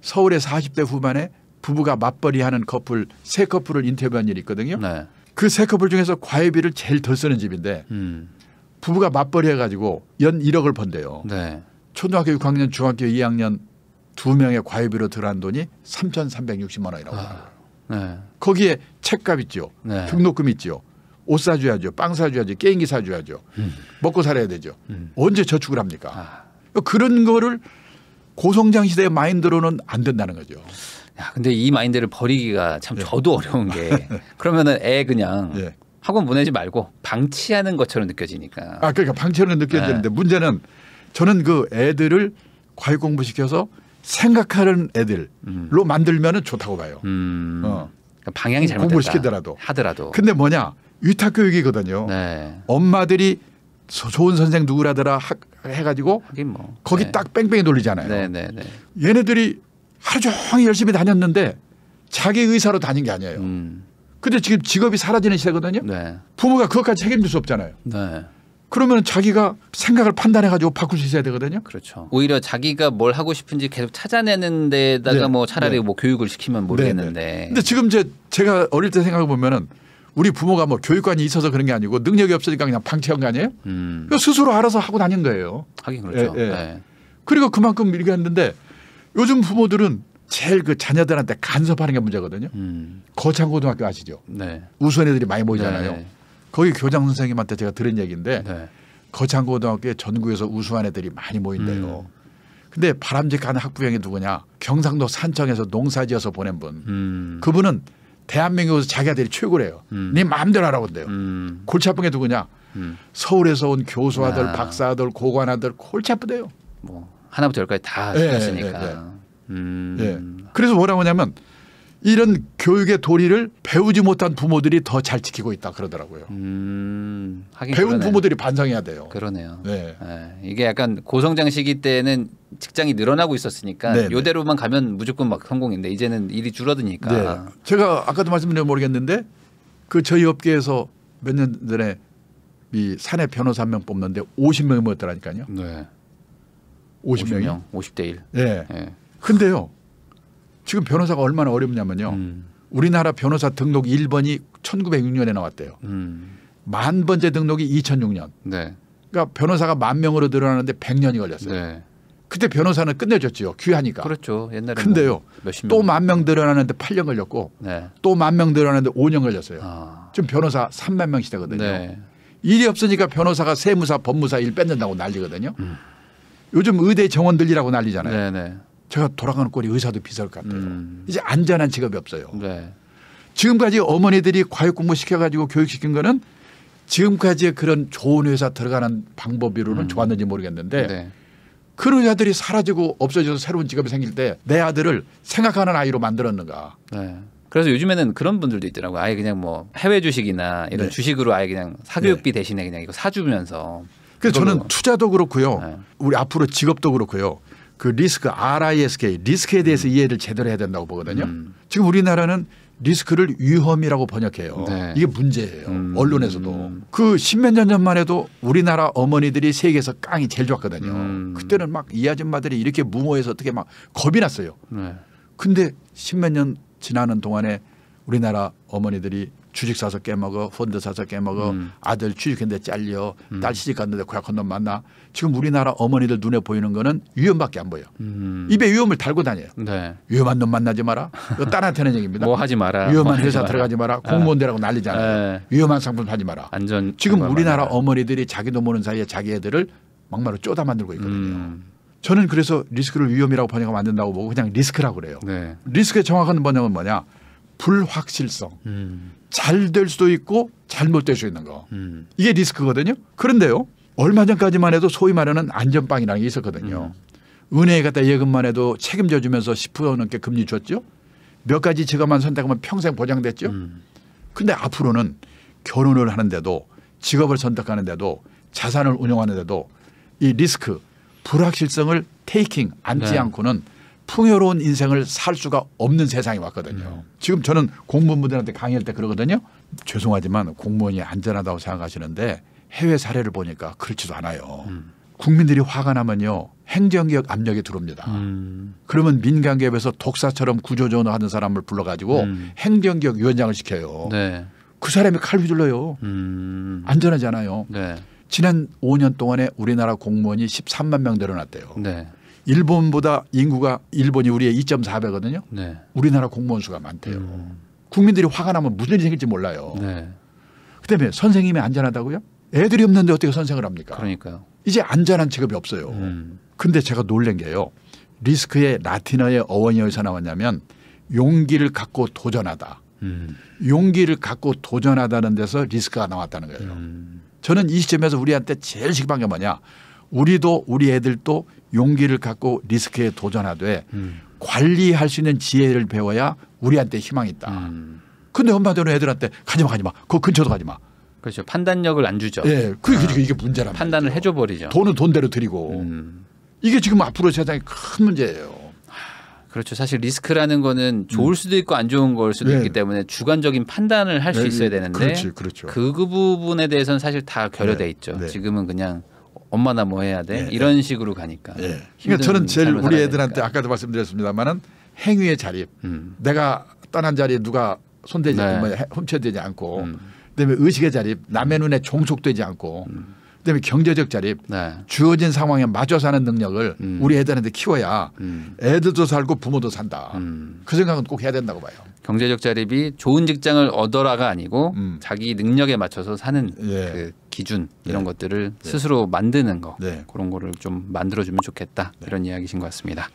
서울의 40대 후반에 부부가 맞벌이하는 커플 세 커플을 인터뷰한 일이 있거든요. 네. 그세 커플 중에서 과외비를 제일 덜 쓰는 집인데 음. 부부가 맞벌이 해가지고 연 1억을 번대요. 네. 초등학교 6학년, 중학교 2학년 두 명의 과외비로 들어간 돈이 3,360만 원이라고 아, 네. 거기에 책값 있죠. 네. 등록금 있죠. 옷 사줘야죠. 빵 사줘야죠. 게임기 사줘야죠. 음. 먹고 살아야 되죠. 음. 언제 저축을 합니까? 아. 그런 거를 고성장 시대의 마인드로는 안 된다는 거죠. 야, 근데 이 마인드를 버리기가 참 예. 저도 어려운 게 (laughs) 그러면은 애 그냥 예. 학원 보내지 말고 방치하는 것처럼 느껴지니까. 아, 그러니까 방치하는 느껴지는데 네. 문제는 저는 그 애들을 과외 공부시켜서 생각하는 애들로 음. 만들면은 좋다고 봐요. 음. 어. 그러니까 방향이 잘못 공부 시키더라도 하더라도. 근데 뭐냐 위탁 교육이거든요. 네. 엄마들이 좋은 선생 누구라더라 해가지고 뭐. 거기 네. 딱 뺑뺑이 돌리잖아요. 네, 네 얘네들이 하루 종일 열심히 다녔는데 자기 의사로 다닌 게 아니에요. 음. 근데 지금 직업이 사라지는 시대거든요. 네. 부모가 그것까지 책임질 수 없잖아요. 네. 그러면 자기가 생각을 판단해 가지고 바꿀 수 있어야 되거든요. 그렇죠. 오히려 자기가 뭘 하고 싶은지 계속 찾아내는 데다가 네. 뭐 차라리 네. 뭐 교육을 시키면 네, 모르겠는데. 네. 근데 지금 이제 제가 어릴 때 생각해 보면은 우리 부모가 뭐 교육관이 있어서 그런 게 아니고 능력이 없으니까 그냥 방치한 거 아니에요? 음. 스스로 알아서 하고 다닌 거예요. 하긴 그렇죠. 예, 예. 네. 그리고 그만큼 밀게 했는데 요즘 부모들은 제일 그 자녀들한테 간섭하는 게 문제거든요. 음. 거창고등학교 아시죠? 네. 우수한 애들이 많이 모이잖아요. 네. 거기 교장 선생님한테 제가 들은 얘기인데 네. 거창고등학교에 전국에서 우수한 애들이 많이 모인대요. 음. 근데 바람직한 학부형이 누구냐? 경상도 산청에서 농사지어서 보낸 분. 음. 그분은 대한민국에서 자기 아들이 최고래요. 음. 네 마음대로 하라고 한대요. 음. 골치 아픈 게 누구냐? 음. 서울에서 온 교수 아들, 아. 박사 아들, 고관 아들 골치 아프대요. 뭐. 하나부터 열까지 다 해놨으니까. 예, 예, 예, 음. 예. 그래서 뭐라고 하냐면 이런 교육의 도리를 배우지 못한 부모들이 더 잘 지키고 있다 그러더라고요. 음, 배운 그러네. 부모들이 반성해야 돼요. 그러네요. 네. 네. 이게 약간 고성장 시기 때는 직장이 늘어나고 있었으니까 네네. 네. 요대로만 가면 무조건 막 성공인데 이제는 일이 줄어드니까. 네. 제가 아까도 말씀드려 모르겠는데 그 저희 업계에서 몇 년 전에 이 사내 변호사 한 명 뽑는데 50명이 모였더라니까요. 네. 5 0명이 50명, 50대 1. 예. 예. 근데요. 지금 변호사가 얼마나 어렵냐면요. 음. 우리나라 변호사 등록 1번이 1906년에 나왔대요. 음. 만 번째 등록이 2006년. 네. 그러니까 변호사가 만 명으로 늘어나는데 100년이 걸렸어요. 네. 그때 변호사는 끝내줬지요. 귀하니까. 그렇죠. 옛날에. 근데요. 뭐 또만 명 늘어나는데 8년 걸렸고 네. 또만 명 늘어나는데 5년 걸렸어요. 아. 지금 변호사 3만 명 시대거든요. 네. 일이 없으니까 변호사가 세무사, 법무사 일 뺏는다고 난리거든요. 음. 요즘 의대 정원들이라고 난리잖아요. 네네. 네. 제가 돌아가는 꼴이 의사도 비쌀 것 같아요. 음. 이제 안전한 직업이 없어요. 네. 지금까지 어머니들이 과외 공부 시켜가지고 교육시킨 거는 지금까지의 그런 좋은 회사 들어가는 방법으로는 음. 좋았는지 모르겠는데 네. 그런 의사들이 사라지고 없어져서 새로운 직업이 생길 때 내 아들을 생각하는 아이로 만들었는가. 네. 그래서 요즘에는 그런 분들도 있더라고요. 아예 그냥 뭐 해외 주식이나 이런 네. 주식으로 아예 그냥 사교육비 네. 대신에 그냥 이거 사주면서 그래서 저는 투자도 그렇고요. 네. 우리 앞으로 직업도 그렇고요. 그 리스크 RISK 리스크에 대해서 음. 이해를 제대로 해야 된다고 보거든요. 음. 지금 우리나라는 리스크를 위험이라고 번역해요. 네. 이게 문제예요. 음. 언론에서도. 그 십몇 년 전만 해도 우리나라 어머니들이 세계에서 깡이 제일 좋았거든요. 음. 그때는 막 이 아줌마들이 이렇게 무모해서 어떻게 막 겁이 났어요. 네. 근데 십몇 년 지나는 동안에 우리나라 어머니들이 주식 사서 깨먹어 펀드 사서 깨먹어 음. 아들 취직했는데 잘려 음. 딸 시집 갔는데 고약한 놈 만나 지금 우리나라 어머니들 눈에 보이는 거는 위험밖에 안 보여 음. 입에 위험을 달고 다녀요 네. 위험한 놈 만나지 마라 딸한테 는 얘기입니다 뭐 하지 마라 위험한 뭐 회사 마라. 들어가지 마라 네. 공무원 들하고 난리잖아요 네. 위험한 상품 사지 마라 안전 지금 우리나라 마라. 어머니들이 자기도 모르는 사이에 자기 애들을 막말로 쪼다 만들고 있거든요 음. 저는 그래서 리스크를 위험이라고 번역하면 안 된다고 보고 그냥 리스크라고 그래요 네. 리스크의 정확한 번역은 뭐냐 불확실성. 음. 잘될 수도 있고 잘못될 수 있는 거. 음. 이게 리스크거든요. 그런데요. 얼마 전까지만 해도 소위 말하는 안전빵이라는 게 있었거든요. 음. 은행에 갖다 예금만 해도 책임져 주면서 10% 넘게 금리 줬죠. 몇 가지 직업만 선택하면 평생 보장됐죠. 음. 근데 앞으로는 결혼을 하는데도 직업을 선택하는데도 자산을 운영하는데도 이 리스크 불확실성을 테이킹 안지 네. 않고는 풍요로운 인생을 살 수가 없는 세상이 왔거든요. 음. 지금 저는 공무원분들한테 강의할 때 그러거든요. 죄송하지만 공무원이 안전하다고 생각하시는데 해외 사례를 보니까 그렇지도 않아요. 음. 국민들이 화가 나면요 행정개혁 압력이 들어옵니다. 음. 그러면 민간기업에서 독사처럼 구조조언 하는 사람을 불러가지고 음. 행정개혁 위원장을 시켜요. 네. 그 사람이 칼 휘둘러요. 음. 안전하잖아요. 네. 지난 5년 동안에 우리나라 공무원이 13만 명 늘어났대요. 네. 일본보다 인구가 일본이 우리의 2.4배거든요. 네. 우리나라 공무원 수가 많대요. 음. 국민들이 화가 나면 무슨 일이 생길지 몰라요. 네. 그다음에 선생님이 안전하다고요? 애들이 없는데 어떻게 선생을 합니까? 그러니까요. 이제 안전한 직업이 없어요. 음. 근데 제가 놀란 게요. 리스크의 라틴어의 어원이 어디서 나왔냐면 용기를 갖고 도전하다. 음. 용기를 갖고 도전하다는 데서 리스크가 나왔다는 거예요. 음. 저는 이 시점에서 우리한테 제일 시방한 게 뭐냐. 우리도 우리 애들도 용기를 갖고 리스크에 도전하되 음. 관리할 수 있는 지혜를 배워야 우리한테 희망이 있다. 음. 근데 엄마들은 애들한테 가지마 가지마 그 근처도 가지마. 그렇죠. 판단력을 안 주죠. 예, 그게 그, 아. 이게 문제라. 판단을 해줘 버리죠. 돈은 돈대로 드리고 음. 이게 지금 앞으로 세상에 큰 문제예요. 그렇죠. 사실 리스크라는 거는 좋을 음. 수도 있고 안 좋은 걸 수도 네. 있기 때문에 주관적인 판단을 할수 네. 있어야 되는데 그렇지, 그렇죠. 그 부분에 대해서는 사실 다 결여돼 네. 있죠. 네. 지금은 그냥 엄마 나뭐 해야 돼? 예, 이런 예. 식으로 가니까. 예. 그러니까 저는 제일 우리 애들한테 되니까. 아까도 말씀드렸습니다만은 행위의 자립. 음. 내가 떠난 자리에 누가 손대지 네. 뭐 훔쳐대지 않고 음. 그다음에 의식의 자립 남의 눈에 종속되지 않고 음. 그다음에 경제적 자립, 네. 주어진 상황에 맞춰 사는 능력을 음. 우리 애들한테 키워야 음. 애들도 살고 부모도 산다. 음. 그 생각은 꼭 해야 된다고 봐요. 경제적 자립이 좋은 직장을 얻어라가 아니고 음. 자기 능력에 맞춰서 사는 예. 그 기준 이런 네. 것들을 예. 스스로 만드는 거 네. 그런 거를 좀 만들어주면 좋겠다 네. 이런 이야기신 것 같습니다.